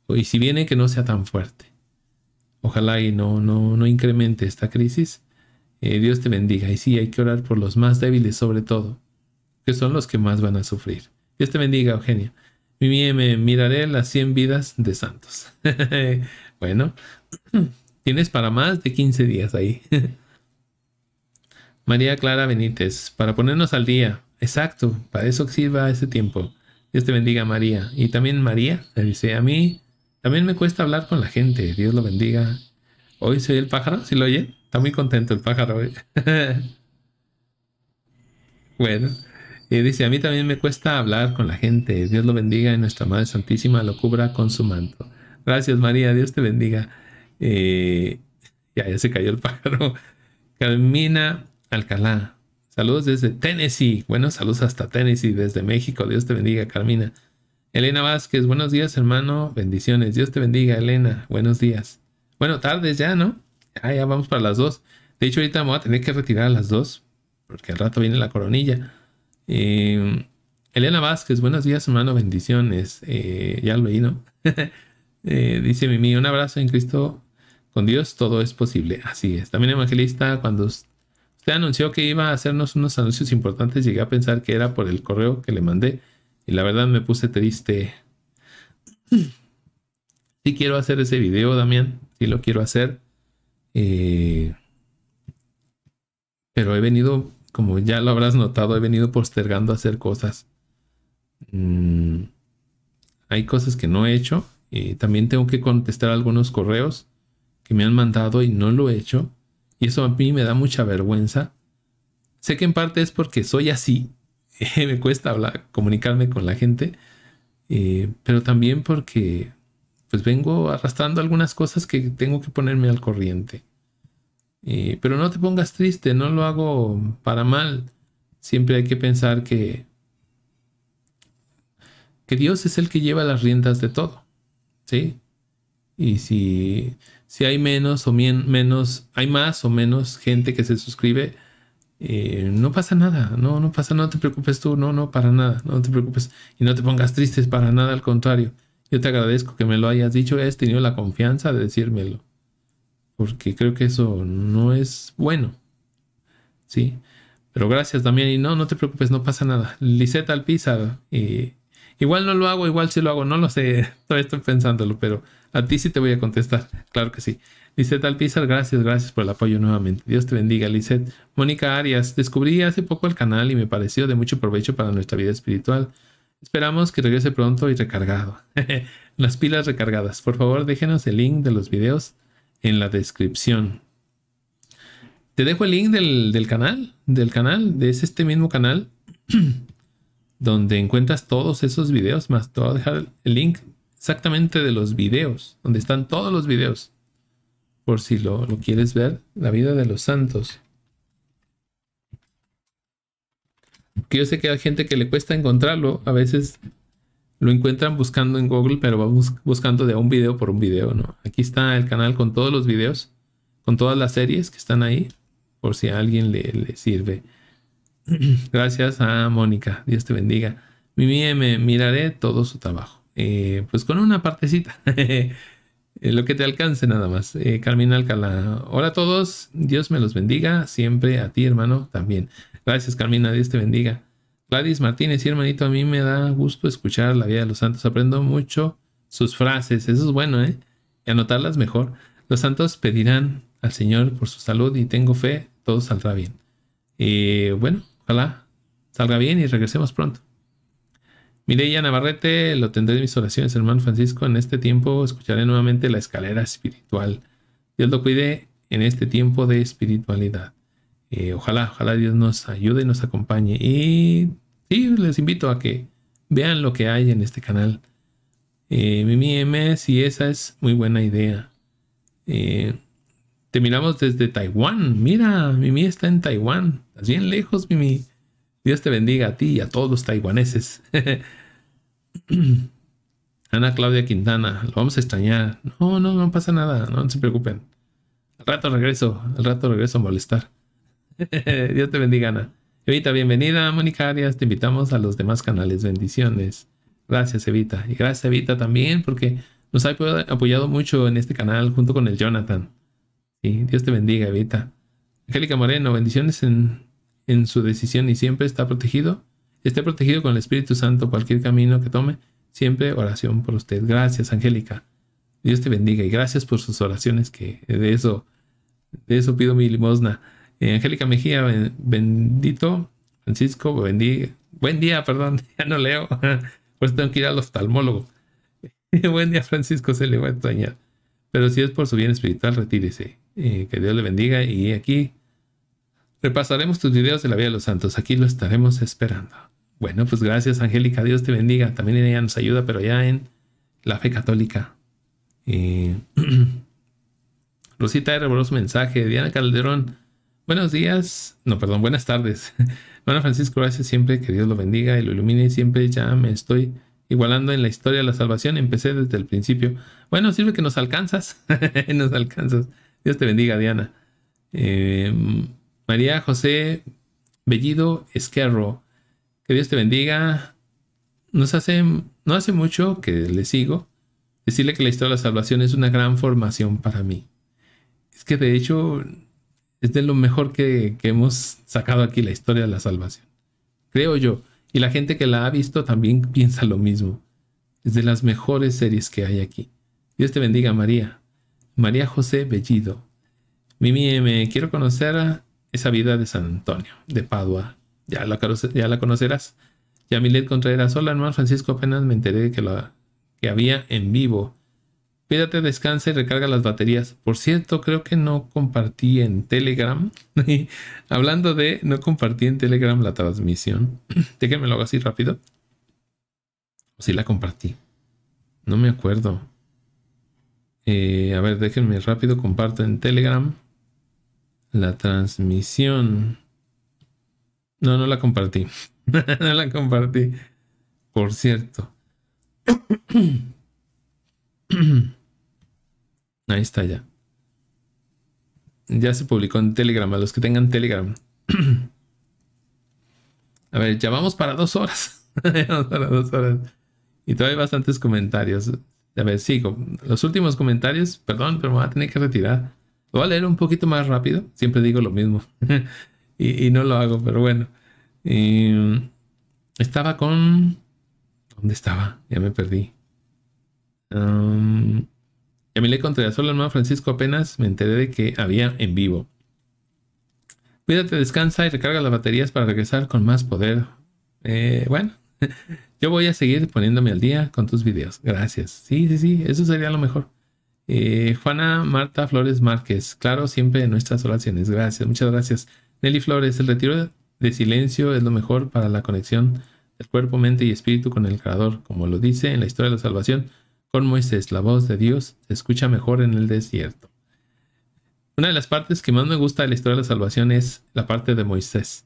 Y si viene, que no sea tan fuerte. Ojalá y no, no, no incremente esta crisis eh, Dios te bendiga. Y sí, hay que orar por los más débiles sobre todo, que son los que más van a sufrir. Dios te bendiga, Eugenia. Me miraré las 100 vidas de santos. bueno, tienes para más de 15 días ahí. María Clara Benítez, para ponernos al día. Exacto, para eso sirva ese tiempo. Dios te bendiga, María. Y también María le dice, a mí también me cuesta hablar con la gente. Dios lo bendiga. Hoy soy el pájaro, ¿si ¿sí lo oye? Está muy contento el pájaro. ¿eh? bueno, y dice, a mí también me cuesta hablar con la gente. Dios lo bendiga y nuestra Madre Santísima lo cubra con su manto. Gracias María, Dios te bendiga. Eh, ya, ya se cayó el pájaro. Carmina Alcalá. Saludos desde Tennessee. Bueno, saludos hasta Tennessee, desde México. Dios te bendiga, Carmina. Elena Vázquez, buenos días, hermano. Bendiciones. Dios te bendiga, Elena. Buenos días. Bueno, tardes ya, ¿no? Ah, ya vamos para las dos. De hecho, ahorita vamos a tener que retirar a las dos. Porque al rato viene la coronilla. Em, Elena Vázquez, buenos días, hermano. Bendiciones. Eh, ya lo leí, ¿no? Eh, dice Mimi, un abrazo en Cristo. Con Dios todo es posible. Así es. También evangelista, cuando usted anunció que iba a hacernos unos anuncios importantes, llegué a pensar que era por el correo que le mandé. Y la verdad me puse triste. Sí quiero hacer ese video, Damián. Sí lo quiero hacer. Eh, pero he venido, como ya lo habrás notado, he venido postergando hacer cosas. Mm, hay cosas que no he hecho. y también tengo que contestar algunos correos que me han mandado y no lo he hecho. Y eso a mí me da mucha vergüenza. Sé que en parte es porque soy así. me cuesta hablar, comunicarme con la gente. Eh, pero también porque pues vengo arrastrando algunas cosas que tengo que ponerme al corriente. pero no te pongas triste, no lo hago para mal. Siempre hay que pensar que, que Dios es el que lleva las riendas de todo. ¿Sí? Y si, si hay menos o menos, hay más o menos gente que se suscribe, eh, no pasa nada, no, no pasa, no te preocupes tú, no, no, para nada, no te preocupes y no te pongas triste para nada, al contrario. Yo te agradezco que me lo hayas dicho has tenido la confianza de decírmelo. Porque creo que eso no es bueno. Sí. Pero gracias también. Y no, no te preocupes, no pasa nada. Liseta Alpizar. y igual no lo hago, igual sí lo hago. No lo sé. Todavía estoy pensándolo, pero a ti sí te voy a contestar. Claro que sí. Lisette Alpizar, gracias, gracias por el apoyo nuevamente. Dios te bendiga, Lizeth. Mónica Arias, descubrí hace poco el canal y me pareció de mucho provecho para nuestra vida espiritual. Esperamos que regrese pronto y recargado. Las pilas recargadas. Por favor, déjenos el link de los videos en la descripción. Te dejo el link del, canal, del canal, de este mismo canal donde encuentras todos esos videos, más te voy a dejar el link exactamente de los videos, donde están todos los videos, por si lo, lo quieres ver, la vida de los santos. que yo sé que hay gente que le cuesta encontrarlo, a veces lo encuentran buscando en Google, pero va buscando de un video por un video, ¿no? Aquí está el canal con todos los videos, con todas las series que están ahí, por si a alguien le, sirve. Gracias a Mónica, Dios te bendiga. Mimi, me miraré todo su trabajo. Eh, pues con una partecita, eh, lo que te alcance nada más. Eh, Carmina Alcalá, hola a todos, Dios me los bendiga, siempre a ti hermano también. Gracias, Carmina. Dios te bendiga. Gladys Martínez, hermanito, a mí me da gusto escuchar la vida de los santos. Aprendo mucho sus frases. Eso es bueno, ¿eh? Y anotarlas mejor. Los santos pedirán al Señor por su salud y tengo fe, todo saldrá bien. Y bueno, ojalá salga bien y regresemos pronto. Mireya Navarrete, lo tendré en mis oraciones, hermano Francisco. En este tiempo escucharé nuevamente la escalera espiritual. Dios lo cuide en este tiempo de espiritualidad. Eh, ojalá, ojalá Dios nos ayude y nos acompañe. Y, les invito a que vean lo que hay en este canal. Eh, Mimi MS y esa es muy buena idea. Eh, te miramos desde Taiwán. Mira, Mimi está en Taiwán. Estás bien lejos, Mimi. Dios te bendiga a ti y a todos los taiwaneses. Ana Claudia Quintana, lo vamos a extrañar. No, no, no pasa nada, no se preocupen. Al rato regreso, al rato regreso a molestar. Dios te bendiga, Ana. Evita, bienvenida. Mónica Arias, te invitamos a los demás canales. Bendiciones. Gracias, Evita. Y gracias, Evita, también, porque nos ha apoyado mucho en este canal junto con el Jonathan. y Dios te bendiga, Evita. Angélica Moreno, bendiciones en, en su decisión y siempre está protegido. Esté protegido con el Espíritu Santo cualquier camino que tome. Siempre oración por usted. Gracias, Angélica. Dios te bendiga y gracias por sus oraciones, que de eso, de eso pido mi limosna. Eh, Angélica Mejía, bendito. Francisco, buen día, perdón, ya no leo. pues tengo que ir al oftalmólogo. buen día, Francisco, se le va a extrañar. Pero si es por su bien espiritual, retírese. Eh, que Dios le bendiga. Y aquí repasaremos tus videos de la vida de los santos. Aquí lo estaremos esperando. Bueno, pues gracias, Angélica. Dios te bendiga. También ella nos ayuda, pero ya en la fe católica. Eh, Rosita R. su mensaje. Diana Calderón. Buenos días, no, perdón, buenas tardes. Bueno, Francisco, gracias siempre, que Dios lo bendiga y lo ilumine. Siempre ya me estoy igualando en la historia de la salvación. Empecé desde el principio. Bueno, sirve que nos alcanzas, nos alcanzas. Dios te bendiga, Diana. Em, María José Bellido Esquerro, que Dios te bendiga. Nos hace, no hace mucho que le sigo. Decirle que la historia de la salvación es una gran formación para mí. Es que de hecho es de lo mejor que, hemos sacado aquí la historia de la salvación. Creo yo. Y la gente que la ha visto también piensa lo mismo. Es de las mejores series que hay aquí. Dios te bendiga, María. María José Bellido. Mimi, me quiero conocer esa vida de San Antonio, de Padua. Ya la, ya la conocerás. Yamilet Contreras. Hola, hermano Francisco. Apenas me enteré de que, lo, que había en vivo. Cuídate, descansa y recarga las baterías. Por cierto, creo que no compartí en Telegram. Hablando de no compartí en Telegram la transmisión. Déjenme lo hago así rápido. O si la compartí. No me acuerdo. Eh, a ver, déjenme rápido, comparto en Telegram la transmisión. No, no la compartí. no la compartí. Por cierto. Ahí está ya. Ya se publicó en Telegram, a los que tengan Telegram. a ver, ya vamos para dos horas. Y todavía hay bastantes comentarios. A ver, sigo. Los últimos comentarios, perdón, pero me voy a tener que retirar. Lo voy a leer un poquito más rápido. Siempre digo lo mismo. y, no lo hago, pero bueno. estaba con... ¿Dónde estaba? Ya me perdí. Um, contra Contreras, hola hermano Francisco, apenas me enteré de que había en vivo. Cuídate, descansa y recarga las baterías para regresar con más poder. Eh, bueno, yo voy a seguir poniéndome al día con tus videos. Gracias. Sí, sí, sí, eso sería lo mejor. Eh, Juana Marta Flores Márquez, claro, siempre en nuestras oraciones. Gracias, muchas gracias. Nelly Flores, el retiro de silencio es lo mejor para la conexión del cuerpo, mente y espíritu con el Creador, como lo dice en la historia de la salvación con Moisés. La voz de Dios se escucha mejor en el desierto. Una de las partes que más me gusta de la historia de la salvación es la parte de Moisés.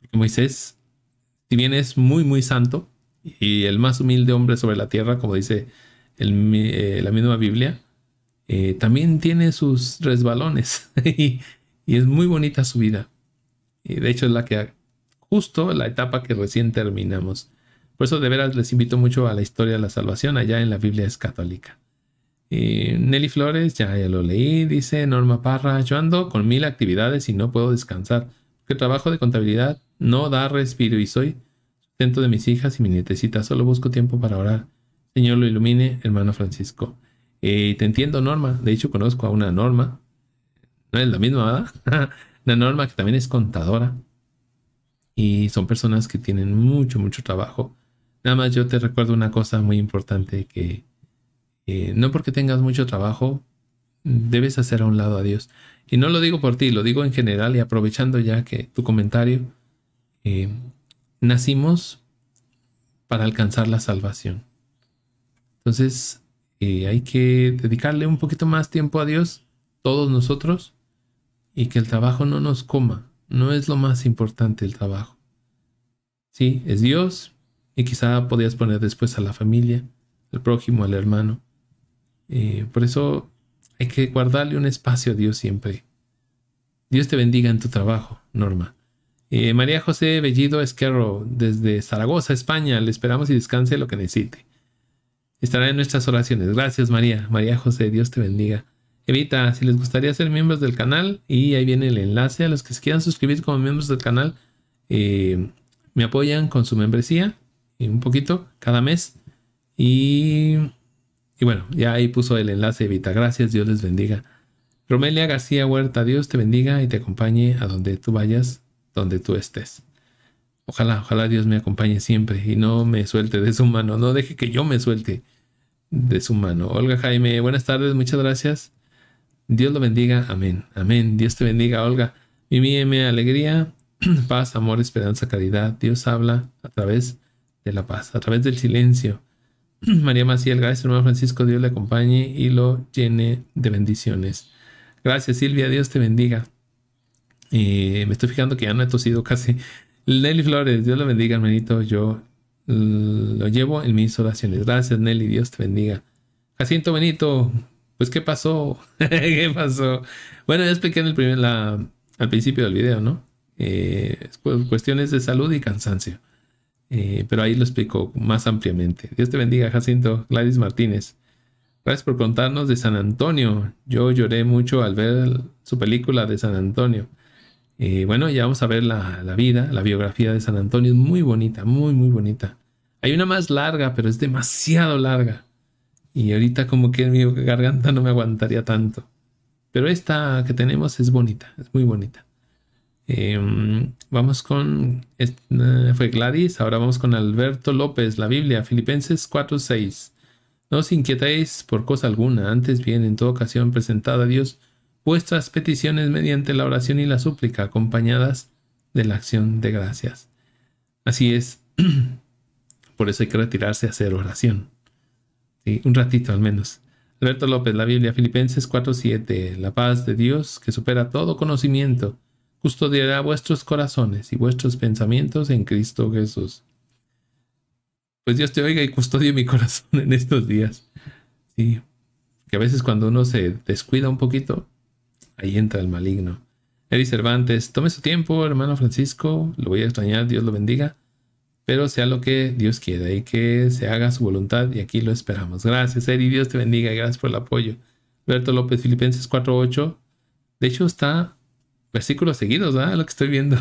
Porque Moisés, si bien es muy, muy santo y el más humilde hombre sobre la tierra, como dice eh, la misma Biblia, eh, también tiene sus resbalones y, es muy bonita su vida. Y de hecho es la que justo la etapa que recién terminamos. Por eso de veras les invito mucho a la historia de la salvación allá en la Biblia es católica. Nelly Flores, ya, ya lo leí, dice Norma Parra, yo ando con mil actividades y no puedo descansar, porque trabajo de contabilidad no da respiro y soy dentro de mis hijas y mi nietecita, solo busco tiempo para orar. Señor lo ilumine, hermano Francisco. Eh, te entiendo, Norma, de hecho conozco a una Norma, no es la misma, ¿verdad? una Norma que también es contadora y son personas que tienen mucho, mucho trabajo Nada más yo te recuerdo una cosa muy importante que no porque tengas mucho trabajo, debes hacer a un lado a Dios. Y no lo digo por ti, lo digo en general y aprovechando ya que tu comentario, eh, nacimos para alcanzar la salvación. Entonces, eh, hay que dedicarle un poquito más tiempo a Dios, todos nosotros, y que el trabajo no nos coma. No es lo más importante el trabajo. Sí, es Dios, y quizá podías poner después a la familia, al prójimo, al hermano. Eh, por eso hay que guardarle un espacio a Dios siempre. Dios te bendiga en tu trabajo, Norma. Eh, María José Bellido Esquerro, desde Zaragoza, España. Le esperamos y descanse lo que necesite. Estará en nuestras oraciones. Gracias, María. María José, Dios te bendiga. Evita, si les gustaría ser miembros del canal, y ahí viene el enlace a los que se quieran suscribir como miembros del canal, eh, me apoyan con su membresía un poquito cada mes. Y, y bueno, ya ahí puso el enlace Evita. Gracias, Dios les bendiga. Romelia García Huerta, Dios te bendiga y te acompañe a donde tú vayas, donde tú estés. Ojalá, ojalá Dios me acompañe siempre y no me suelte de su mano, no deje que yo me suelte de su mano. Olga Jaime, buenas tardes, muchas gracias. Dios lo bendiga, amén, amén. Dios te bendiga, Olga. mi mi alegría, paz, amor, esperanza, caridad. Dios habla a través de la paz, a través del silencio. María Maciel, gracias hermano Francisco, Dios le acompañe y lo llene de bendiciones. Gracias Silvia, Dios te bendiga. Eh, me estoy fijando que ya no he tosido casi. Nelly Flores, Dios lo bendiga hermanito, yo mm, lo llevo en mis oraciones. Gracias Nelly, Dios te bendiga. Jacinto Benito, pues ¿qué pasó? ¿Qué pasó? Bueno, ya expliqué el primer, la, al principio del video, ¿no? Eh, cuestiones de salud y cansancio. Eh, pero ahí lo explico más ampliamente. Dios te bendiga, Jacinto. Gladys Martínez. Gracias por contarnos de San Antonio. Yo lloré mucho al ver su película de San Antonio. Y eh, bueno, ya vamos a ver la, la, vida, la biografía de San Antonio. Es muy bonita, muy, muy bonita. Hay una más larga, pero es demasiado larga. Y ahorita como que mi garganta no me aguantaría tanto. Pero esta que tenemos es bonita, es muy bonita. Em, vamos con, eh, fue Gladys, ahora vamos con Alberto López, la Biblia, Filipenses 4:6. No os inquietéis por cosa alguna, antes bien en toda ocasión presentad a Dios vuestras peticiones mediante la oración y la súplica, acompañadas de la acción de gracias. Así es, por eso hay que retirarse a hacer oración. Sí, un ratito al menos. Alberto López, la Biblia, Filipenses 4:7. La paz de Dios que supera todo conocimiento custodiará vuestros corazones y vuestros pensamientos en Cristo Jesús. Pues Dios te oiga y custodie mi corazón en estos días. Sí, que a veces cuando uno se descuida un poquito, ahí entra el maligno. Eri Cervantes, tome su tiempo, hermano Francisco, lo voy a extrañar, Dios lo bendiga, pero sea lo que Dios quiera y que se haga su voluntad y aquí lo esperamos. Gracias, Eri, Dios te bendiga y gracias por el apoyo. Alberto López, Filipenses 4.8, de hecho está versículos seguidos, ¿ah? Lo que estoy viendo.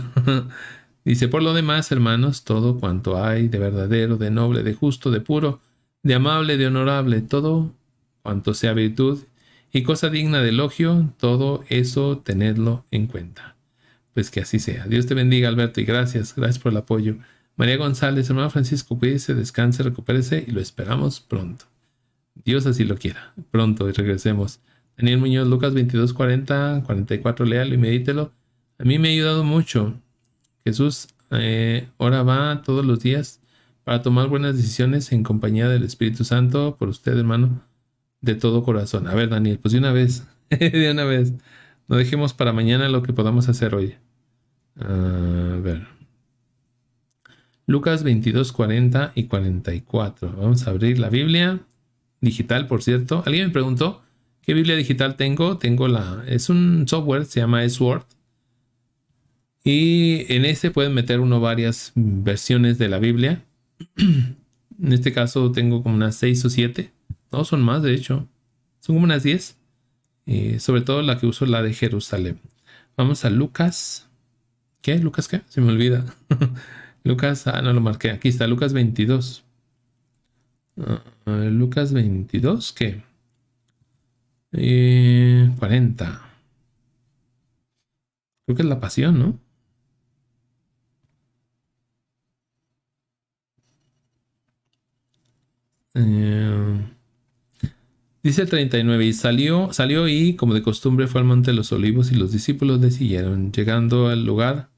Dice, por lo demás, hermanos, todo cuanto hay de verdadero, de noble, de justo, de puro, de amable, de honorable, todo cuanto sea virtud y cosa digna de elogio, todo eso tenedlo en cuenta. Pues que así sea. Dios te bendiga, Alberto, y gracias, gracias por el apoyo. María González, hermano Francisco, cuídese, descanse, recupérese y lo esperamos pronto. Dios así lo quiera. Pronto y regresemos Daniel Muñoz, Lucas 40, 44, léalo y medítelo. A mí me ha ayudado mucho. Jesús eh, ahora va todos los días para tomar buenas decisiones en compañía del Espíritu Santo por usted, hermano, de todo corazón. A ver, Daniel, pues de una vez, de una vez. No dejemos para mañana lo que podamos hacer hoy. A ver. Lucas 22, 40 y 44. Vamos a abrir la Biblia digital, por cierto. Alguien me preguntó ¿Qué Biblia digital tengo? Tengo la. Es un software, se llama Sword. Y en ese pueden meter uno varias versiones de la Biblia. en este caso tengo como unas 6 o 7. No, son más, de hecho. Son como unas 10. Eh, sobre todo la que uso, la de Jerusalén. Vamos a Lucas. ¿Qué? ¿Lucas qué? Se me olvida. Lucas, ah, no lo marqué. Aquí está, Lucas 22. Ah, Lucas 22, ¿qué? 40. Eh, Creo que es la pasión, ¿no? Eh, dice 39, y salió, salió y, como de costumbre, fue al monte de los olivos y los discípulos le siguieron. Llegando al lugar,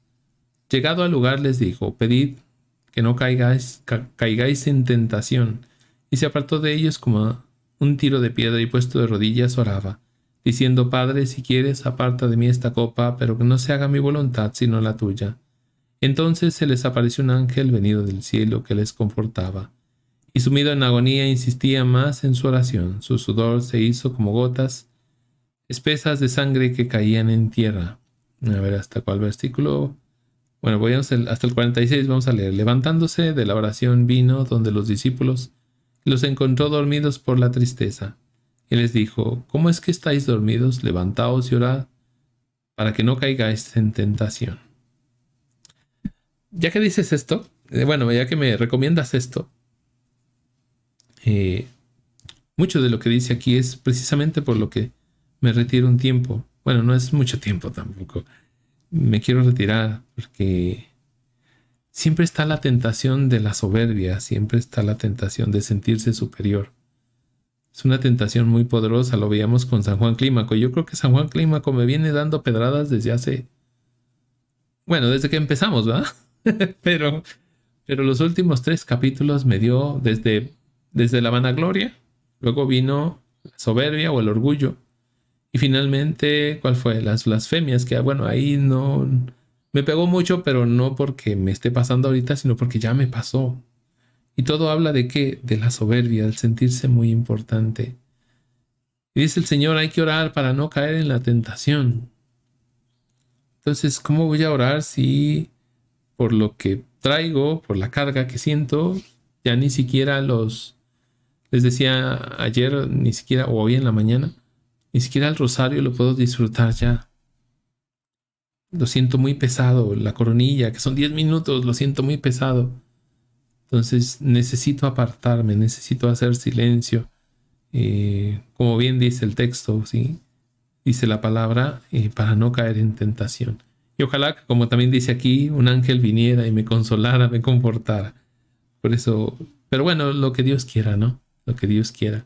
llegado al lugar les dijo, pedid que no caigáis, caigáis en tentación. Y se apartó de ellos como un tiro de piedra y puesto de rodillas oraba, diciendo, Padre, si quieres, aparta de mí esta copa, pero que no se haga mi voluntad sino la tuya. Entonces se les apareció un ángel venido del cielo que les confortaba. Y sumido en agonía insistía más en su oración. Su sudor se hizo como gotas espesas de sangre que caían en tierra. A ver hasta cuál versículo. Bueno, voy hasta el 46, vamos a leer. Levantándose de la oración vino donde los discípulos los encontró dormidos por la tristeza, y les dijo, ¿Cómo es que estáis dormidos? Levantaos y orad, para que no caigáis en tentación. Ya que dices esto, eh, bueno, ya que me recomiendas esto, eh, mucho de lo que dice aquí es precisamente por lo que me retiro un tiempo. Bueno, no es mucho tiempo tampoco. Me quiero retirar porque siempre está la tentación de la soberbia, siempre está la tentación de sentirse superior. Es una tentación muy poderosa, lo veíamos con San Juan Clímaco. Yo creo que San Juan Clímaco me viene dando pedradas desde hace... Bueno, desde que empezamos, ¿verdad? pero, pero los últimos tres capítulos me dio desde, desde la vanagloria, luego vino la soberbia o el orgullo, y finalmente, ¿cuál fue? Las blasfemias, que ah, bueno, ahí no, me pegó mucho, pero no porque me esté pasando ahorita, sino porque ya me pasó. Y todo habla de qué? De la soberbia, del sentirse muy importante. Y dice el Señor, hay que orar para no caer en la tentación. Entonces, ¿cómo voy a orar si por lo que traigo, por la carga que siento, ya ni siquiera los, les decía ayer, ni siquiera, o hoy en la mañana, ni siquiera el rosario lo puedo disfrutar ya lo siento muy pesado, la coronilla, que son 10 minutos, lo siento muy pesado. Entonces necesito apartarme, necesito hacer silencio. Eh, como bien dice el texto, ¿sí? dice la palabra, eh, para no caer en tentación. Y ojalá, como también dice aquí, un ángel viniera y me consolara, me confortara. Por eso, pero bueno, lo que Dios quiera, ¿no? Lo que Dios quiera.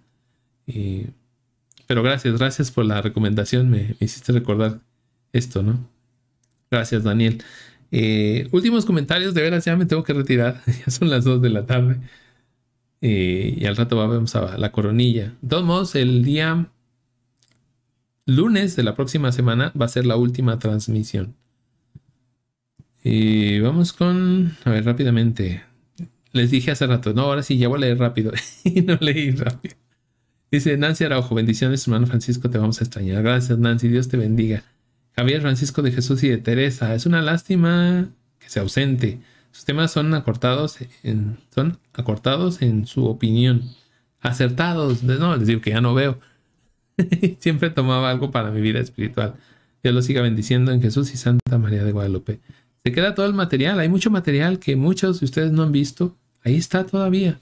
Eh, pero gracias, gracias por la recomendación, me hiciste recordar esto, ¿no? Gracias, Daniel. Eh, últimos comentarios, de veras ya me tengo que retirar. ya son las 2 de la tarde. Eh, y al rato vamos a la coronilla. De todos modos, el día lunes de la próxima semana va a ser la última transmisión. Y eh, vamos con. A ver, rápidamente. Les dije hace rato, no, ahora sí, ya voy a leer rápido. y no leí rápido. Dice Nancy Araujo, bendiciones, hermano Francisco, te vamos a extrañar. Gracias, Nancy, Dios te bendiga. Javier Francisco de Jesús y de Teresa. Es una lástima que se ausente. Sus temas son acortados en, son acortados en su opinión. Acertados. No, les digo que ya no veo. Siempre tomaba algo para mi vida espiritual. Dios lo siga bendiciendo en Jesús y Santa María de Guadalupe. Se queda todo el material. Hay mucho material que muchos de ustedes no han visto. Ahí está todavía.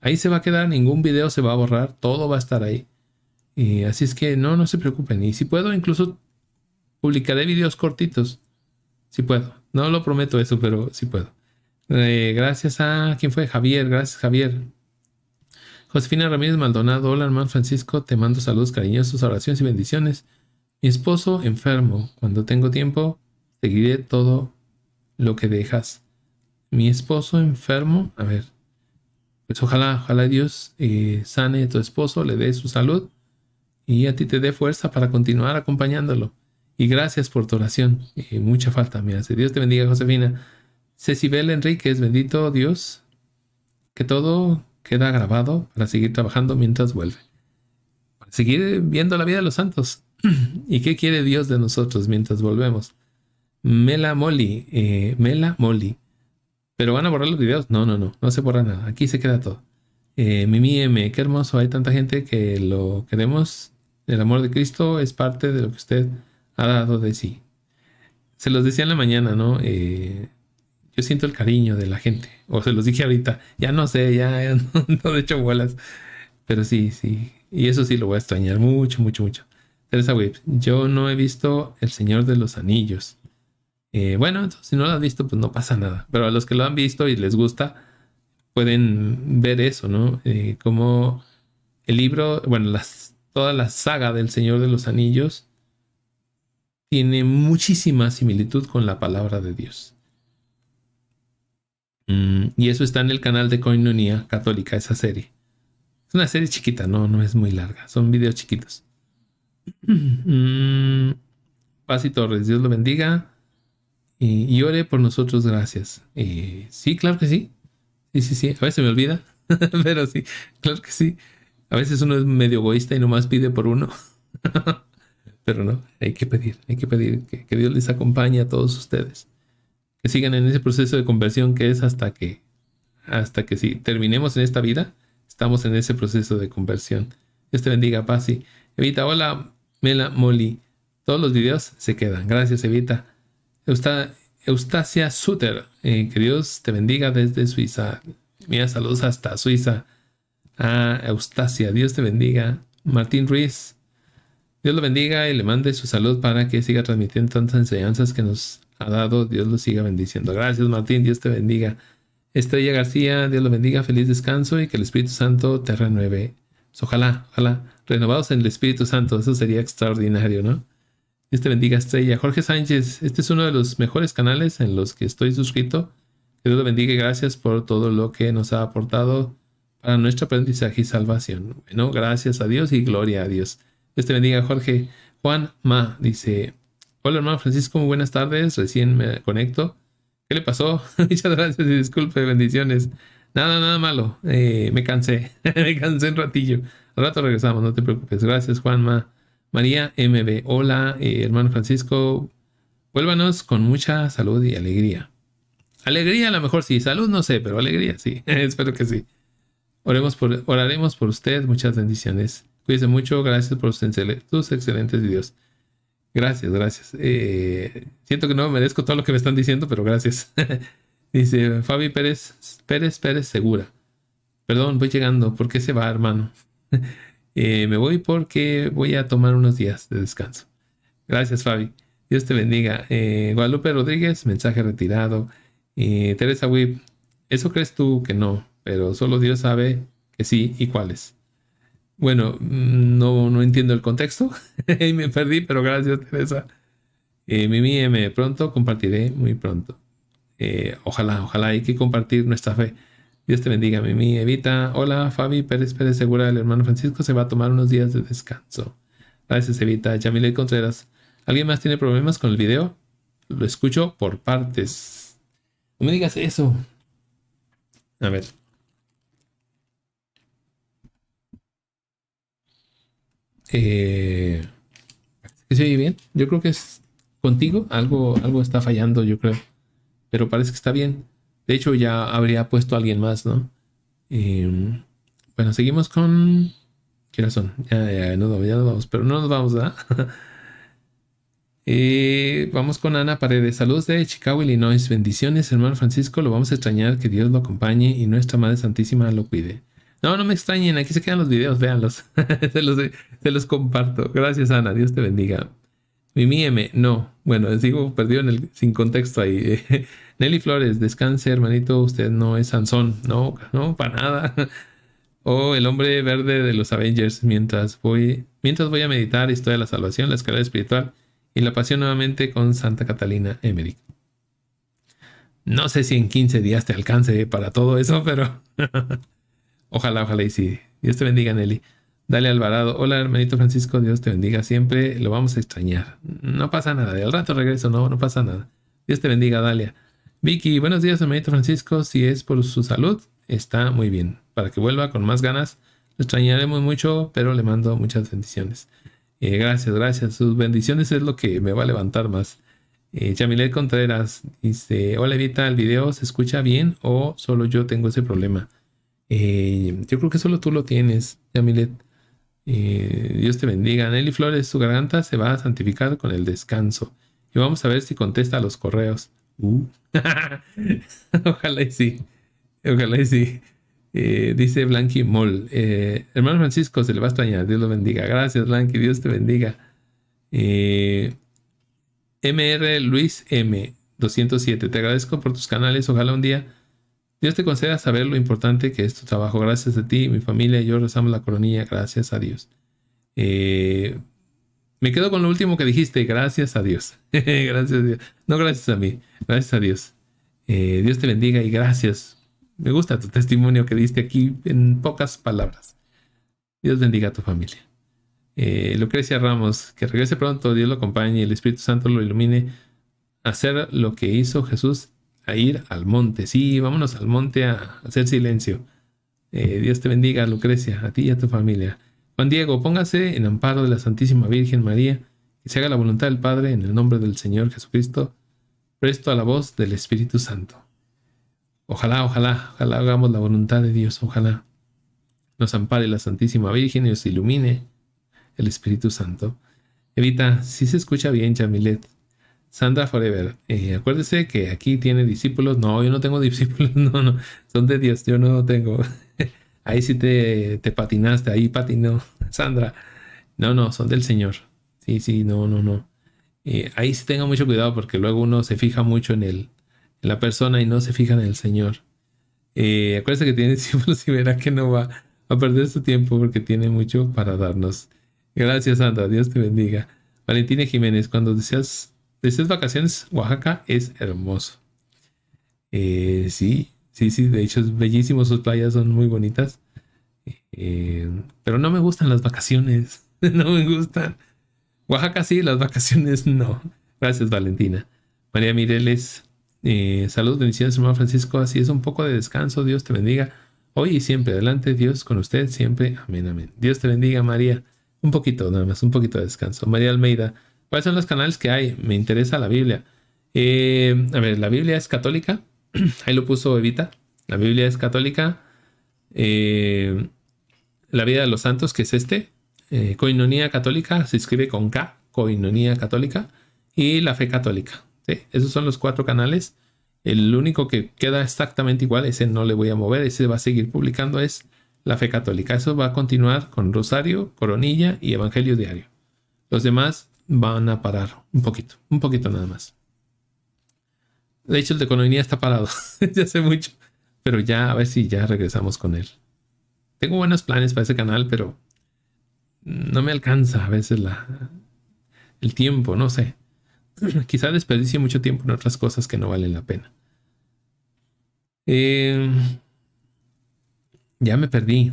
Ahí se va a quedar. Ningún video se va a borrar. Todo va a estar ahí. Y así es que no, no se preocupen. Y si puedo, incluso publicaré videos cortitos. Si puedo. No lo prometo eso, pero si puedo. Eh, gracias a. ¿Quién fue? Javier. Gracias, Javier. Josefina Ramírez Maldonado. Hola, hermano Francisco. Te mando saludos cariñosos, oraciones y bendiciones. Mi esposo enfermo. Cuando tengo tiempo, seguiré todo lo que dejas. Mi esposo enfermo. A ver. Pues ojalá, ojalá Dios eh, sane a tu esposo, le dé su salud y a ti te dé fuerza para continuar acompañándolo. Y gracias por tu oración. Y mucha falta me hace. Dios te bendiga, Josefina. Cecibel Enriquez. bendito Dios. Que todo queda grabado para seguir trabajando mientras vuelve. Para seguir viendo la vida de los santos. ¿Y qué quiere Dios de nosotros mientras volvemos? Mela Moli, eh, Mela Moli. ¿Pero van a borrar los videos? No, no, no, no se borra nada. Aquí se queda todo. Eh, Mimi M, qué hermoso. Hay tanta gente que lo queremos. El amor de Cristo es parte de lo que usted ha dado de sí. Se los decía en la mañana, ¿no? Eh, yo siento el cariño de la gente. O se los dije ahorita, ya no sé, ya, no, he hecho bolas. Pero sí, sí. Y eso sí lo voy a extrañar mucho, mucho, mucho. Teresa Webb, yo no he visto El Señor de los Anillos. Eh, bueno, si no lo has visto, pues no pasa nada. Pero a los que lo han visto y les gusta, pueden ver eso, ¿no? Eh, como el libro, bueno, las, toda la saga del Señor de los Anillos tiene muchísima similitud con la palabra de Dios. Mm, y eso está en el canal de Coinonía Católica, esa serie. Es una serie chiquita, no, no es muy larga, son videos chiquitos. Mm, paz y Torres, Dios lo bendiga. Y, ore por nosotros, gracias. Eh, sí, claro que sí. Sí, sí, sí. A veces me olvida, pero sí, claro que sí. A veces uno es medio egoísta y nomás pide por uno. Pero no, hay que pedir, hay que pedir que, Dios les acompañe a todos ustedes. Que sigan en ese proceso de conversión que es hasta que, hasta que si terminemos en esta vida, estamos en ese proceso de conversión. Dios te bendiga, Pasi. Evita, hola, Mela Molly, Todos los videos se quedan. Gracias, Evita. Eustacia Suter, eh, que Dios te bendiga desde Suiza. Mira, saludos hasta Suiza. Ah, Eustacia, Dios te bendiga. Martín Ruiz, Dios lo bendiga y le mande su salud para que siga transmitiendo tantas enseñanzas que nos ha dado. Dios lo siga bendiciendo. Gracias, Martín. Dios te bendiga. Estrella García, Dios lo bendiga. Feliz descanso y que el Espíritu Santo te renueve. Ojalá, ojalá, renovados en el Espíritu Santo. Eso sería extraordinario, ¿no? Dios te bendiga, Estrella. Jorge Sánchez, este es uno de los mejores canales en los que estoy suscrito. Dios lo bendiga y gracias por todo lo que nos ha aportado para nuestro aprendizaje y salvación. Bueno, gracias a Dios y gloria a Dios. Este te bendiga, Jorge. Juan Ma dice: Hola, hermano Francisco, muy buenas tardes. Recién me conecto. ¿Qué le pasó? Muchas gracias y disculpe, bendiciones. Nada, nada malo. Eh, me cansé. me cansé un ratillo. Al rato regresamos, no te preocupes. Gracias, Juan Ma. María MB. Hola, eh, hermano Francisco. Vuélvanos con mucha salud y alegría. Alegría a lo mejor sí, salud no sé, pero alegría sí. Espero que sí. Oremos por, oraremos por usted. Muchas bendiciones. Cuídense mucho, gracias por sus excelentes videos. Gracias, gracias. Eh, siento que no merezco todo lo que me están diciendo, pero gracias. Dice Fabi Pérez, Pérez, Pérez Segura. Perdón, voy llegando. ¿Por qué se va, hermano? Eh, me voy porque voy a tomar unos días de descanso. Gracias, Fabi. Dios te bendiga. Eh, Guadalupe Rodríguez, mensaje retirado. Eh, Teresa Wip, eso crees tú que no, pero solo Dios sabe que sí y cuáles. Bueno, mm, no, entiendo el contexto y me perdí, pero gracias Teresa. Eh, Mimi M, pronto compartiré, muy pronto. Eh, ojalá, ojalá hay que compartir nuestra fe. Dios te bendiga, Mimi Evita. Hola, Fabi Pérez Pérez Segura, el hermano Francisco se va a tomar unos días de descanso. Gracias, Evita. Yamile Contreras. ¿Alguien más tiene problemas con el video? Lo escucho por partes. No me digas eso. A ver. Eh, ¿Se bien? Yo creo que es contigo. Algo, algo está fallando, yo creo. Pero parece que está bien. De hecho, ya habría puesto a alguien más, ¿no? Em, bueno, seguimos con... ¿Qué razón? Ya, ya, nos vamos, pero no nos vamos, ¿verdad? Eh, vamos con Ana Paredes. Saludos de Chicago, Illinois. Bendiciones, hermano Francisco. Lo vamos a extrañar. Que Dios lo acompañe y nuestra Madre Santísima lo cuide. No, no me extrañen, aquí se quedan los videos, véanlos. se, los, los, comparto. Gracias, Ana, Dios te bendiga. Mimi M, no. Bueno, sigo perdido en el, sin contexto ahí. Nelly Flores, descanse, hermanito, usted no es Sansón. No, no, para nada. o oh, el hombre verde de los Avengers. Mientras voy, mientras voy a meditar, historia de la salvación, la escalera espiritual y la pasión nuevamente con Santa Catalina Emmerich. No sé si en 15 días te alcance para todo eso, pero Ojalá, ojalá y sí. Dios te bendiga, Nelly. Dale Alvarado. Hola, hermanito Francisco. Dios te bendiga siempre. Lo vamos a extrañar. No pasa nada. De al rato regreso. No, no pasa nada. Dios te bendiga, Dalia. Vicky, buenos días, hermanito Francisco. Si es por su salud, está muy bien. Para que vuelva con más ganas. Lo extrañaremos mucho, pero le mando muchas bendiciones. Eh, gracias, gracias. Sus bendiciones es lo que me va a levantar más. Eh, Contreras dice: Hola, Evita, el video se escucha bien o solo yo tengo ese problema. Eh, yo creo que solo tú lo tienes, Yamilet. Eh, Dios te bendiga. Nelly Flores, su garganta se va a santificar con el descanso. Y vamos a ver si contesta a los correos. Uh. ojalá y sí. Ojalá y sí. Eh, dice Blanqui Moll. hermano Francisco, se le va a extrañar. Dios lo bendiga. Gracias, Blanqui. Dios te bendiga. MR Luis M. 207. Te agradezco por tus canales. Ojalá un día Dios te conceda saber lo importante que es tu trabajo. Gracias a ti, mi familia y yo rezamos la coronilla. Gracias a Dios. Eh, me quedo con lo último que dijiste. Gracias a Dios. gracias a Dios. No gracias a mí. Gracias a Dios. Eh, Dios te bendiga y gracias. Me gusta tu testimonio que diste aquí en pocas palabras. Dios bendiga a tu familia. Eh, Lucrecia Ramos, que regrese pronto, Dios lo acompañe, y el Espíritu Santo lo ilumine, hacer lo que hizo Jesús a ir al monte. Sí, vámonos al monte a hacer silencio. Eh, Dios te bendiga, Lucrecia, a ti y a tu familia. Juan Diego, póngase en amparo de la Santísima Virgen María, y se haga la voluntad del Padre en el nombre del Señor Jesucristo, presto a la voz del Espíritu Santo. Ojalá, ojalá, ojalá hagamos la voluntad de Dios, ojalá. Nos ampare la Santísima Virgen y nos ilumine el Espíritu Santo. Evita, si se escucha bien, Chamilet, Sandra Forever. Eh, acuérdese que aquí tiene discípulos. No, yo no tengo discípulos. No, no. Son de Dios. Yo no tengo. ahí sí te, patinaste. Ahí patinó Sandra. No, no. Son del Señor. Sí, sí. No, no, no. Eh, ahí sí tenga mucho cuidado porque luego uno se fija mucho en, el, en la persona y no se fija en el Señor. Eh, acuérdese que tiene discípulos y verá que no va a perder su tiempo porque tiene mucho para darnos. Gracias, Sandra. Dios te bendiga. Valentina Jiménez, cuando deseas de estas vacaciones, Oaxaca es hermoso. Eh, sí, sí, sí, de hecho es bellísimo, sus playas son muy bonitas. Eh, pero no me gustan las vacaciones, no me gustan. Oaxaca sí, las vacaciones no. Gracias, Valentina. María Mireles, eh, saludos, bendiciones, hermano Francisco. Así es, un poco de descanso. Dios te bendiga. Hoy y siempre, adelante, Dios con usted, siempre. Amén, amén. Dios te bendiga, María. Un poquito, nada más, un poquito de descanso. María Almeida, ¿Cuáles son los canales que hay? Me interesa la Biblia. Eh, a ver, la Biblia es católica. Ahí lo puso Evita. La Biblia es católica. Eh, la vida de los santos, que es este. Eh, coinonía católica, se escribe con K. Coinonía católica. Y la fe católica. Esos son los cuatro canales. El único que queda exactamente igual, ese no le voy a mover, ese va a seguir publicando, es la fe católica. Eso va a continuar con Rosario, Coronilla y Evangelio Diario. Los demás van a parar un poquito, un poquito nada más. De hecho, el de economía está parado ya hace mucho, pero ya a ver si ya regresamos con él. Tengo buenos planes para ese canal, pero no me alcanza a veces la, el tiempo, no sé. Quizá desperdicie mucho tiempo en otras cosas que no valen la pena. Eh, ya me perdí.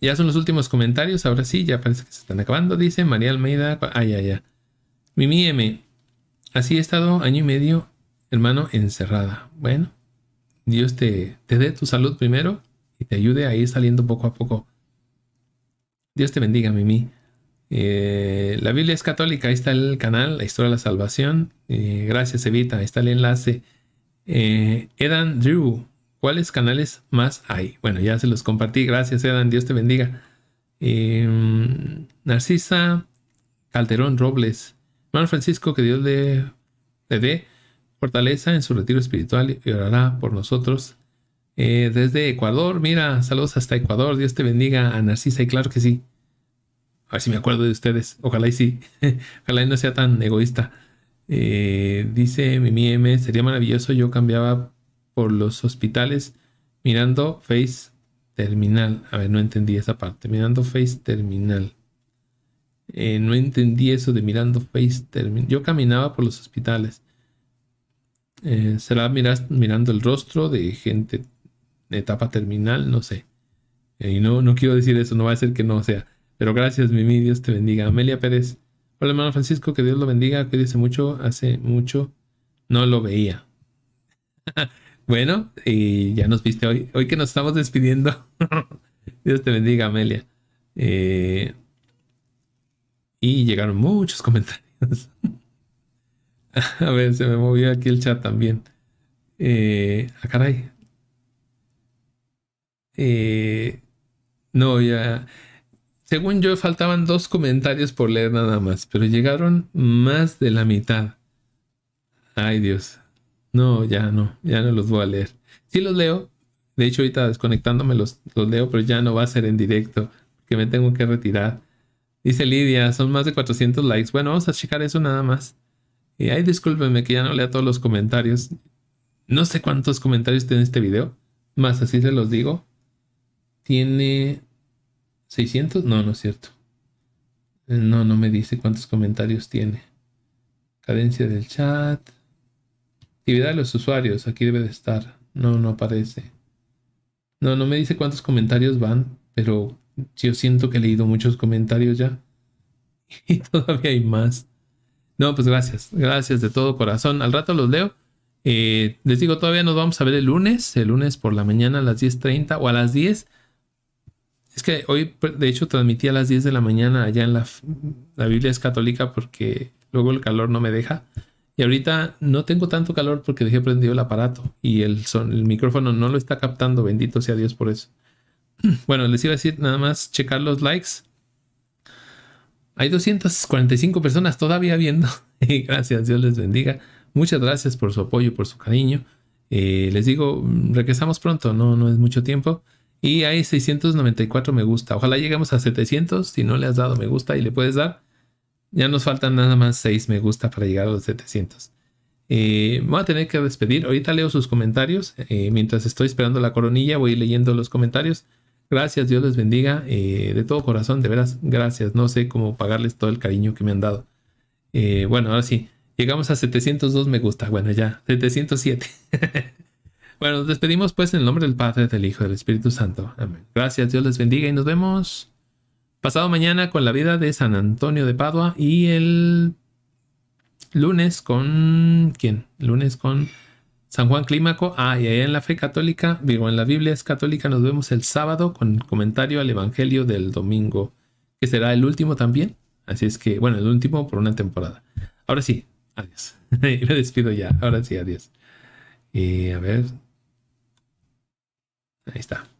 Ya son los últimos comentarios, ahora sí, ya parece que se están acabando, dice María Almeida. Ay, ah, ay, ay. Mimi M. Así he estado año y medio, hermano, encerrada. Bueno, Dios te, dé tu salud primero y te ayude a ir saliendo poco a poco. Dios te bendiga, Mimi. Eh, la Biblia es católica, ahí está el canal, la historia de la salvación. Eh, gracias, Evita, ahí está el enlace. Eh, Edan Drew, ¿Cuáles canales más hay? Bueno, ya se los compartí. Gracias, Edan. Dios te bendiga. Em, Narcisa Calderón Robles. Hermano Francisco, que Dios le, dé fortaleza en su retiro espiritual y orará por nosotros. Eh, desde Ecuador, mira, saludos hasta Ecuador. Dios te bendiga a Narcisa y claro que sí. A ver si me acuerdo de ustedes. Ojalá y sí. Ojalá y no sea tan egoísta. Eh, dice Mimi M, sería maravilloso. Yo cambiaba por los hospitales mirando Face Terminal. A ver, no entendí esa parte. Mirando Face Terminal. Eh, no entendí eso de mirando Face Terminal. Yo caminaba por los hospitales. Eh, será mirando el rostro de gente de etapa terminal, no sé. Eh, y no, no quiero decir eso, no va a ser que no sea. Pero gracias, Mimi, Dios te bendiga. Amelia Pérez. Hola, hermano Francisco, que Dios lo bendiga. que dice mucho, hace mucho no lo veía. Bueno, y ya nos viste hoy. Hoy que nos estamos despidiendo. Dios te bendiga, Amelia. Eh, y llegaron muchos comentarios. A ver, se me movió aquí el chat también. Eh, ah, caray. Eh, no, ya. Según yo, faltaban dos comentarios por leer nada más, pero llegaron más de la mitad. Ay, Dios. No, ya no, ya no los voy a leer. Sí los leo, de hecho ahorita desconectándome los, los leo, pero ya no va a ser en directo, que me tengo que retirar. Dice Lidia, son más de 400 likes. Bueno, vamos a checar eso nada más. Y ay, discúlpenme que ya no lea todos los comentarios. No sé cuántos comentarios tiene este video, más así se los digo. Tiene 600, no, no es cierto. Eh, no, no me dice cuántos comentarios tiene. Cadencia del chat. Actividad de los usuarios, aquí debe de estar. No, no aparece. No, no me dice cuántos comentarios van, pero yo siento que he leído muchos comentarios ya. Y todavía hay más. No, pues gracias. Gracias de todo corazón. Al rato los leo. Eh, les digo, todavía nos vamos a ver el lunes, el lunes por la mañana a las 10.30 o a las 10. Es que hoy, de hecho, transmití a las 10 de la mañana allá en la, la Biblia es católica porque luego el calor no me deja. Y ahorita no tengo tanto calor porque dejé prendido el aparato y el, el micrófono no lo está captando. Bendito sea Dios por eso. Bueno, les iba a decir nada más checar los likes. Hay 245 personas todavía viendo. gracias, Dios les bendiga. Muchas gracias por su apoyo, por su cariño. Eh, les digo, regresamos pronto, no, no es mucho tiempo. Y hay 694 me gusta. Ojalá lleguemos a 700. Si no le has dado me gusta y le puedes dar, ya nos faltan nada más 6 me gusta para llegar a los 700. Eh, voy a tener que despedir. Ahorita leo sus comentarios. Eh, mientras estoy esperando la coronilla, voy leyendo los comentarios. Gracias, Dios les bendiga. Eh, de todo corazón, de veras, gracias. No sé cómo pagarles todo el cariño que me han dado. Eh, bueno, ahora sí. Llegamos a 702 me gusta. Bueno, ya. 707. bueno, nos despedimos pues en el nombre del Padre, del Hijo y del Espíritu Santo. Amén. Gracias, Dios les bendiga y nos vemos. Pasado mañana con la vida de San Antonio de Padua y el lunes con... ¿Quién? Lunes con San Juan Clímaco. Ah, y ahí en la fe católica, digo, en la Biblia es católica, nos vemos el sábado con comentario al Evangelio del domingo, que será el último también. Así es que, bueno, el último por una temporada. Ahora sí, adiós. Me despido ya. Ahora sí, adiós. Y eh, a ver. Ahí está.